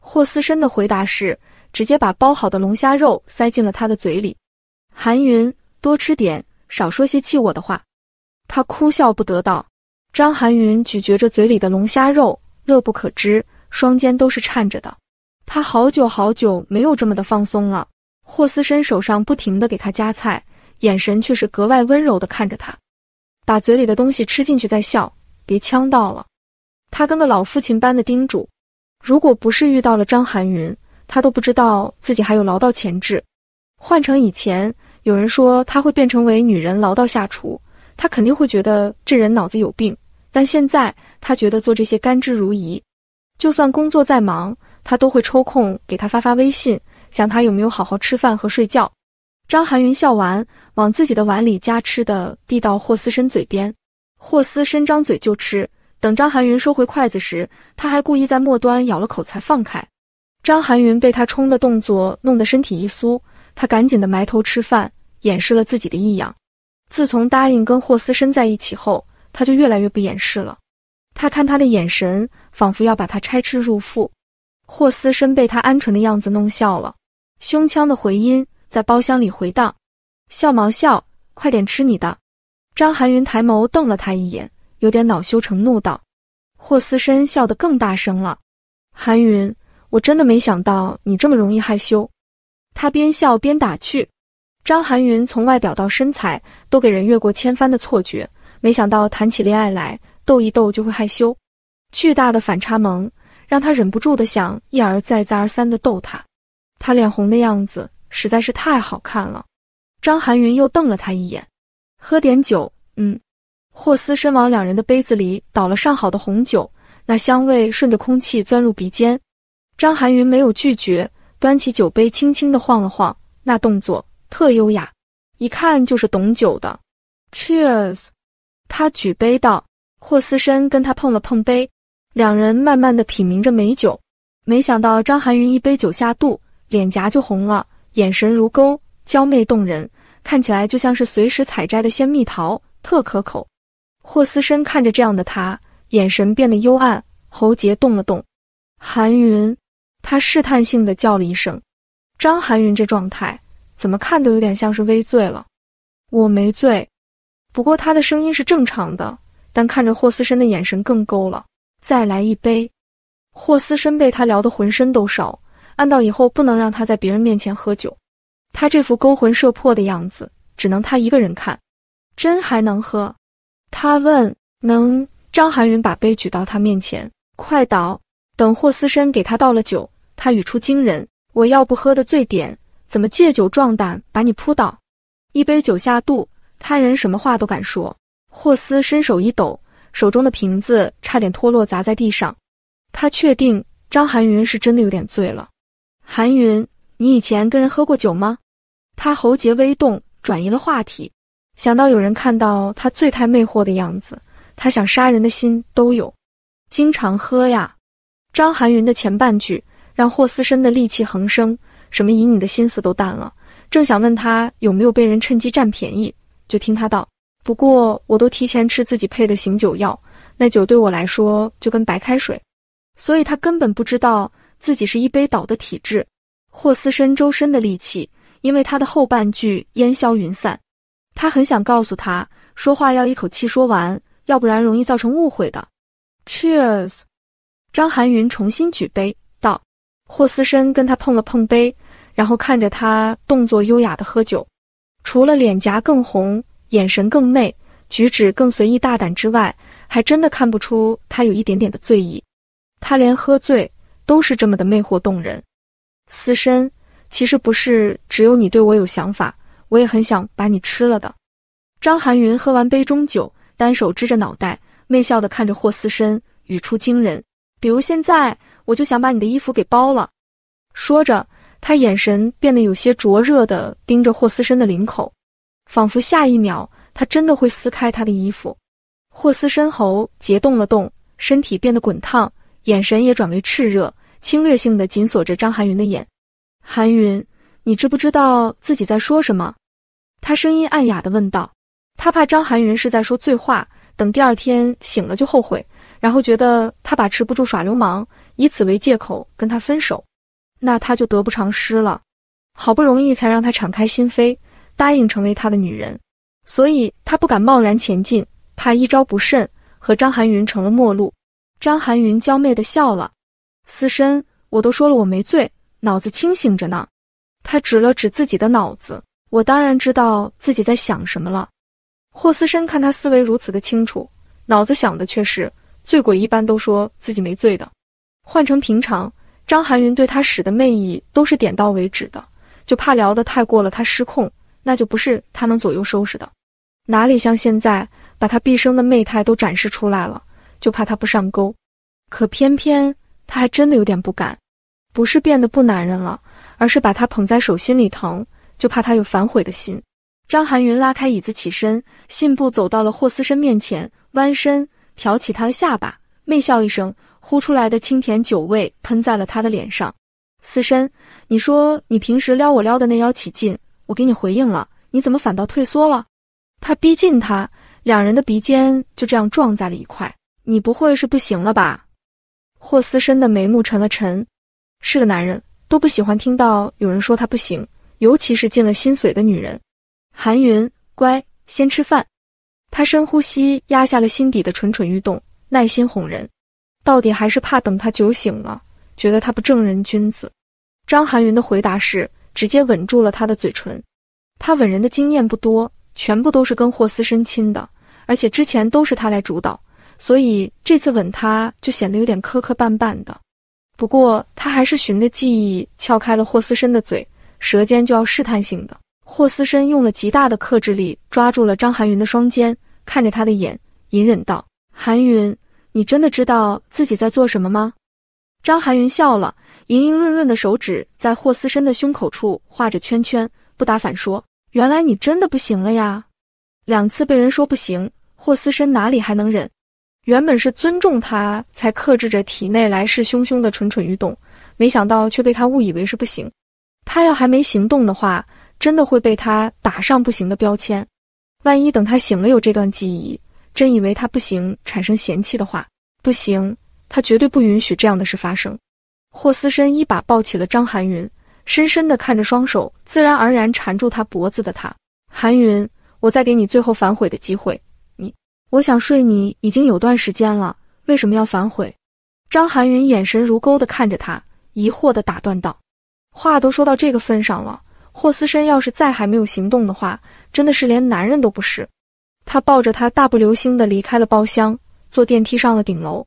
S1: 霍思深的回答是，直接把包好的龙虾肉塞进了他的嘴里。含云，多吃点，少说些气我的话。他哭笑不得道。张含云咀嚼着嘴里的龙虾肉，乐不可支，双肩都是颤着的。他好久好久没有这么的放松了。霍思深手上不停的给他夹菜，眼神却是格外温柔的看着他，把嘴里的东西吃进去再笑，别呛到了。他跟个老父亲般的叮嘱。如果不是遇到了张含云，他都不知道自己还有唠叨潜质。换成以前，有人说他会变成为女人唠叨下厨，他肯定会觉得这人脑子有病。但现在他觉得做这些甘之如饴。就算工作再忙，他都会抽空给他发发微信。想他有没有好好吃饭和睡觉？张含云笑完，往自己的碗里夹吃的，递到霍思深嘴边。霍思深张嘴就吃。等张含云收回筷子时，他还故意在末端咬了口才放开。张含云被他冲的动作弄得身体一酥，他赶紧的埋头吃饭，掩饰了自己的异样。自从答应跟霍思深在一起后，他就越来越不掩饰了。他看他的眼神，仿佛要把他拆吃入腹。霍思深被他鹌鹑的样子弄笑了。胸腔的回音在包厢里回荡，笑毛笑，快点吃你的！张含云抬眸瞪了他一眼，有点恼羞成怒道：“霍思深笑得更大声了。”韩云，我真的没想到你这么容易害羞。他边笑边打趣。张含云从外表到身材都给人越过千帆的错觉，没想到谈起恋爱来，逗一逗就会害羞，巨大的反差萌让他忍不住的想一而再再而三的逗他。他脸红的样子实在是太好看了，张含云又瞪了他一眼。喝点酒，嗯。霍思深往两人的杯子里倒了上好的红酒，那香味顺着空气钻入鼻尖。张含云没有拒绝，端起酒杯轻轻的晃了晃，那动作特优雅，一看就是懂酒的。Cheers，他举杯道。霍思深跟他碰了碰杯，两人慢慢的品茗着美酒。没想到张含云一杯酒下肚。脸颊就红了，眼神如钩，娇媚动人，看起来就像是随时采摘的鲜蜜桃，特可口。霍思深看着这样的她，眼神变得幽暗，喉结动了动。韩云，他试探性的叫了一声。张韩云这状态，怎么看都有点像是微醉了。我没醉，不过他的声音是正常的，但看着霍思深的眼神更勾了。再来一杯。霍思深被她聊得浑身都烧。按到以后不能让他在别人面前喝酒，他这副勾魂摄魄的样子只能他一个人看，真还能喝？他问。能。张含云把杯举到他面前，快倒。等霍思深给他倒了酒，他语出惊人：“我要不喝的醉点，怎么借酒壮胆把你扑倒？”一杯酒下肚，他人什么话都敢说。霍思伸手一抖，手中的瓶子差点脱落砸在地上。他确定张含云是真的有点醉了。韩云，你以前跟人喝过酒吗？他喉结微动，转移了话题。想到有人看到他醉态魅惑的样子，他想杀人的心都有。经常喝呀。张含云的前半句让霍思深的戾气横生。什么以你的心思都淡了，正想问他有没有被人趁机占便宜，就听他道：“不过我都提前吃自己配的醒酒药，那酒对我来说就跟白开水，所以他根本不知道。”自己是一杯倒的体质，霍思深周身的力气因为他的后半句烟消云散。他很想告诉他，说话要一口气说完，要不然容易造成误会的。Cheers，张含云重新举杯道。霍思深跟他碰了碰杯，然后看着他动作优雅的喝酒，除了脸颊更红，眼神更媚，举止更随意大胆之外，还真的看不出他有一点点的醉意。他连喝醉。都是这么的魅惑动人，司深，其实不是只有你对我有想法，我也很想把你吃了的。张含云喝完杯中酒，单手支着脑袋，媚笑的看着霍思深，语出惊人。比如现在，我就想把你的衣服给剥了。说着，他眼神变得有些灼热的盯着霍思深的领口，仿佛下一秒他真的会撕开他的衣服。霍思深喉结动了动，身体变得滚烫，眼神也转为炽热。侵略性的紧锁着张含云的眼，含云，你知不知道自己在说什么？他声音暗哑的问道。他怕张含云是在说醉话，等第二天醒了就后悔，然后觉得他把持不住耍流氓，以此为借口跟他分手，那他就得不偿失了。好不容易才让他敞开心扉，答应成为他的女人，所以他不敢贸然前进，怕一招不慎和张含云成了陌路。张含云娇媚的笑了。思深，我都说了我没醉，脑子清醒着呢。他指了指自己的脑子，我当然知道自己在想什么了。霍思深看他思维如此的清楚，脑子想的却是，醉鬼一般都说自己没醉的。换成平常，张含云对他使的媚意都是点到为止的，就怕聊得太过了，他失控，那就不是他能左右收拾的。哪里像现在，把他毕生的媚态都展示出来了，就怕他不上钩。可偏偏。他还真的有点不敢，不是变得不男人了，而是把他捧在手心里疼，就怕他有反悔的心。张含云拉开椅子起身，信步走到了霍思深面前，弯身挑起他的下巴，媚笑一声，呼出来的清甜酒味喷在了他的脸上。思深，你说你平时撩我撩的那腰起劲，我给你回应了，你怎么反倒退缩了？他逼近他，两人的鼻尖就这样撞在了一块。你不会是不行了吧？霍思深的眉目沉了沉，是个男人，都不喜欢听到有人说他不行，尤其是进了心髓的女人。韩云，乖，先吃饭。他深呼吸，压下了心底的蠢蠢欲动，耐心哄人。到底还是怕等他酒醒了，觉得他不正人君子。张含云的回答是，直接吻住了他的嘴唇。他吻人的经验不多，全部都是跟霍思深亲的，而且之前都是他来主导。所以这次吻他就显得有点磕磕绊绊的，不过他还是循着记忆撬开了霍思深的嘴，舌尖就要试探性的。霍思深用了极大的克制力，抓住了张含云的双肩，看着他的眼，隐忍道：“含云，你真的知道自己在做什么吗？”张含云笑了，莹莹润润的手指在霍思深的胸口处画着圈圈，不打反说：“原来你真的不行了呀！”两次被人说不行，霍思深哪里还能忍？原本是尊重他，才克制着体内来势汹汹的蠢蠢欲动，没想到却被他误以为是不行。他要还没行动的话，真的会被他打上不行的标签。万一等他醒了有这段记忆，真以为他不行，产生嫌弃的话，不行，他绝对不允许这样的事发生。霍思深一把抱起了张寒云，深深的看着双手自然而然缠住他脖子的他，寒云，我再给你最后反悔的机会。我想睡你已经有段时间了，为什么要反悔？张含云眼神如钩的看着他，疑惑的打断道：“话都说到这个份上了，霍思深要是再还没有行动的话，真的是连男人都不是。”他抱着他大步流星的离开了包厢，坐电梯上了顶楼，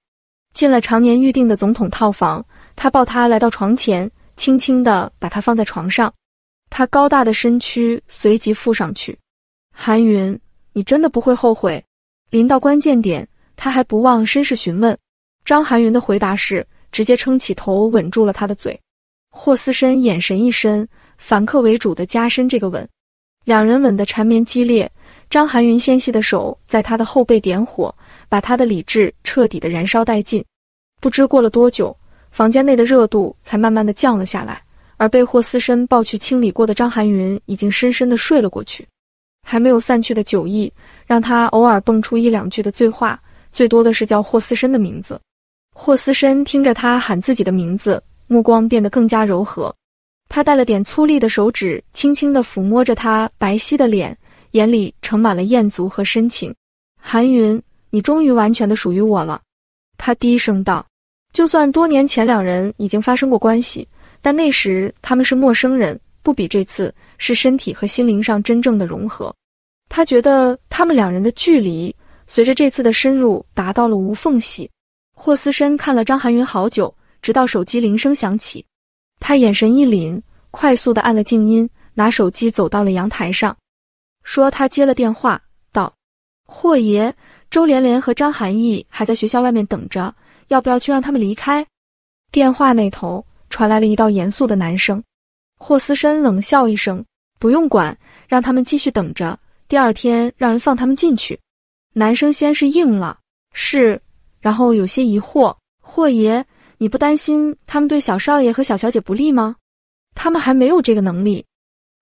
S1: 进了常年预定的总统套房。他抱他来到床前，轻轻的把他放在床上，他高大的身躯随即附上去。韩云，你真的不会后悔？临到关键点，他还不忘绅士询问，张含云的回答是直接撑起头，吻住了他的嘴。霍思深眼神一深，反客为主的加深这个吻，两人吻得缠绵激烈。张含云纤细的手在他的后背点火，把他的理智彻底的燃烧殆尽。不知过了多久，房间内的热度才慢慢的降了下来，而被霍思深抱去清理过的张含云已经深深的睡了过去。还没有散去的酒意，让他偶尔蹦出一两句的醉话，最多的是叫霍思深的名字。霍思深听着他喊自己的名字，目光变得更加柔和。他带了点粗粝的手指，轻轻地抚摸着他白皙的脸，眼里盛满了艳足和深情。韩云，你终于完全的属于我了，他低声道。就算多年前两人已经发生过关系，但那时他们是陌生人，不比这次。是身体和心灵上真正的融合。他觉得他们两人的距离随着这次的深入达到了无缝隙。霍思深看了张含云好久，直到手机铃声响起，他眼神一凛，快速的按了静音，拿手机走到了阳台上，说：“他接了电话，道：‘霍爷，周连连和张含义还在学校外面等着，要不要去让他们离开？’”电话那头传来了一道严肃的男声。霍思深冷笑一声：“不用管，让他们继续等着。第二天让人放他们进去。”男生先是应了：“是。”然后有些疑惑：“霍爷，你不担心他们对小少爷和小小姐不利吗？”“他们还没有这个能力。”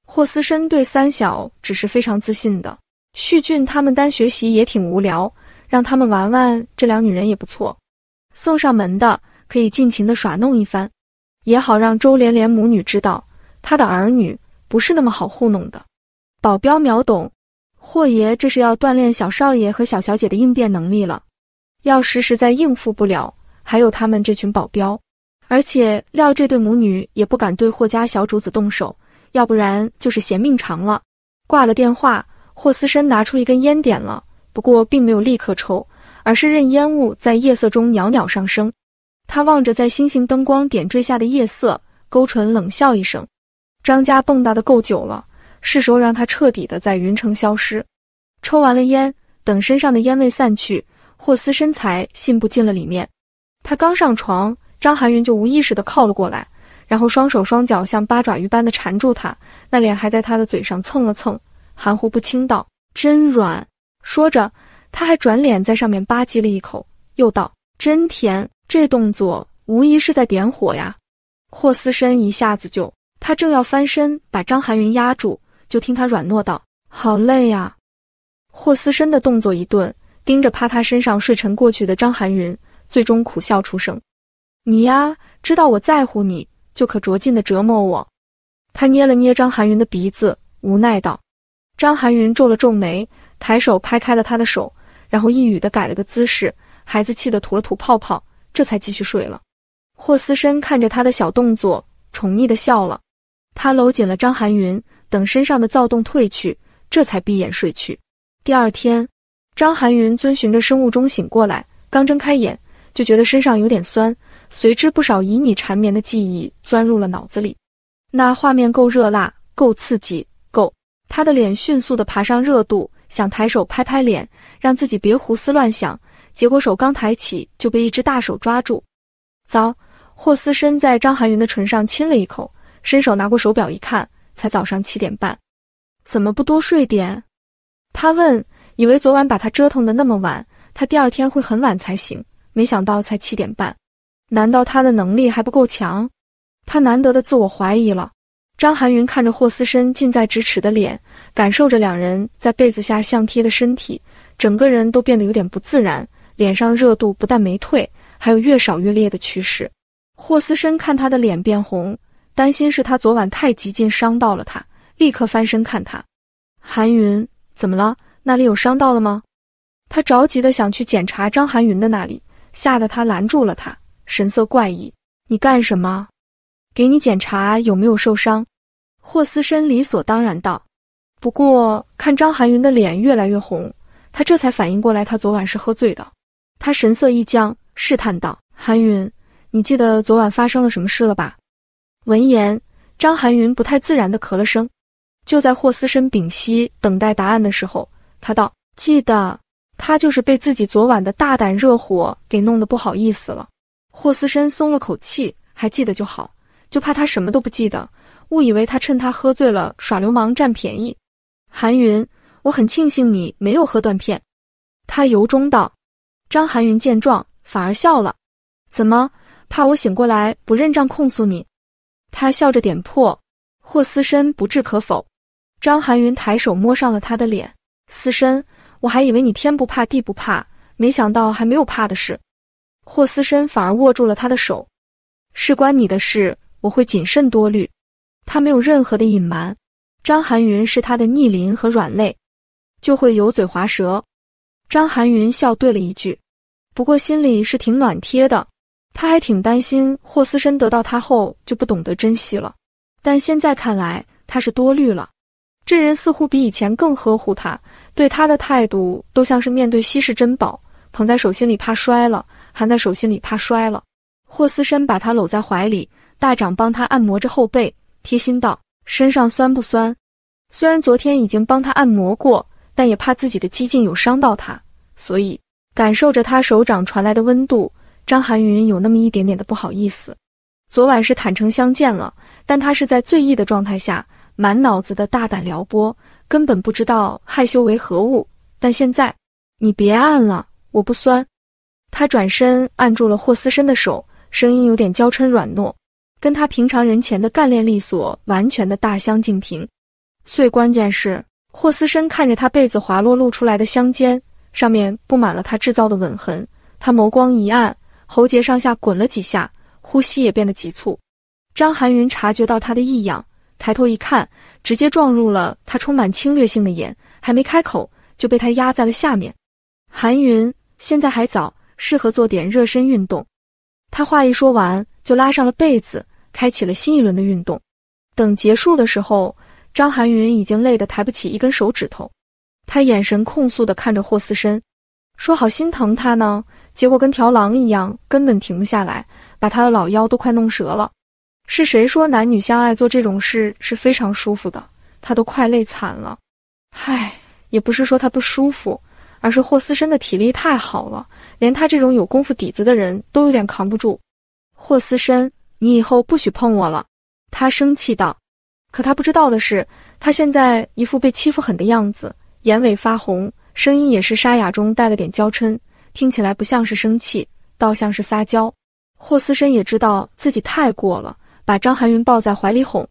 S1: 霍思深对三小只是非常自信的。旭俊他们单学习也挺无聊，让他们玩玩，这两女人也不错，送上门的可以尽情的耍弄一番，也好让周连连母女知道。他的儿女不是那么好糊弄的，保镖秒懂，霍爷这是要锻炼小少爷和小小姐的应变能力了。要实实在应付不了，还有他们这群保镖。而且料这对母女也不敢对霍家小主子动手，要不然就是嫌命长了。挂了电话，霍思深拿出一根烟，点了，不过并没有立刻抽，而是任烟雾在夜色中袅袅上升。他望着在星星灯光点缀下的夜色，勾唇冷笑一声。张家蹦跶的够久了，是时候让他彻底的在云城消失。抽完了烟，等身上的烟味散去，霍斯身才信步进了里面。他刚上床，张含云就无意识的靠了过来，然后双手双脚像八爪鱼般的缠住他，那脸还在他的嘴上蹭了蹭，含糊不清道：“真软。”说着，他还转脸在上面吧唧了一口，又道：“真甜。”这动作无疑是在点火呀。霍斯身一下子就。他正要翻身把张含云压住，就听他软糯道：“好累呀。”霍思深的动作一顿，盯着趴他身上睡沉过去的张含云，最终苦笑出声：“你呀，知道我在乎你，就可着劲的折磨我。”他捏了捏张含云的鼻子，无奈道：“张含云皱了皱眉，抬手拍开了他的手，然后一语的改了个姿势，孩子气的吐了吐泡泡，这才继续睡了。”霍思深看着他的小动作，宠溺的笑了。他搂紧了张含云，等身上的躁动退去，这才闭眼睡去。第二天，张含云遵循着生物钟醒过来，刚睁开眼就觉得身上有点酸，随之不少旖旎缠绵的记忆钻入了脑子里。那画面够热辣，够刺激，够。他的脸迅速的爬上热度，想抬手拍拍脸，让自己别胡思乱想，结果手刚抬起就被一只大手抓住。糟，霍思身在张含云的唇上亲了一口。伸手拿过手表一看，才早上七点半，怎么不多睡点？他问，以为昨晚把他折腾的那么晚，他第二天会很晚才醒，没想到才七点半，难道他的能力还不够强？他难得的自我怀疑了。张含云看着霍思深近在咫尺的脸，感受着两人在被子下相贴的身体，整个人都变得有点不自然，脸上热度不但没退，还有越少越烈的趋势。霍思深看他的脸变红。担心是他昨晚太急进伤到了他，立刻翻身看他，韩云怎么了？那里有伤到了吗？他着急的想去检查张含云的那里，吓得他拦住了他，神色怪异：“你干什么？给你检查有没有受伤？”霍思深理所当然道。不过看张含云的脸越来越红，他这才反应过来，他昨晚是喝醉的。他神色一僵，试探道：“韩云，你记得昨晚发生了什么事了吧？”闻言，张含云不太自然的咳了声。就在霍思深屏息等待答案的时候，他道：“记得，他就是被自己昨晚的大胆热火给弄得不好意思了。”霍思深松了口气，还记得就好，就怕他什么都不记得，误以为他趁他喝醉了耍流氓占便宜。韩云，我很庆幸你没有喝断片。”他由衷道。张含云见状，反而笑了：“怎么？怕我醒过来不认账控诉你？”他笑着点破，霍思深不置可否。张含云抬手摸上了他的脸，思深，我还以为你天不怕地不怕，没想到还没有怕的事。霍思深反而握住了他的手，事关你的事，我会谨慎多虑。他没有任何的隐瞒。张含云是他的逆鳞和软肋，就会油嘴滑舌。张含云笑对了一句，不过心里是挺暖贴的。他还挺担心霍思申得到他后就不懂得珍惜了，但现在看来他是多虑了。这人似乎比以前更呵护他，对他的态度都像是面对稀世珍宝，捧在手心里怕摔了，含在手心里怕摔了。霍思申把他搂在怀里，大掌帮他按摩着后背，贴心道：“身上酸不酸？”虽然昨天已经帮他按摩过，但也怕自己的激进有伤到他，所以感受着他手掌传来的温度。张含云有那么一点点的不好意思，昨晚是坦诚相见了，但他是在醉意的状态下，满脑子的大胆撩拨，根本不知道害羞为何物。但现在，你别按了，我不酸。他转身按住了霍思深的手，声音有点娇嗔软糯，跟他平常人前的干练利索完全的大相径庭。最关键是，霍思深看着他被子滑落露出来的香肩，上面布满了他制造的吻痕，他眸光一暗。喉结上下滚了几下，呼吸也变得急促。张含云察觉到他的异样，抬头一看，直接撞入了他充满侵略性的眼。还没开口，就被他压在了下面。含云，现在还早，适合做点热身运动。他话一说完，就拉上了被子，开启了新一轮的运动。等结束的时候，张含云已经累得抬不起一根手指头。他眼神控诉的看着霍思深，说：“好心疼他呢。”结果跟条狼一样，根本停不下来，把他的老腰都快弄折了。是谁说男女相爱做这种事是非常舒服的？他都快累惨了。唉，也不是说他不舒服，而是霍思深的体力太好了，连他这种有功夫底子的人都有点扛不住。霍思深，你以后不许碰我了！他生气道。可他不知道的是，他现在一副被欺负狠的样子，眼尾发红，声音也是沙哑中带了点娇嗔。听起来不像是生气，倒像是撒娇。霍思深也知道自己太过了，把张含云抱在怀里哄，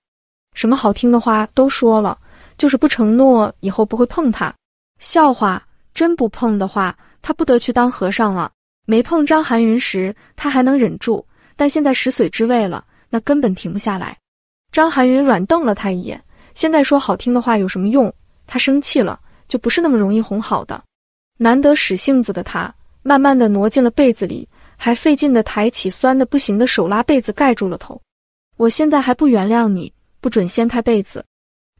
S1: 什么好听的话都说了，就是不承诺以后不会碰他。笑话，真不碰的话，他不得去当和尚了。没碰张含云时，他还能忍住，但现在食髓之味了，那根本停不下来。张含云软瞪了他一眼，现在说好听的话有什么用？他生气了，就不是那么容易哄好的。难得使性子的他。慢慢的挪进了被子里，还费劲的抬起酸的不行的手拉被子盖住了头。我现在还不原谅你，不准掀开被子。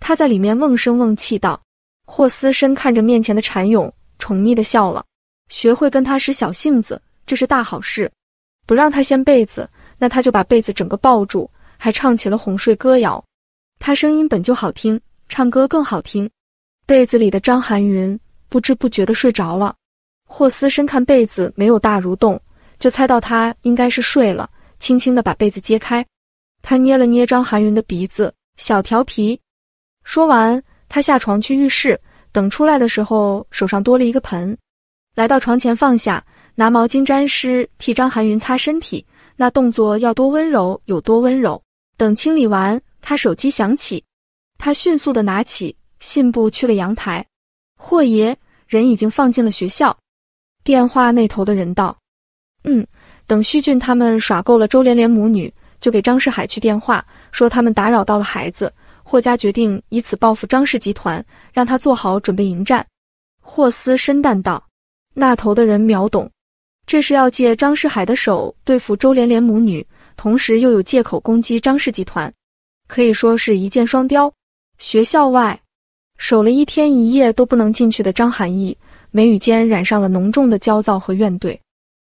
S1: 他在里面瓮声瓮气道。霍思深看着面前的蝉蛹，宠溺的笑了。学会跟他使小性子，这是大好事。不让他掀被子，那他就把被子整个抱住，还唱起了哄睡歌谣。他声音本就好听，唱歌更好听。被子里的张含云不知不觉的睡着了。霍斯深看被子没有大蠕动，就猜到他应该是睡了，轻轻的把被子揭开。他捏了捏张含云的鼻子，小调皮。说完，他下床去浴室，等出来的时候手上多了一个盆。来到床前放下，拿毛巾沾湿，替张含云擦身体，那动作要多温柔有多温柔。等清理完，他手机响起，他迅速的拿起，信步去了阳台。霍爷，人已经放进了学校。电话那头的人道：“嗯，等徐俊他们耍够了周连连母女，就给张世海去电话，说他们打扰到了孩子。霍家决定以此报复张氏集团，让他做好准备迎战。”霍斯深淡道：“那头的人秒懂，这是要借张世海的手对付周连连母女，同时又有借口攻击张氏集团，可以说是一箭双雕。”学校外，守了一天一夜都不能进去的张涵义。眉宇间染上了浓重的焦躁和怨怼。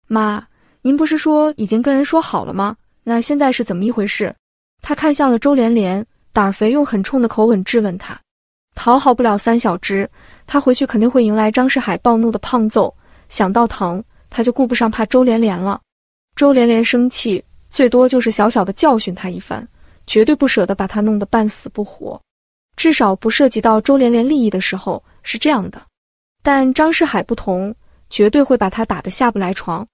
S1: 妈，您不是说已经跟人说好了吗？那现在是怎么一回事？他看向了周连连，胆肥用很冲的口吻质问他。讨好不了三小只，他回去肯定会迎来张世海暴怒的胖揍。想到疼，他就顾不上怕周连连了。周连连生气，最多就是小小的教训他一番，绝对不舍得把他弄得半死不活。至少不涉及到周连连利益的时候是这样的。但张世海不同，绝对会把他打得下不来床。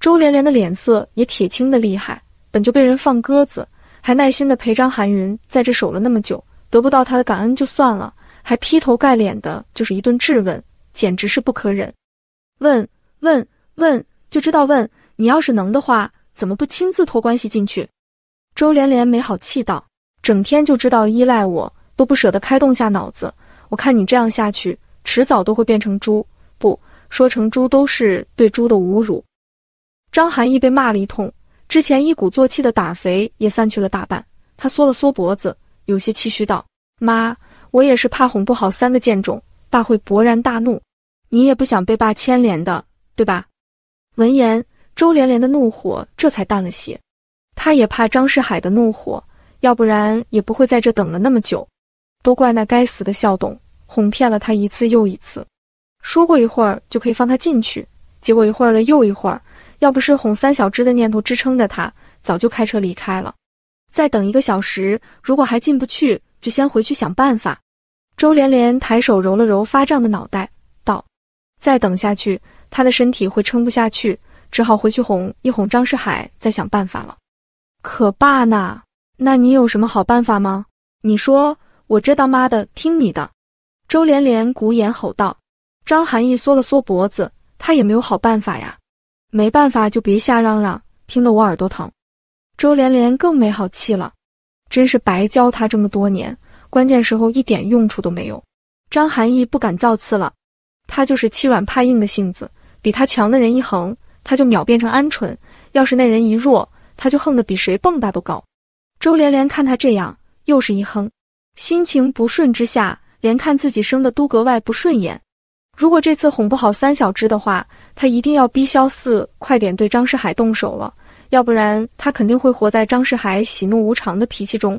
S1: 周连连的脸色也铁青的厉害，本就被人放鸽子，还耐心的陪张含云在这守了那么久，得不到他的感恩就算了，还劈头盖脸的就是一顿质问，简直是不可忍。问，问，问，就知道问你，要是能的话，怎么不亲自托关系进去？周连连没好气道：“整天就知道依赖我，都不舍得开动下脑子，我看你这样下去。”迟早都会变成猪，不说成猪都是对猪的侮辱。张涵义被骂了一通，之前一鼓作气的打肥也散去了大半。他缩了缩脖子，有些气虚道：“妈，我也是怕哄不好三个贱种，爸会勃然大怒。你也不想被爸牵连的，对吧？”闻言，周连连的怒火这才淡了些。他也怕张世海的怒火，要不然也不会在这等了那么久。都怪那该死的校董。哄骗了他一次又一次，说过一会儿就可以放他进去，结果一会儿了又一会儿，要不是哄三小只的念头支撑着他，早就开车离开了。再等一个小时，如果还进不去，就先回去想办法。周连连抬手揉了揉发胀的脑袋，道：“再等下去，他的身体会撑不下去，只好回去哄一哄张世海，再想办法了。”可爸呢？那你有什么好办法吗？你说，我这当妈的听你的。周连连鼓眼吼道：“张涵义缩了缩脖子，他也没有好办法呀，没办法就别瞎嚷嚷，听得我耳朵疼。”周连连更没好气了，真是白教他这么多年，关键时候一点用处都没有。张涵义不敢造次了，他就是欺软怕硬的性子，比他强的人一横，他就秒变成鹌鹑；要是那人一弱，他就横得比谁蹦跶都高。周连连看他这样，又是一哼，心情不顺之下。连看自己生的都格外不顺眼，如果这次哄不好三小只的话，他一定要逼萧四快点对张世海动手了，要不然他肯定会活在张世海喜怒无常的脾气中。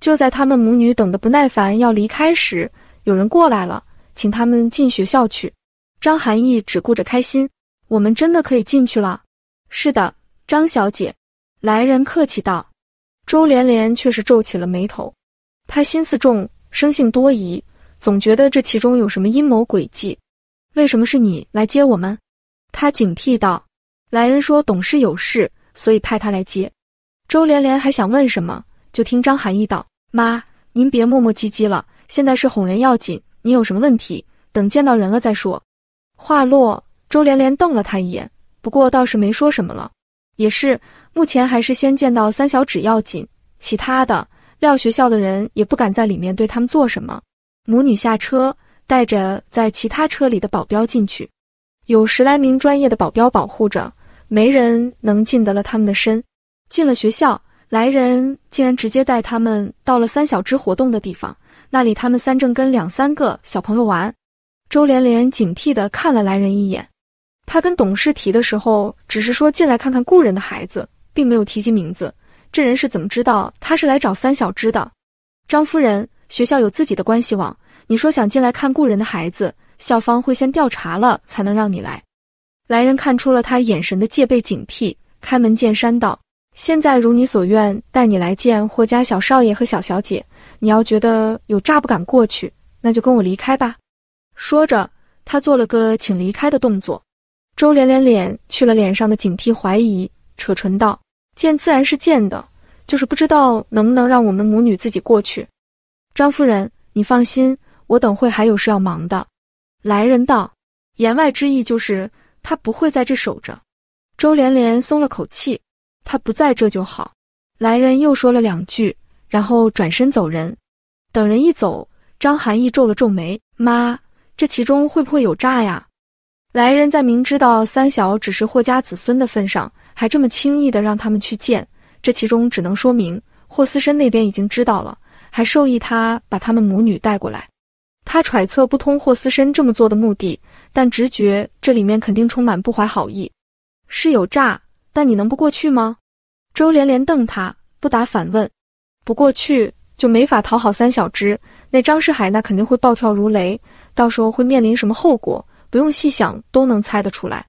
S1: 就在他们母女等得不耐烦要离开时，有人过来了，请他们进学校去。张涵义只顾着开心，我们真的可以进去了。是的，张小姐。来人客气道。周连连却是皱起了眉头，她心思重，生性多疑。总觉得这其中有什么阴谋诡计，为什么是你来接我们？他警惕道。来人说董事有事，所以派他来接。周连连还想问什么，就听张涵义道：“妈，您别磨磨唧唧了，现在是哄人要紧。你有什么问题，等见到人了再说。”话落，周连连瞪了他一眼，不过倒是没说什么了。也是，目前还是先见到三小指要紧，其他的廖学校的人也不敢在里面对他们做什么。母女下车，带着在其他车里的保镖进去，有十来名专业的保镖保护着，没人能近得了他们的身。进了学校，来人竟然直接带他们到了三小只活动的地方，那里他们三正跟两三个小朋友玩。周连连警惕的看了来人一眼，他跟董事提的时候只是说进来看看故人的孩子，并没有提及名字。这人是怎么知道他是来找三小只的？张夫人。学校有自己的关系网，你说想进来看故人的孩子，校方会先调查了才能让你来。来人看出了他眼神的戒备警惕，开门见山道：“现在如你所愿，带你来见霍家小少爷和小小姐。你要觉得有诈不敢过去，那就跟我离开吧。”说着，他做了个请离开的动作。周连连脸去了脸上的警惕怀疑，扯唇道：“见自然是见的，就是不知道能不能让我们母女自己过去。”张夫人，你放心，我等会还有事要忙的。来人道，言外之意就是他不会在这守着。周连连松了口气，他不在这就好。来人又说了两句，然后转身走人。等人一走，张含义皱了皱眉：“妈，这其中会不会有诈呀？”来人在明知道三小只是霍家子孙的份上，还这么轻易的让他们去见，这其中只能说明霍思深那边已经知道了。还授意他把他们母女带过来，他揣测不通霍思申这么做的目的，但直觉这里面肯定充满不怀好意，是有诈。但你能不过去吗？周连连瞪他，不答反问：“不过去就没法讨好三小只，那张世海那肯定会暴跳如雷，到时候会面临什么后果？不用细想都能猜得出来。”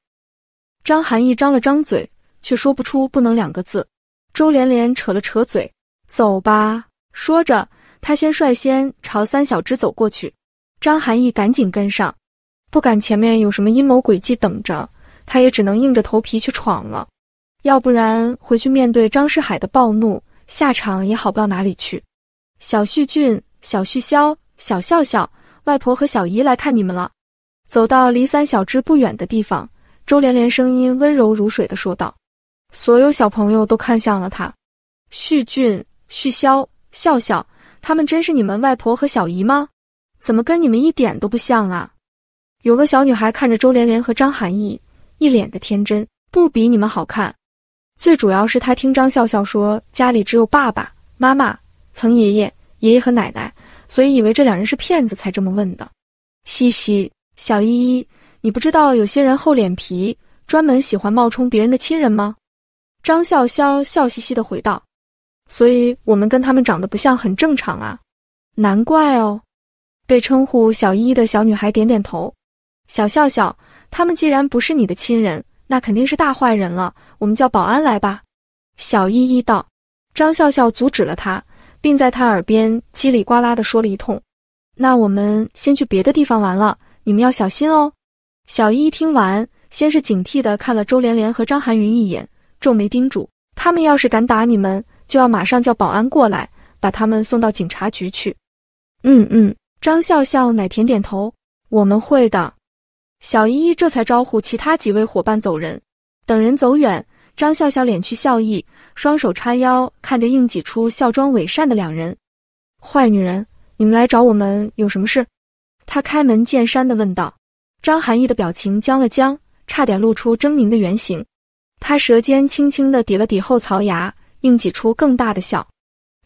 S1: 张涵义张了张嘴，却说不出“不能”两个字。周连连扯了扯嘴：“走吧。”说着。他先率先朝三小只走过去，张涵义赶紧跟上，不敢前面有什么阴谋诡计，等着他也只能硬着头皮去闯了，要不然回去面对张世海的暴怒，下场也好不到哪里去。小旭俊、小旭潇、小笑笑，外婆和小姨来看你们了。走到离三小只不远的地方，周连连声音温柔如水的说道：“所有小朋友都看向了他，旭俊、旭潇、笑笑。”他们真是你们外婆和小姨吗？怎么跟你们一点都不像啊？有个小女孩看着周连连和张涵义，一脸的天真，不比你们好看。最主要是她听张笑笑说家里只有爸爸妈妈、曾爷爷、爷爷和奶奶，所以以为这两人是骗子才这么问的。嘻嘻，小依依，你不知道有些人厚脸皮，专门喜欢冒充别人的亲人吗？张笑笑笑嘻嘻的回道。所以我们跟他们长得不像，很正常啊，难怪哦。被称呼小依依的小女孩点点头。小笑笑，他们既然不是你的亲人，那肯定是大坏人了。我们叫保安来吧。小依依道。张笑笑阻止了他，并在他耳边叽里呱啦的说了一通。那我们先去别的地方玩了，你们要小心哦。小依依听完，先是警惕的看了周连连和张涵云一眼，皱眉叮嘱他们要是敢打你们。就要马上叫保安过来，把他们送到警察局去。嗯嗯，张笑笑奶甜点头，我们会的。小依依这才招呼其他几位伙伴走人。等人走远，张笑笑敛去笑意，双手叉腰，看着硬挤出笑装伪善的两人，坏女人，你们来找我们有什么事？他开门见山的问道。张涵义的表情僵了僵，差点露出狰狞的原形。他舌尖轻轻的抵了抵后槽牙。硬挤出更大的笑，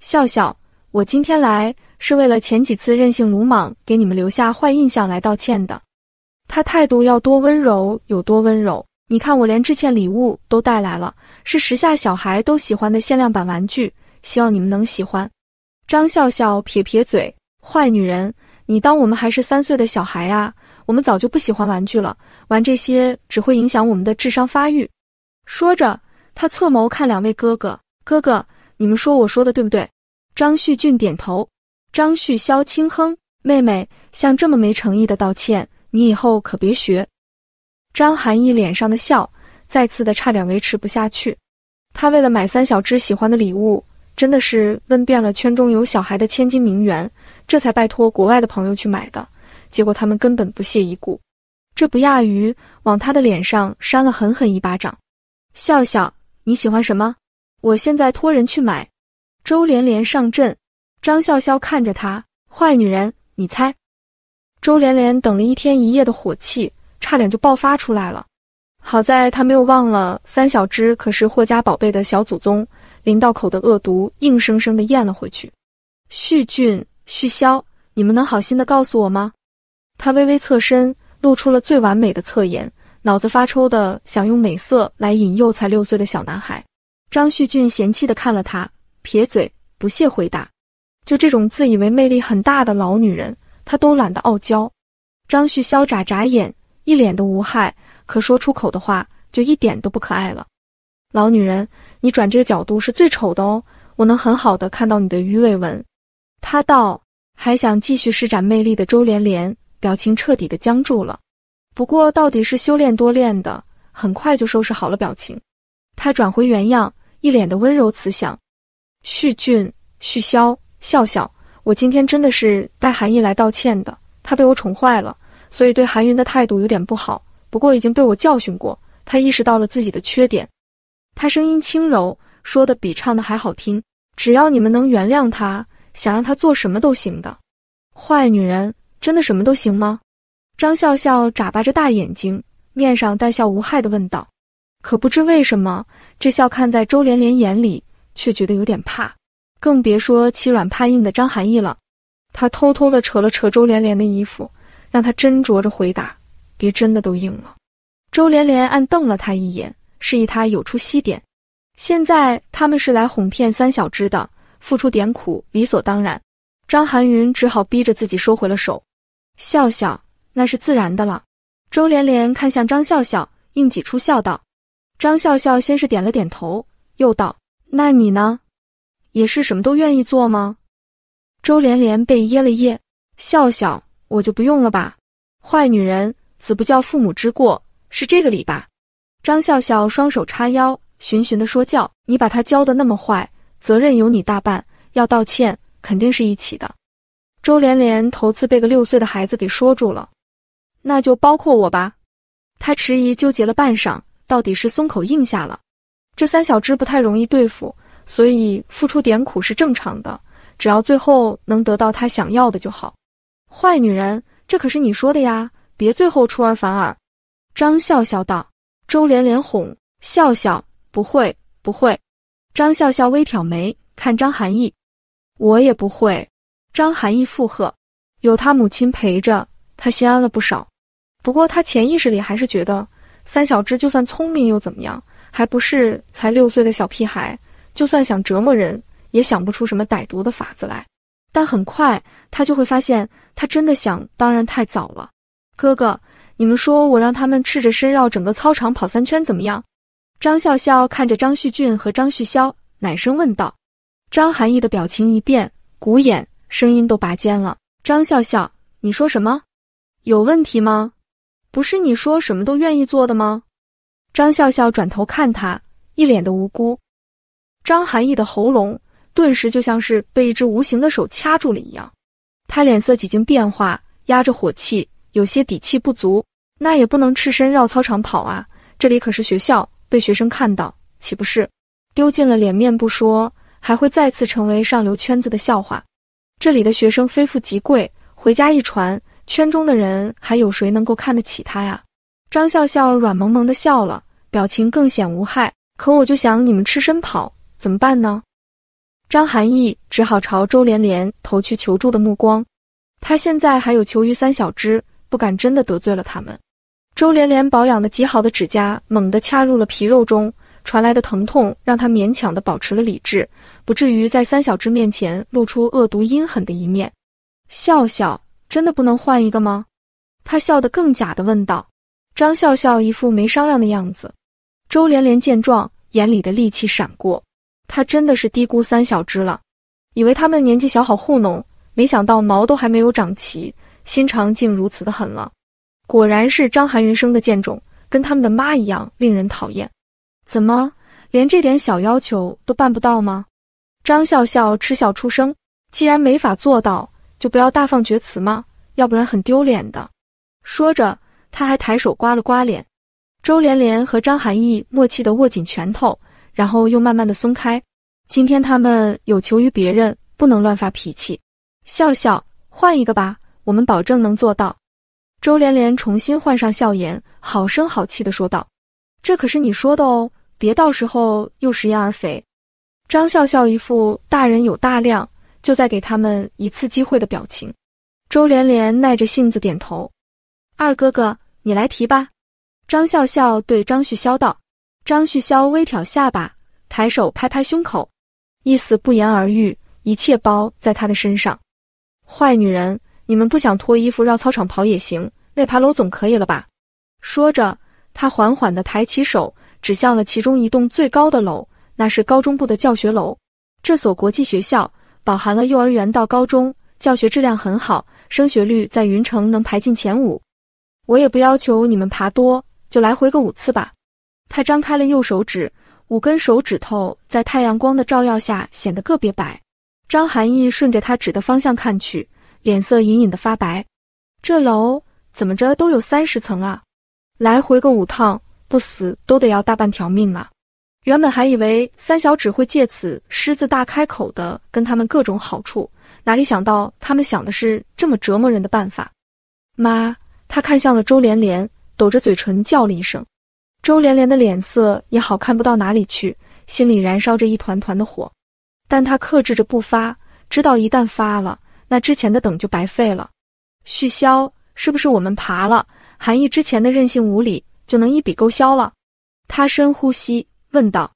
S1: 笑笑，我今天来是为了前几次任性鲁莽给你们留下坏印象来道歉的。他态度要多温柔有多温柔，你看我连致歉礼物都带来了，是时下小孩都喜欢的限量版玩具，希望你们能喜欢。张笑笑撇撇嘴，坏女人，你当我们还是三岁的小孩啊？我们早就不喜欢玩具了，玩这些只会影响我们的智商发育。说着，他侧眸看两位哥哥。哥哥，你们说我说的对不对？张旭俊点头，张旭萧轻哼：“妹妹，像这么没诚意的道歉，你以后可别学。”张涵义脸上的笑再次的差点维持不下去。他为了买三小只喜欢的礼物，真的是问遍了圈中有小孩的千金名媛，这才拜托国外的朋友去买的。结果他们根本不屑一顾，这不亚于往他的脸上扇了狠狠一巴掌。笑笑，你喜欢什么？我现在托人去买，周连连上阵，张笑笑看着他，坏女人，你猜？周连连等了一天一夜的火气，差点就爆发出来了，好在她没有忘了三小只可是霍家宝贝的小祖宗，林道口的恶毒硬生生的咽了回去。旭俊、旭潇，你们能好心的告诉我吗？他微微侧身，露出了最完美的侧颜，脑子发抽的想用美色来引诱才六岁的小男孩。张旭俊嫌弃的看了他，撇嘴，不屑回答：“就这种自以为魅力很大的老女人，他都懒得傲娇。”张旭潇眨眨眼，一脸的无害，可说出口的话就一点都不可爱了。老女人，你转这个角度是最丑的哦，我能很好的看到你的鱼尾纹。”他道。还想继续施展魅力的周连连，表情彻底的僵住了。不过到底是修炼多练的，很快就收拾好了表情，他转回原样。一脸的温柔慈祥，旭俊、旭潇、笑笑，我今天真的是带韩毅来道歉的。他被我宠坏了，所以对韩云的态度有点不好。不过已经被我教训过，他意识到了自己的缺点。他声音轻柔，说的比唱的还好听。只要你们能原谅他，想让他做什么都行的。坏女人真的什么都行吗？张笑笑眨巴着大眼睛，面上带笑无害的问道。可不知为什么，这笑看在周连连眼里却觉得有点怕，更别说欺软怕硬的张涵义了。他偷偷的扯了扯周连连的衣服，让他斟酌着回答，别真的都硬了。周连连暗瞪了他一眼，示意他有出息点。现在他们是来哄骗三小只的，付出点苦理所当然。张涵云只好逼着自己收回了手，笑笑那是自然的了。周连连看向张笑笑，硬挤出笑道。张笑笑先是点了点头，又道：“那你呢，也是什么都愿意做吗？”周连连被噎了噎，笑笑我就不用了吧。坏女人，子不教，父母之过，是这个理吧？张笑笑双手叉腰，循循的说教：“你把他教的那么坏，责任有你大半，要道歉，肯定是一起的。”周连连头次被个六岁的孩子给说住了，那就包括我吧。他迟疑纠结了半晌。到底是松口应下了，这三小只不太容易对付，所以付出点苦是正常的。只要最后能得到他想要的就好。坏女人，这可是你说的呀，别最后出尔反尔。张笑笑道。周连连哄笑笑，不会不会。张笑笑微挑眉，看张涵义，我也不会。张涵义附和。有他母亲陪着，他心安了不少。不过他潜意识里还是觉得。三小只就算聪明又怎么样？还不是才六岁的小屁孩。就算想折磨人，也想不出什么歹毒的法子来。但很快他就会发现，他真的想当然太早了。哥哥，你们说我让他们赤着身绕整个操场跑三圈怎么样？张笑笑看着张旭俊和张旭霄，奶声问道。张涵义的表情一变，骨眼声音都拔尖了。张笑笑，你说什么？有问题吗？不是你说什么都愿意做的吗？张笑笑转头看他，一脸的无辜。张涵义的喉咙顿时就像是被一只无形的手掐住了一样，他脸色几经变化，压着火气，有些底气不足。那也不能赤身绕操场跑啊，这里可是学校，被学生看到，岂不是丢尽了脸面不说，还会再次成为上流圈子的笑话。这里的学生非富即贵，回家一传。圈中的人还有谁能够看得起他呀？张笑笑软萌萌的笑了，表情更显无害。可我就想你们赤身跑怎么办呢？张涵义只好朝周连连投去求助的目光。他现在还有求于三小只，不敢真的得罪了他们。周连连保养的极好的指甲猛地掐入了皮肉中，传来的疼痛让他勉强的保持了理智，不至于在三小只面前露出恶毒阴狠的一面。笑笑。真的不能换一个吗？他笑得更假的问道。张笑笑一副没商量的样子。周连连见状，眼里的戾气闪过。他真的是低估三小只了，以为他们年纪小好糊弄，没想到毛都还没有长齐，心肠竟如此的狠了。果然是张寒云生的贱种，跟他们的妈一样令人讨厌。怎么连这点小要求都办不到吗？张笑笑嗤笑出声。既然没法做到。就不要大放厥词吗？要不然很丢脸的。说着，他还抬手刮了刮脸。周连连和张涵义默契的握紧拳头，然后又慢慢的松开。今天他们有求于别人，不能乱发脾气。笑笑，换一个吧，我们保证能做到。周连连重新换上笑颜，好声好气的说道：“这可是你说的哦，别到时候又食言而肥。”张笑笑一副大人有大量。就在给他们一次机会的表情，周连连耐着性子点头。二哥哥，你来提吧。张笑笑对张旭霄道。张旭霄微挑下巴，抬手拍拍胸口，意思不言而喻，一切包在他的身上。坏女人，你们不想脱衣服绕操场跑也行，那爬楼总可以了吧？说着，他缓缓的抬起手，指向了其中一栋最高的楼，那是高中部的教学楼。这所国际学校。饱含了幼儿园到高中，教学质量很好，升学率在云城能排进前五。我也不要求你们爬多，就来回个五次吧。他张开了右手指，五根手指头在太阳光的照耀下显得特别白。张涵义顺着他指的方向看去，脸色隐隐的发白。这楼怎么着都有三十层啊，来回个五趟，不死都得要大半条命了。原本还以为三小只会借此狮子大开口的跟他们各种好处，哪里想到他们想的是这么折磨人的办法？妈，他看向了周连连，抖着嘴唇叫了一声。周连连的脸色也好看不到哪里去，心里燃烧着一团团的火，但他克制着不发，知道一旦发了，那之前的等就白费了。续霄，是不是我们爬了韩毅之前的任性无理就能一笔勾销了？他深呼吸。问道：“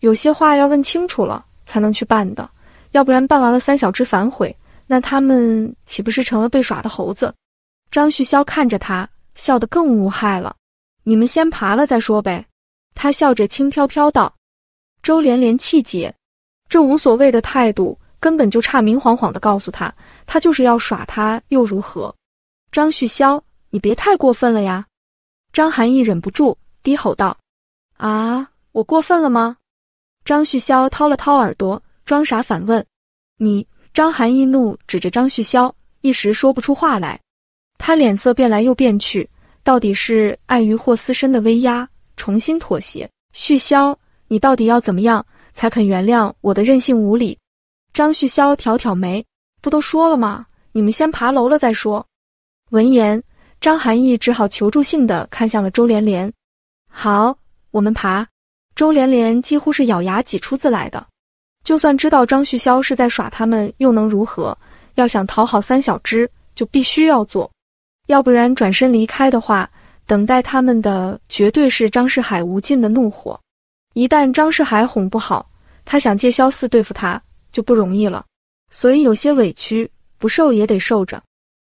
S1: 有些话要问清楚了才能去办的，要不然办完了三小只反悔，那他们岂不是成了被耍的猴子？”张旭霄看着他，笑得更无害了。“你们先爬了再说呗。”他笑着轻飘飘道。周连连气结，这无所谓的态度根本就差明晃晃的告诉他，他就是要耍他又如何？张旭霄，你别太过分了呀！张涵义忍不住低吼道：“啊！”我过分了吗？张旭潇掏了掏耳朵，装傻反问：“你？”张涵一怒指着张旭潇，一时说不出话来。他脸色变来又变去，到底是碍于霍思深的威压，重新妥协。旭潇，你到底要怎么样才肯原谅我的任性无理？张旭潇挑挑眉：“不都说了吗？你们先爬楼了再说。”闻言，张涵义只好求助性的看向了周连连：“好，我们爬。”周连连几乎是咬牙挤出字来的，就算知道张旭霄是在耍他们，又能如何？要想讨好三小只，就必须要做，要不然转身离开的话，等待他们的绝对是张世海无尽的怒火。一旦张世海哄不好，他想借萧四对付他就不容易了。所以有些委屈，不受也得受着。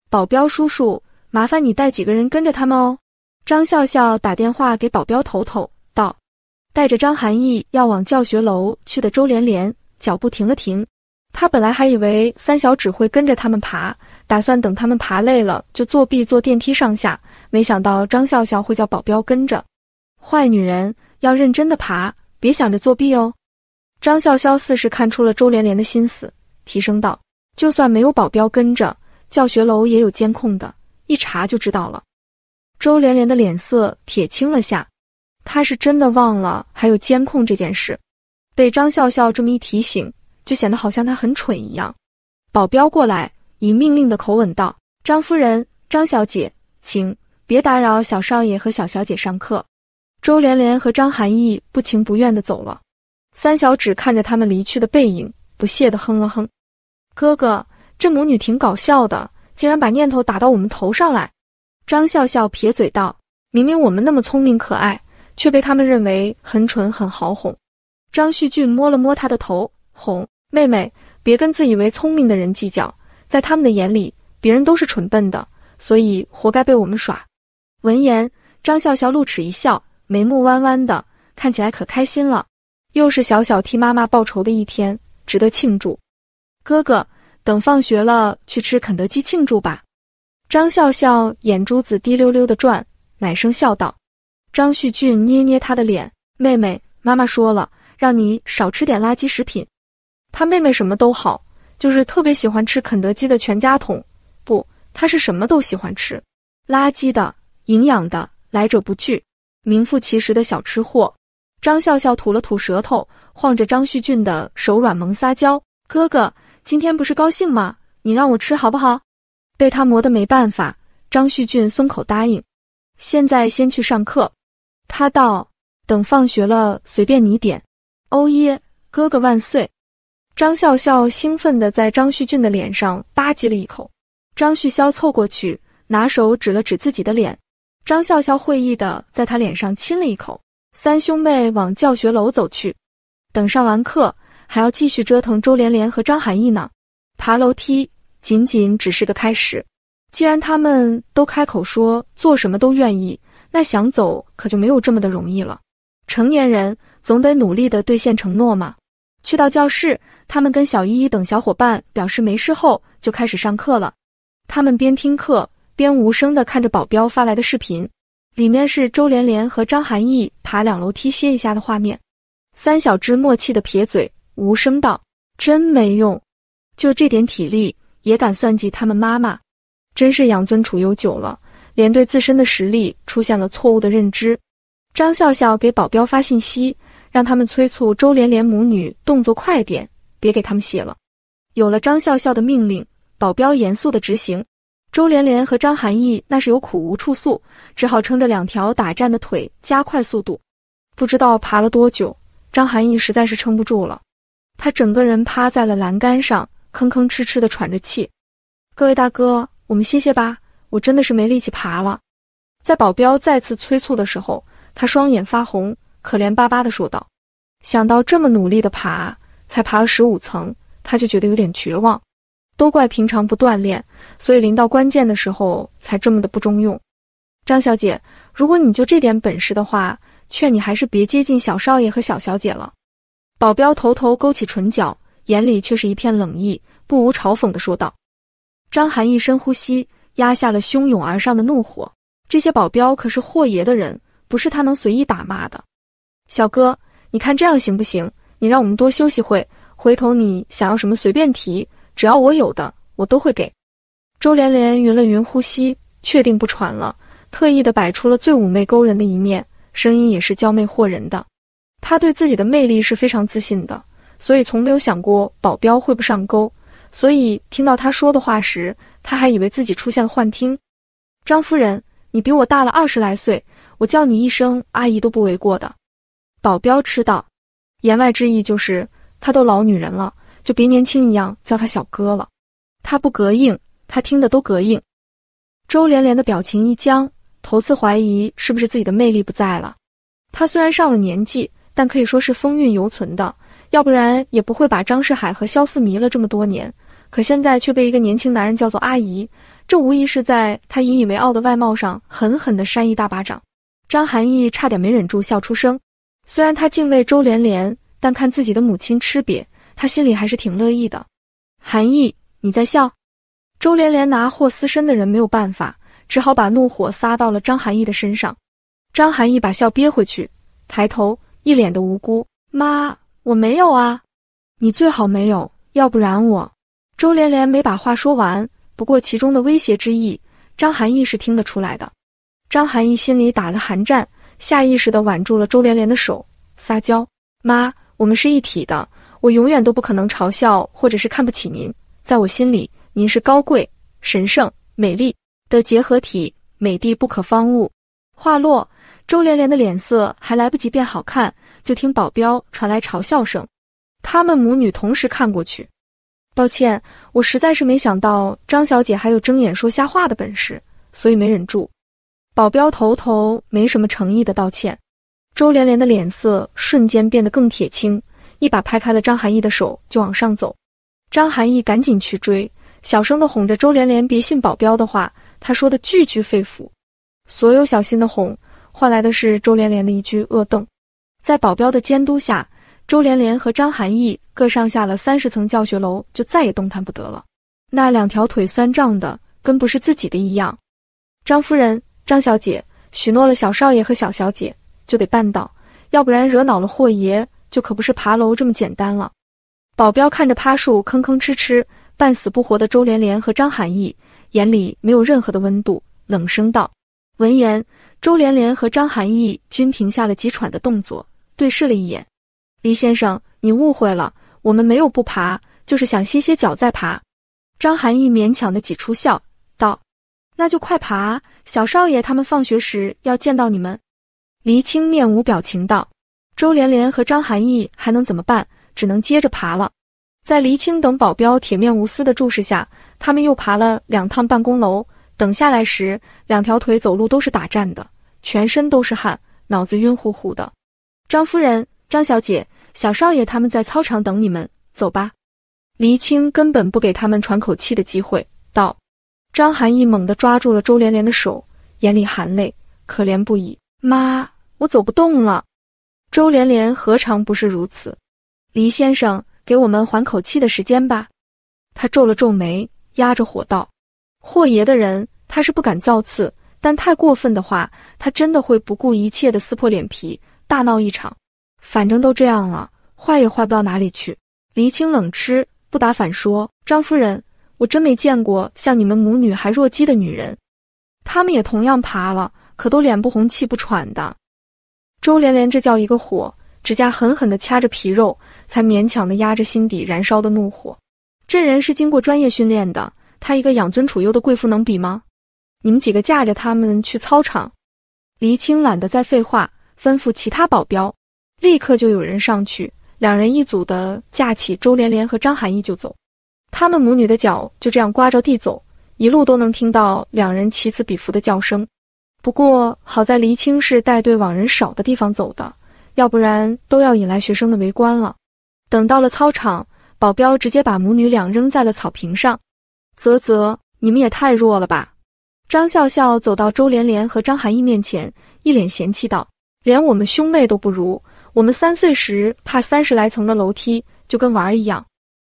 S1: 保镖叔叔，麻烦你带几个人跟着他们哦。张笑笑打电话给保镖头头。带着张涵义要往教学楼去的周连连脚步停了停，他本来还以为三小只会跟着他们爬，打算等他们爬累了就作弊坐电梯上下，没想到张笑笑会叫保镖跟着。坏女人要认真的爬，别想着作弊哦。张笑笑似是看出了周连连的心思，提升道：“就算没有保镖跟着，教学楼也有监控的，一查就知道了。”周连连的脸色铁青了下。他是真的忘了还有监控这件事，被张笑笑这么一提醒，就显得好像他很蠢一样。保镖过来，以命令的口吻道：“张夫人，张小姐，请别打扰小少爷和小小姐上课。”周连连和张涵义不情不愿的走了。三小指看着他们离去的背影，不屑的哼了哼：“哥哥，这母女挺搞笑的，竟然把念头打到我们头上来。”张笑笑撇嘴道：“明明我们那么聪明可爱。”却被他们认为很蠢，很好哄。张旭俊摸了摸他的头，哄妹妹：“别跟自以为聪明的人计较，在他们的眼里，别人都是蠢笨的，所以活该被我们耍。”闻言，张笑笑露齿一笑，眉目弯弯的，看起来可开心了。又是小小替妈妈报仇的一天，值得庆祝。哥哥，等放学了去吃肯德基庆祝吧。张笑笑眼珠子滴溜溜的转，奶声笑道。张旭俊捏捏他的脸，妹妹，妈妈说了，让你少吃点垃圾食品。他妹妹什么都好，就是特别喜欢吃肯德基的全家桶，不，他是什么都喜欢吃，垃圾的、营养的，来者不拒，名副其实的小吃货。张笑笑吐了吐舌头，晃着张旭俊的手软萌撒娇，哥哥，今天不是高兴吗？你让我吃好不好？被他磨得没办法，张旭俊松口答应。现在先去上课。他道：“等放学了，随便你点。”欧耶，哥哥万岁！张笑笑兴奋的在张旭俊的脸上吧唧了一口。张旭潇凑过去，拿手指了指自己的脸。张笑笑会意的在他脸上亲了一口。三兄妹往教学楼走去。等上完课，还要继续折腾周连连和张涵义呢。爬楼梯仅仅只是个开始。既然他们都开口说做什么都愿意。那想走可就没有这么的容易了。成年人总得努力的兑现承诺嘛。去到教室，他们跟小依依等小伙伴表示没事后，就开始上课了。他们边听课边无声的看着保镖发来的视频，里面是周连连和张涵义爬两楼梯歇一下的画面。三小只默契的撇嘴，无声道：“真没用，就这点体力也敢算计他们妈妈，真是养尊处优久了。”连对自身的实力出现了错误的认知。张笑笑给保镖发信息，让他们催促周连连母女动作快点，别给他们写了。有了张笑笑的命令，保镖严肃的执行。周连连和张涵义那是有苦无处诉，只好撑着两条打颤的腿加快速度。不知道爬了多久，张涵义实在是撑不住了，他整个人趴在了栏杆上，吭吭哧哧的喘着气。各位大哥，我们歇歇吧。我真的是没力气爬了，在保镖再次催促的时候，他双眼发红，可怜巴巴的说道：“想到这么努力的爬，才爬了十五层，他就觉得有点绝望。都怪平常不锻炼，所以临到关键的时候才这么的不中用。”张小姐，如果你就这点本事的话，劝你还是别接近小少爷和小小姐了。保镖头头勾起唇角，眼里却是一片冷意，不无嘲讽的说道：“张涵一深呼吸。”压下了汹涌而上的怒火，这些保镖可是霍爷的人，不是他能随意打骂的。小哥，你看这样行不行？你让我们多休息会，回头你想要什么随便提，只要我有的，我都会给。周连连匀了匀呼吸，确定不喘了，特意的摆出了最妩媚勾人的一面，声音也是娇媚惑人的。他对自己的魅力是非常自信的，所以从没有想过保镖会不上钩，所以听到他说的话时。他还以为自己出现了幻听，张夫人，你比我大了二十来岁，我叫你一声阿姨都不为过的。保镖吃道，言外之意就是他都老女人了，就别年轻一样叫他小哥了。他不膈应，他听的都膈应。周连连的表情一僵，头次怀疑是不是自己的魅力不在了。他虽然上了年纪，但可以说是风韵犹存的，要不然也不会把张世海和萧四迷了这么多年。可现在却被一个年轻男人叫做阿姨，这无疑是在他引以为傲的外貌上狠狠地扇一大巴掌。张含义差点没忍住笑出声。虽然他敬畏周连连，但看自己的母亲吃瘪，他心里还是挺乐意的。含义，你在笑？周连连拿霍思身的人没有办法，只好把怒火撒到了张含义的身上。张含义把笑憋回去，抬头一脸的无辜：“妈，我没有啊，你最好没有，要不然我……”周连连没把话说完，不过其中的威胁之意，张涵义是听得出来的。张涵义心里打了寒战，下意识地挽住了周连连的手，撒娇：“妈，我们是一体的，我永远都不可能嘲笑或者是看不起您。在我心里，您是高贵、神圣、美丽的结合体，美的不可方物。”话落，周连连的脸色还来不及变好看，就听保镖传来嘲笑声。他们母女同时看过去。抱歉，我实在是没想到张小姐还有睁眼说瞎话的本事，所以没忍住。保镖头头没什么诚意的道歉，周连连的脸色瞬间变得更铁青，一把拍开了张涵义的手，就往上走。张涵义赶紧去追，小声的哄着周连连别信保镖的话，他说的句句肺腑，所有小心的哄换来的是周连连的一句恶瞪。在保镖的监督下，周连连和张涵义。各上下了三十层教学楼，就再也动弹不得了。那两条腿酸胀的，跟不是自己的一样。张夫人、张小姐许诺了小少爷和小小姐，就得办到，要不然惹恼了霍爷，就可不是爬楼这么简单了。保镖看着趴树吭吭哧哧、半死不活的周连连和张涵义，眼里没有任何的温度，冷声道。闻言，周连连和张涵义均停下了急喘的动作，对视了一眼。黎先生，你误会了。我们没有不爬，就是想歇歇脚再爬。张涵义勉强的挤出笑，道：“那就快爬，小少爷他们放学时要见到你们。”黎青面无表情道：“周连连和张涵义还能怎么办？只能接着爬了。”在黎青等保镖铁面无私的注视下，他们又爬了两趟办公楼。等下来时，两条腿走路都是打颤的，全身都是汗，脑子晕乎乎的。张夫人，张小姐。小少爷他们在操场等你们，走吧。黎青根本不给他们喘口气的机会，道：“张涵义猛地抓住了周连连的手，眼里含泪，可怜不已。妈，我走不动了。”周连连何尝不是如此？黎先生，给我们缓口气的时间吧。他皱了皱眉，压着火道：“霍爷的人，他是不敢造次，但太过分的话，他真的会不顾一切的撕破脸皮，大闹一场。”反正都这样了，坏也坏不到哪里去。黎青冷吃，不打反说：“张夫人，我真没见过像你们母女还弱鸡的女人。他们也同样爬了，可都脸不红气不喘的。”周连连这叫一个火，指甲狠狠的掐着皮肉，才勉强的压着心底燃烧的怒火。这人是经过专业训练的，他一个养尊处优的贵妇能比吗？你们几个架着他们去操场。黎青懒得再废话，吩咐其他保镖。立刻就有人上去，两人一组的架起周连连和张涵义就走，他们母女的脚就这样刮着地走，一路都能听到两人此彼伏的叫声。不过好在黎青是带队往人少的地方走的，要不然都要引来学生的围观了。等到了操场，保镖直接把母女俩扔在了草坪上。啧啧，你们也太弱了吧！张笑笑走到周连连和张涵义面前，一脸嫌弃道：“连我们兄妹都不如。”我们三岁时爬三十来层的楼梯就跟玩儿一样。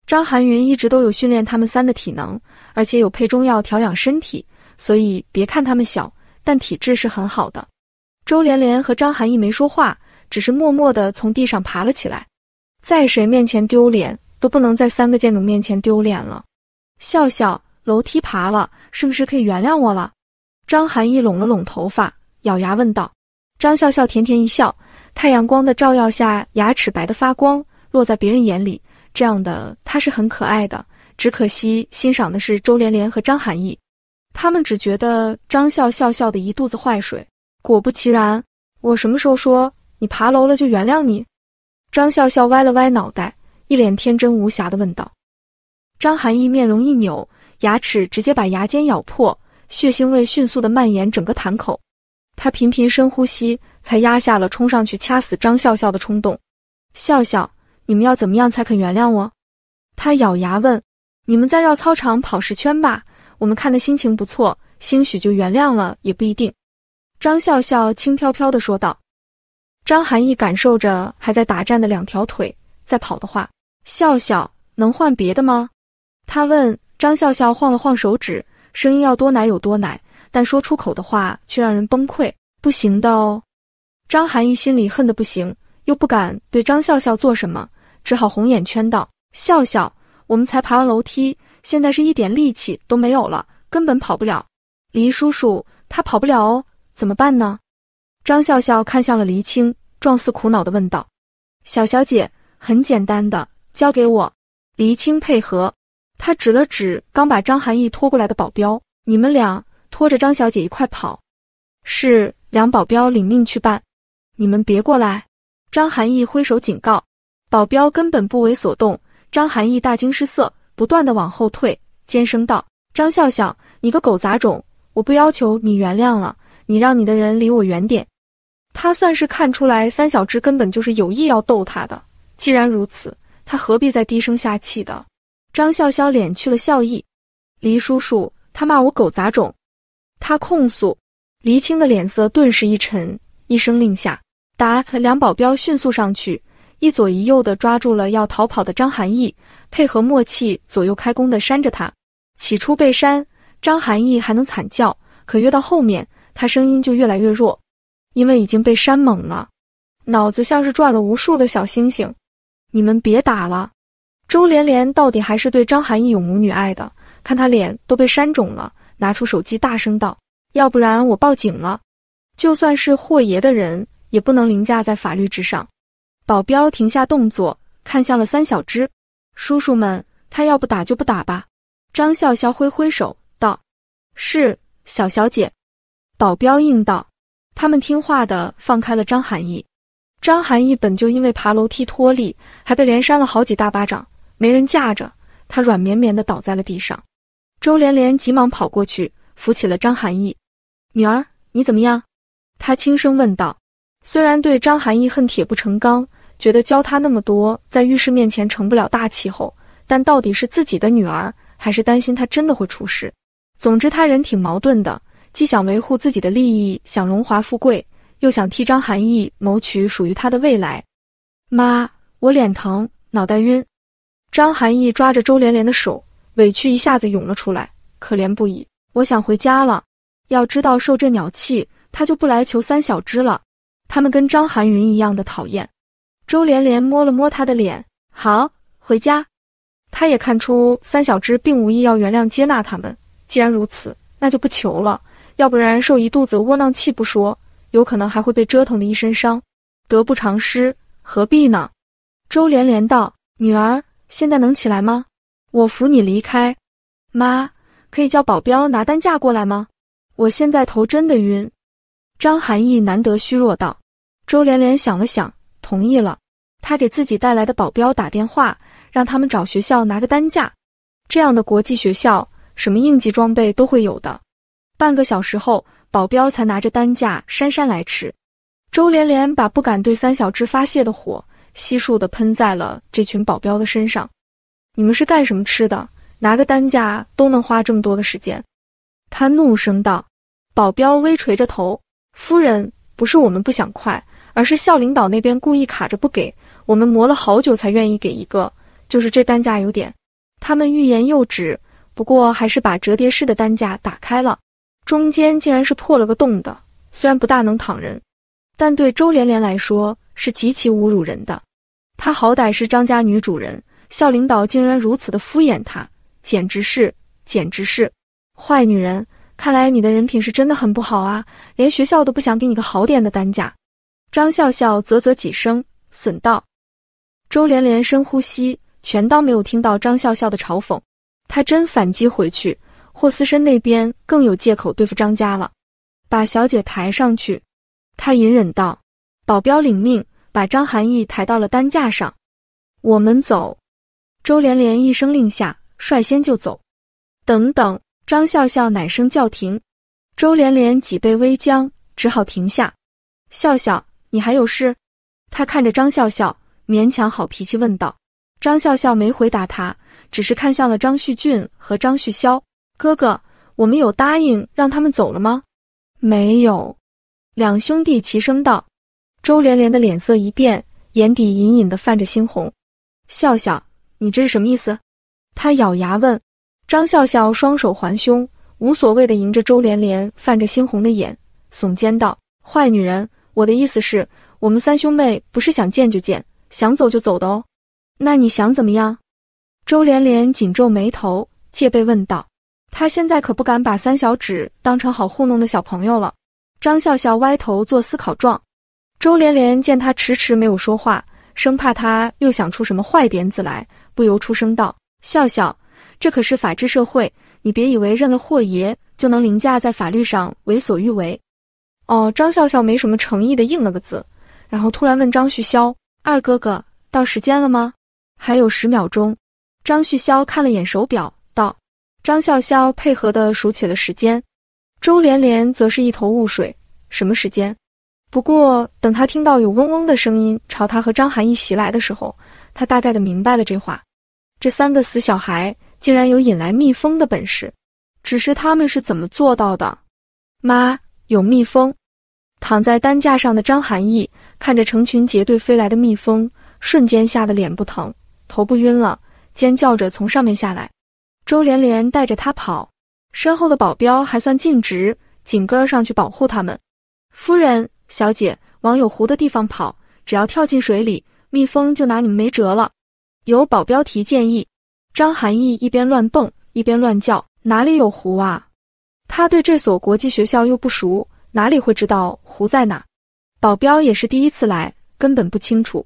S1: 张含云一直都有训练他们三的体能，而且有配中药调养身体，所以别看他们小，但体质是很好的。周连连和张含义没说话，只是默默地从地上爬了起来。在谁面前丢脸都不能在三个贱种面前丢脸了。笑笑，楼梯爬了，是不是可以原谅我了？张含义拢了拢头发，咬牙问道。张笑笑甜甜一笑。太阳光的照耀下，牙齿白得发光，落在别人眼里，这样的他是很可爱的。只可惜欣赏的是周连连和张涵义，他们只觉得张笑笑笑的一肚子坏水。果不其然，我什么时候说你爬楼了就原谅你？张笑笑歪了歪脑袋，一脸天真无瑕的问道。张涵义面容一扭，牙齿直接把牙尖咬破，血腥味迅速的蔓延整个潭口，他频频深呼吸。才压下了冲上去掐死张笑笑的冲动。笑笑，你们要怎么样才肯原谅我？他咬牙问。你们再绕操场跑十圈吧，我们看的心情不错，兴许就原谅了也不一定。张笑笑轻飘飘地说道。张涵义感受着还在打颤的两条腿，在跑的话，笑笑能换别的吗？他问。张笑笑晃了晃手指，声音要多奶有多奶，但说出口的话却让人崩溃。不行的哦。张涵义心里恨得不行，又不敢对张笑笑做什么，只好红眼圈道：“笑笑，我们才爬完楼梯，现在是一点力气都没有了，根本跑不了。黎叔叔他跑不了哦，怎么办呢？”张笑笑看向了黎青，状似苦恼的问道：“小小姐，很简单的，交给我。”黎青配合他指了指刚把张涵义拖过来的保镖：“你们俩拖着张小姐一块跑。”是，两保镖领命去办。你们别过来！张涵义挥手警告，保镖根本不为所动。张涵义大惊失色，不断的往后退，尖声道：“张笑笑，你个狗杂种，我不要求你原谅了，你让你的人离我远点。”他算是看出来，三小只根本就是有意要逗他的。既然如此，他何必再低声下气的？张笑笑敛去了笑意。黎叔叔，他骂我狗杂种，他控诉。黎青的脸色顿时一沉，一声令下。达和两保镖迅速上去，一左一右的抓住了要逃跑的张涵义，配合默契，左右开弓的扇着他。起初被扇，张涵义还能惨叫，可越到后面，他声音就越来越弱，因为已经被扇懵了，脑子像是转了无数的小星星。你们别打了！周连连到底还是对张涵义有母女爱的，看他脸都被扇肿了，拿出手机大声道：“要不然我报警了！就算是霍爷的人。”也不能凌驾在法律之上。保镖停下动作，看向了三小只叔叔们。他要不打就不打吧。张笑笑挥挥手道：“是小小姐。”保镖应道：“他们听话的放开了张涵义。张涵义本就因为爬楼梯脱力，还被连扇了好几大巴掌，没人架着他，软绵绵的倒在了地上。周连连急忙跑过去扶起了张涵义。女儿，你怎么样？”他轻声问道。虽然对张含义恨铁不成钢，觉得教他那么多，在浴室面前成不了大气候，但到底是自己的女儿，还是担心他真的会出事。总之，他人挺矛盾的，既想维护自己的利益，想荣华富贵，又想替张含义谋取属于他的未来。妈，我脸疼，脑袋晕。张含义抓着周连连的手，委屈一下子涌了出来，可怜不已。我想回家了。要知道受这鸟气，他就不来求三小只了。他们跟张含云一样的讨厌。周连连摸了摸他的脸，好，回家。他也看出三小只并无意要原谅接纳他们，既然如此，那就不求了。要不然受一肚子窝囊气不说，有可能还会被折腾的一身伤，得不偿失，何必呢？周连连道：“女儿，现在能起来吗？我扶你离开。妈，可以叫保镖拿担架过来吗？我现在头真的晕。”张涵意难得虚弱道：“周连连想了想，同意了。他给自己带来的保镖打电话，让他们找学校拿个担架。这样的国际学校，什么应急装备都会有的。”半个小时后，保镖才拿着担架姗姗来迟。周连连把不敢对三小只发泄的火，悉数的喷在了这群保镖的身上：“你们是干什么吃的？拿个担架都能花这么多的时间？”他怒声道。保镖微垂着头。夫人不是我们不想快，而是校领导那边故意卡着不给我们磨了好久才愿意给一个，就是这担架有点。他们欲言又止，不过还是把折叠式的担架打开了，中间竟然是破了个洞的。虽然不大能躺人，但对周连连来说是极其侮辱人的。她好歹是张家女主人，校领导竟然如此的敷衍她，简直是简直是坏女人。看来你的人品是真的很不好啊，连学校都不想给你个好点的担架。张笑笑啧啧几声，损道。周连连深呼吸，全当没有听到张笑笑的嘲讽。他真反击回去，霍思深那边更有借口对付张家了。把小姐抬上去，他隐忍道。保镖领命，把张涵义抬到了担架上。我们走。周连连一声令下，率先就走。等等。张笑笑奶声叫停，周连连脊背微僵，只好停下。笑笑，你还有事？他看着张笑笑，勉强好脾气问道。张笑笑没回答他，只是看向了张旭俊和张旭潇。哥哥，我们有答应让他们走了吗？没有。两兄弟齐声道。周连连的脸色一变，眼底隐隐的泛着猩红。笑笑，你这是什么意思？他咬牙问。张笑笑双手环胸，无所谓的迎着周连连泛着猩红的眼，耸肩道：“坏女人，我的意思是，我们三兄妹不是想见就见，想走就走的哦。那你想怎么样？”周连连紧皱眉头，戒备问道：“他现在可不敢把三小指当成好糊弄的小朋友了。”张笑笑歪头做思考状。周连连见他迟迟没有说话，生怕他又想出什么坏点子来，不由出声道：“笑笑。”这可是法治社会，你别以为认了霍爷就能凌驾在法律上为所欲为。哦，张笑笑没什么诚意的应了个字，然后突然问张旭霄：“二哥哥，到时间了吗？还有十秒钟。”张旭霄看了眼手表，道：“张笑笑配合的数起了时间。”周连连则是一头雾水，什么时间？不过等他听到有嗡嗡的声音朝他和张涵一袭来的时候，他大概的明白了这话。这三个死小孩。竟然有引来蜜蜂的本事，只是他们是怎么做到的？妈，有蜜蜂！躺在担架上的张涵义看着成群结队飞来的蜜蜂，瞬间吓得脸不疼、头不晕了，尖叫着从上面下来。周连连带着他跑，身后的保镖还算尽职，紧跟上去保护他们。夫人、小姐往有湖的地方跑，只要跳进水里，蜜蜂就拿你们没辙了。有保镖提建议。张涵意一边乱蹦一边乱叫：“哪里有湖啊？”他对这所国际学校又不熟，哪里会知道湖在哪？保镖也是第一次来，根本不清楚。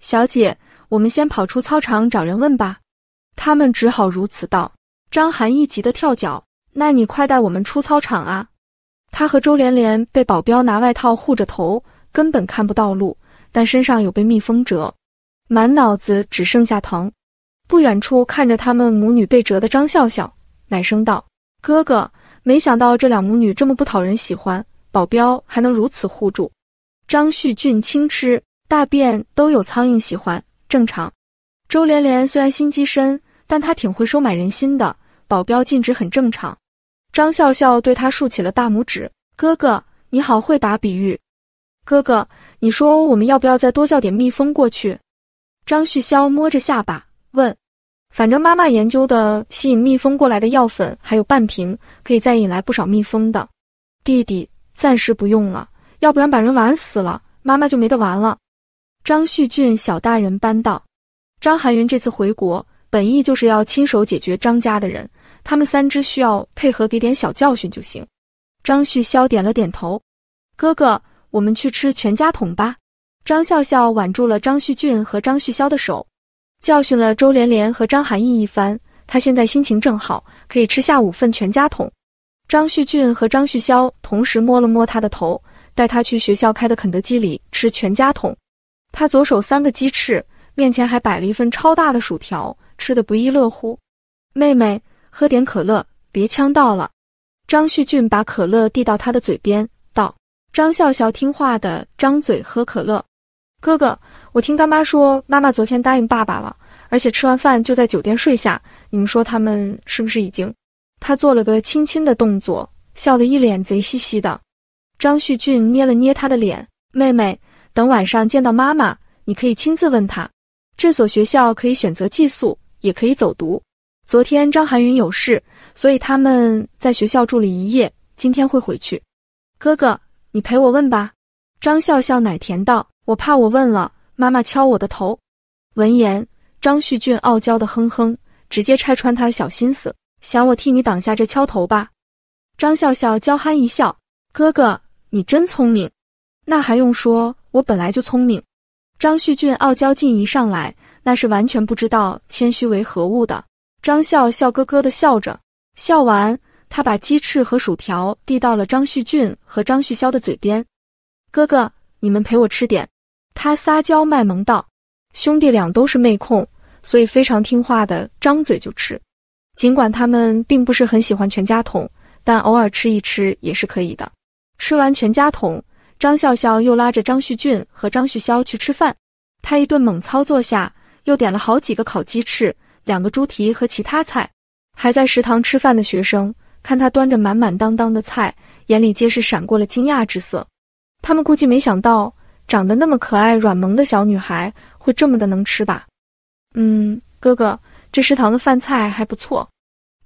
S1: 小姐，我们先跑出操场找人问吧。他们只好如此道。张涵意急得跳脚：“那你快带我们出操场啊！”他和周连连被保镖拿外套护着头，根本看不到路，但身上有被蜜蜂蛰，满脑子只剩下疼。不远处看着他们母女被折的张笑笑奶声道：“哥哥，没想到这两母女这么不讨人喜欢，保镖还能如此护住。”张旭俊轻嗤：“大便都有苍蝇喜欢，正常。周连连虽然心机深，但她挺会收买人心的，保镖尽职很正常。”张笑笑对他竖起了大拇指：“哥哥，你好会打比喻。哥哥，你说我们要不要再多叫点蜜蜂过去？”张旭霄摸着下巴。问，反正妈妈研究的吸引蜜蜂过来的药粉还有半瓶，可以再引来不少蜜蜂的。弟弟暂时不用了，要不然把人玩死了，妈妈就没得玩了。张旭俊小大人般道：“张含云这次回国，本意就是要亲手解决张家的人，他们三只需要配合，给点小教训就行。”张旭潇点了点头：“哥哥，我们去吃全家桶吧。”张笑笑挽住了张旭俊和张旭潇的手。教训了周连连和张含义一番，他现在心情正好，可以吃下五份全家桶。张旭俊和张旭潇同时摸了摸他的头，带他去学校开的肯德基里吃全家桶。他左手三个鸡翅，面前还摆了一份超大的薯条，吃的不亦乐乎。妹妹，喝点可乐，别呛到了。张旭俊把可乐递到他的嘴边，道：“张笑笑，听话的，张嘴喝可乐。”哥哥。我听干妈说，妈妈昨天答应爸爸了，而且吃完饭就在酒店睡下。你们说他们是不是已经？他做了个亲亲的动作，笑得一脸贼兮兮的。张旭俊捏了捏他的脸，妹妹，等晚上见到妈妈，你可以亲自问他。这所学校可以选择寄宿，也可以走读。昨天张含云有事，所以他们在学校住了一夜，今天会回去。哥哥，你陪我问吧。张笑笑奶甜道，我怕我问了。妈妈敲我的头，闻言，张旭俊傲娇的哼哼，直接拆穿他的小心思，想我替你挡下这敲头吧。张笑笑娇憨一笑，哥哥，你真聪明。那还用说，我本来就聪明。张旭俊傲娇劲一上来，那是完全不知道谦虚为何物的。张笑笑咯咯的笑着，笑完，他把鸡翅和薯条递到了张旭俊和张旭潇的嘴边，哥哥，你们陪我吃点。他撒娇卖萌道：“兄弟俩都是妹控，所以非常听话的，张嘴就吃。尽管他们并不是很喜欢全家桶，但偶尔吃一吃也是可以的。”吃完全家桶，张笑笑又拉着张旭俊和张旭潇去吃饭。他一顿猛操作下，又点了好几个烤鸡翅、两个猪蹄和其他菜。还在食堂吃饭的学生看他端着满满当当的菜，眼里皆是闪过了惊讶之色。他们估计没想到。长得那么可爱、软萌的小女孩，会这么的能吃吧？嗯，哥哥，这食堂的饭菜还不错。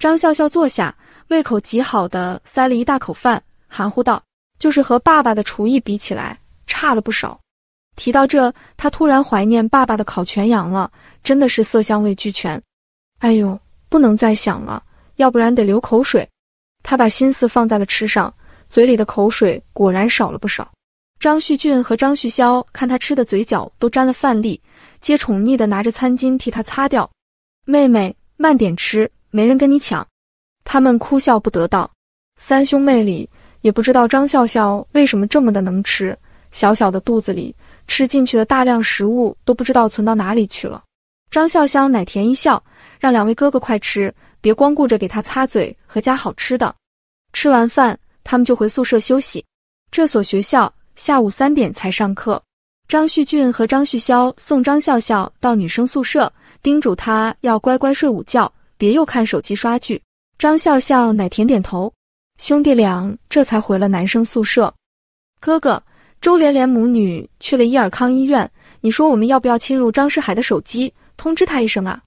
S1: 张笑笑坐下，胃口极好的塞了一大口饭，含糊道：“就是和爸爸的厨艺比起来，差了不少。”提到这，他突然怀念爸爸的烤全羊了，真的是色香味俱全。哎呦，不能再想了，要不然得流口水。他把心思放在了吃上，嘴里的口水果然少了不少。张旭俊和张旭潇看他吃的嘴角都沾了饭粒，皆宠溺的拿着餐巾替他擦掉。妹妹慢点吃，没人跟你抢。他们哭笑不得道：“三兄妹里也不知道张笑笑为什么这么的能吃，小小的肚子里吃进去的大量食物都不知道存到哪里去了。”张笑笑奶甜一笑，让两位哥哥快吃，别光顾着给他擦嘴和夹好吃的。吃完饭，他们就回宿舍休息。这所学校。下午三点才上课。张旭俊和张旭潇送张笑笑到女生宿舍，叮嘱她要乖乖睡午觉，别又看手机刷剧。张笑笑奶甜点头，兄弟俩这才回了男生宿舍。哥哥周连连母女去了伊尔康医院，你说我们要不要侵入张世海的手机，通知他一声啊？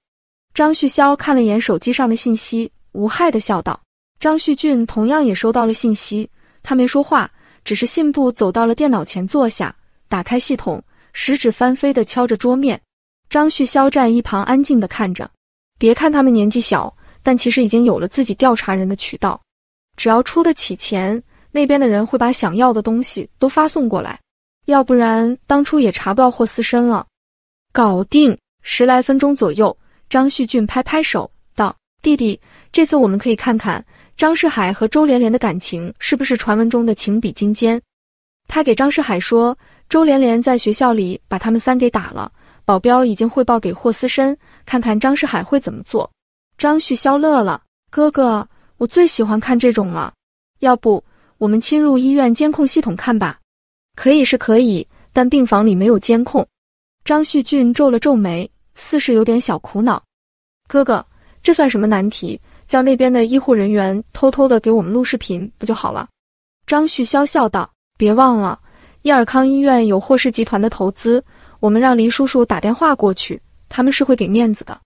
S1: 张旭潇看了眼手机上的信息，无害的笑道。张旭俊同样也收到了信息，他没说话。只是信步走到了电脑前坐下，打开系统，食指翻飞的敲着桌面。张旭、肖战一旁安静的看着。别看他们年纪小，但其实已经有了自己调查人的渠道。只要出得起钱，那边的人会把想要的东西都发送过来。要不然当初也查不到霍思身了。搞定，十来分钟左右，张旭俊拍拍手道：“弟弟，这次我们可以看看。”张世海和周连连的感情是不是传闻中的情比金坚？他给张世海说，周连连在学校里把他们三给打了，保镖已经汇报给霍思深，看看张世海会怎么做。张旭肖乐了，哥哥，我最喜欢看这种了，要不我们侵入医院监控系统看吧？可以是可以，但病房里没有监控。张旭俊皱了皱眉，似是有点小苦恼。哥哥，这算什么难题？叫那边的医护人员偷偷的给我们录视频不就好了？张旭潇笑道：“别忘了，伊尔康医院有霍氏集团的投资，我们让黎叔叔打电话过去，他们是会给面子的。”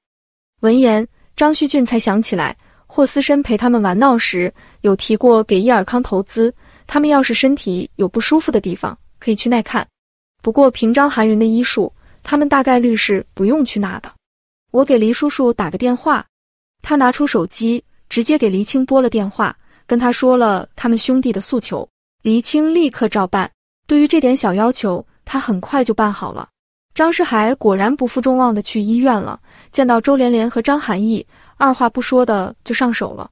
S1: 闻言，张旭俊才想起来，霍思申陪他们玩闹时有提过给伊尔康投资，他们要是身体有不舒服的地方，可以去耐看。不过凭张含云的医术，他们大概率是不用去那的。我给黎叔叔打个电话。他拿出手机，直接给黎青拨了电话，跟他说了他们兄弟的诉求。黎青立刻照办，对于这点小要求，他很快就办好了。张世海果然不负众望的去医院了，见到周连连和张涵义，二话不说的就上手了，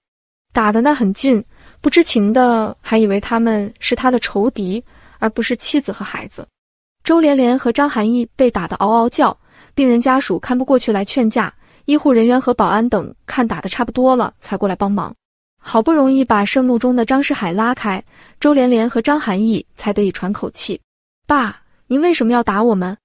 S1: 打的那很近，不知情的还以为他们是他的仇敌，而不是妻子和孩子。周连连和张涵义被打得嗷嗷叫，病人家属看不过去来劝架。医护人员和保安等看打的差不多了，才过来帮忙。好不容易把盛怒中的张世海拉开，周连连和张涵义才得以喘口气。爸，您为什么要打我们？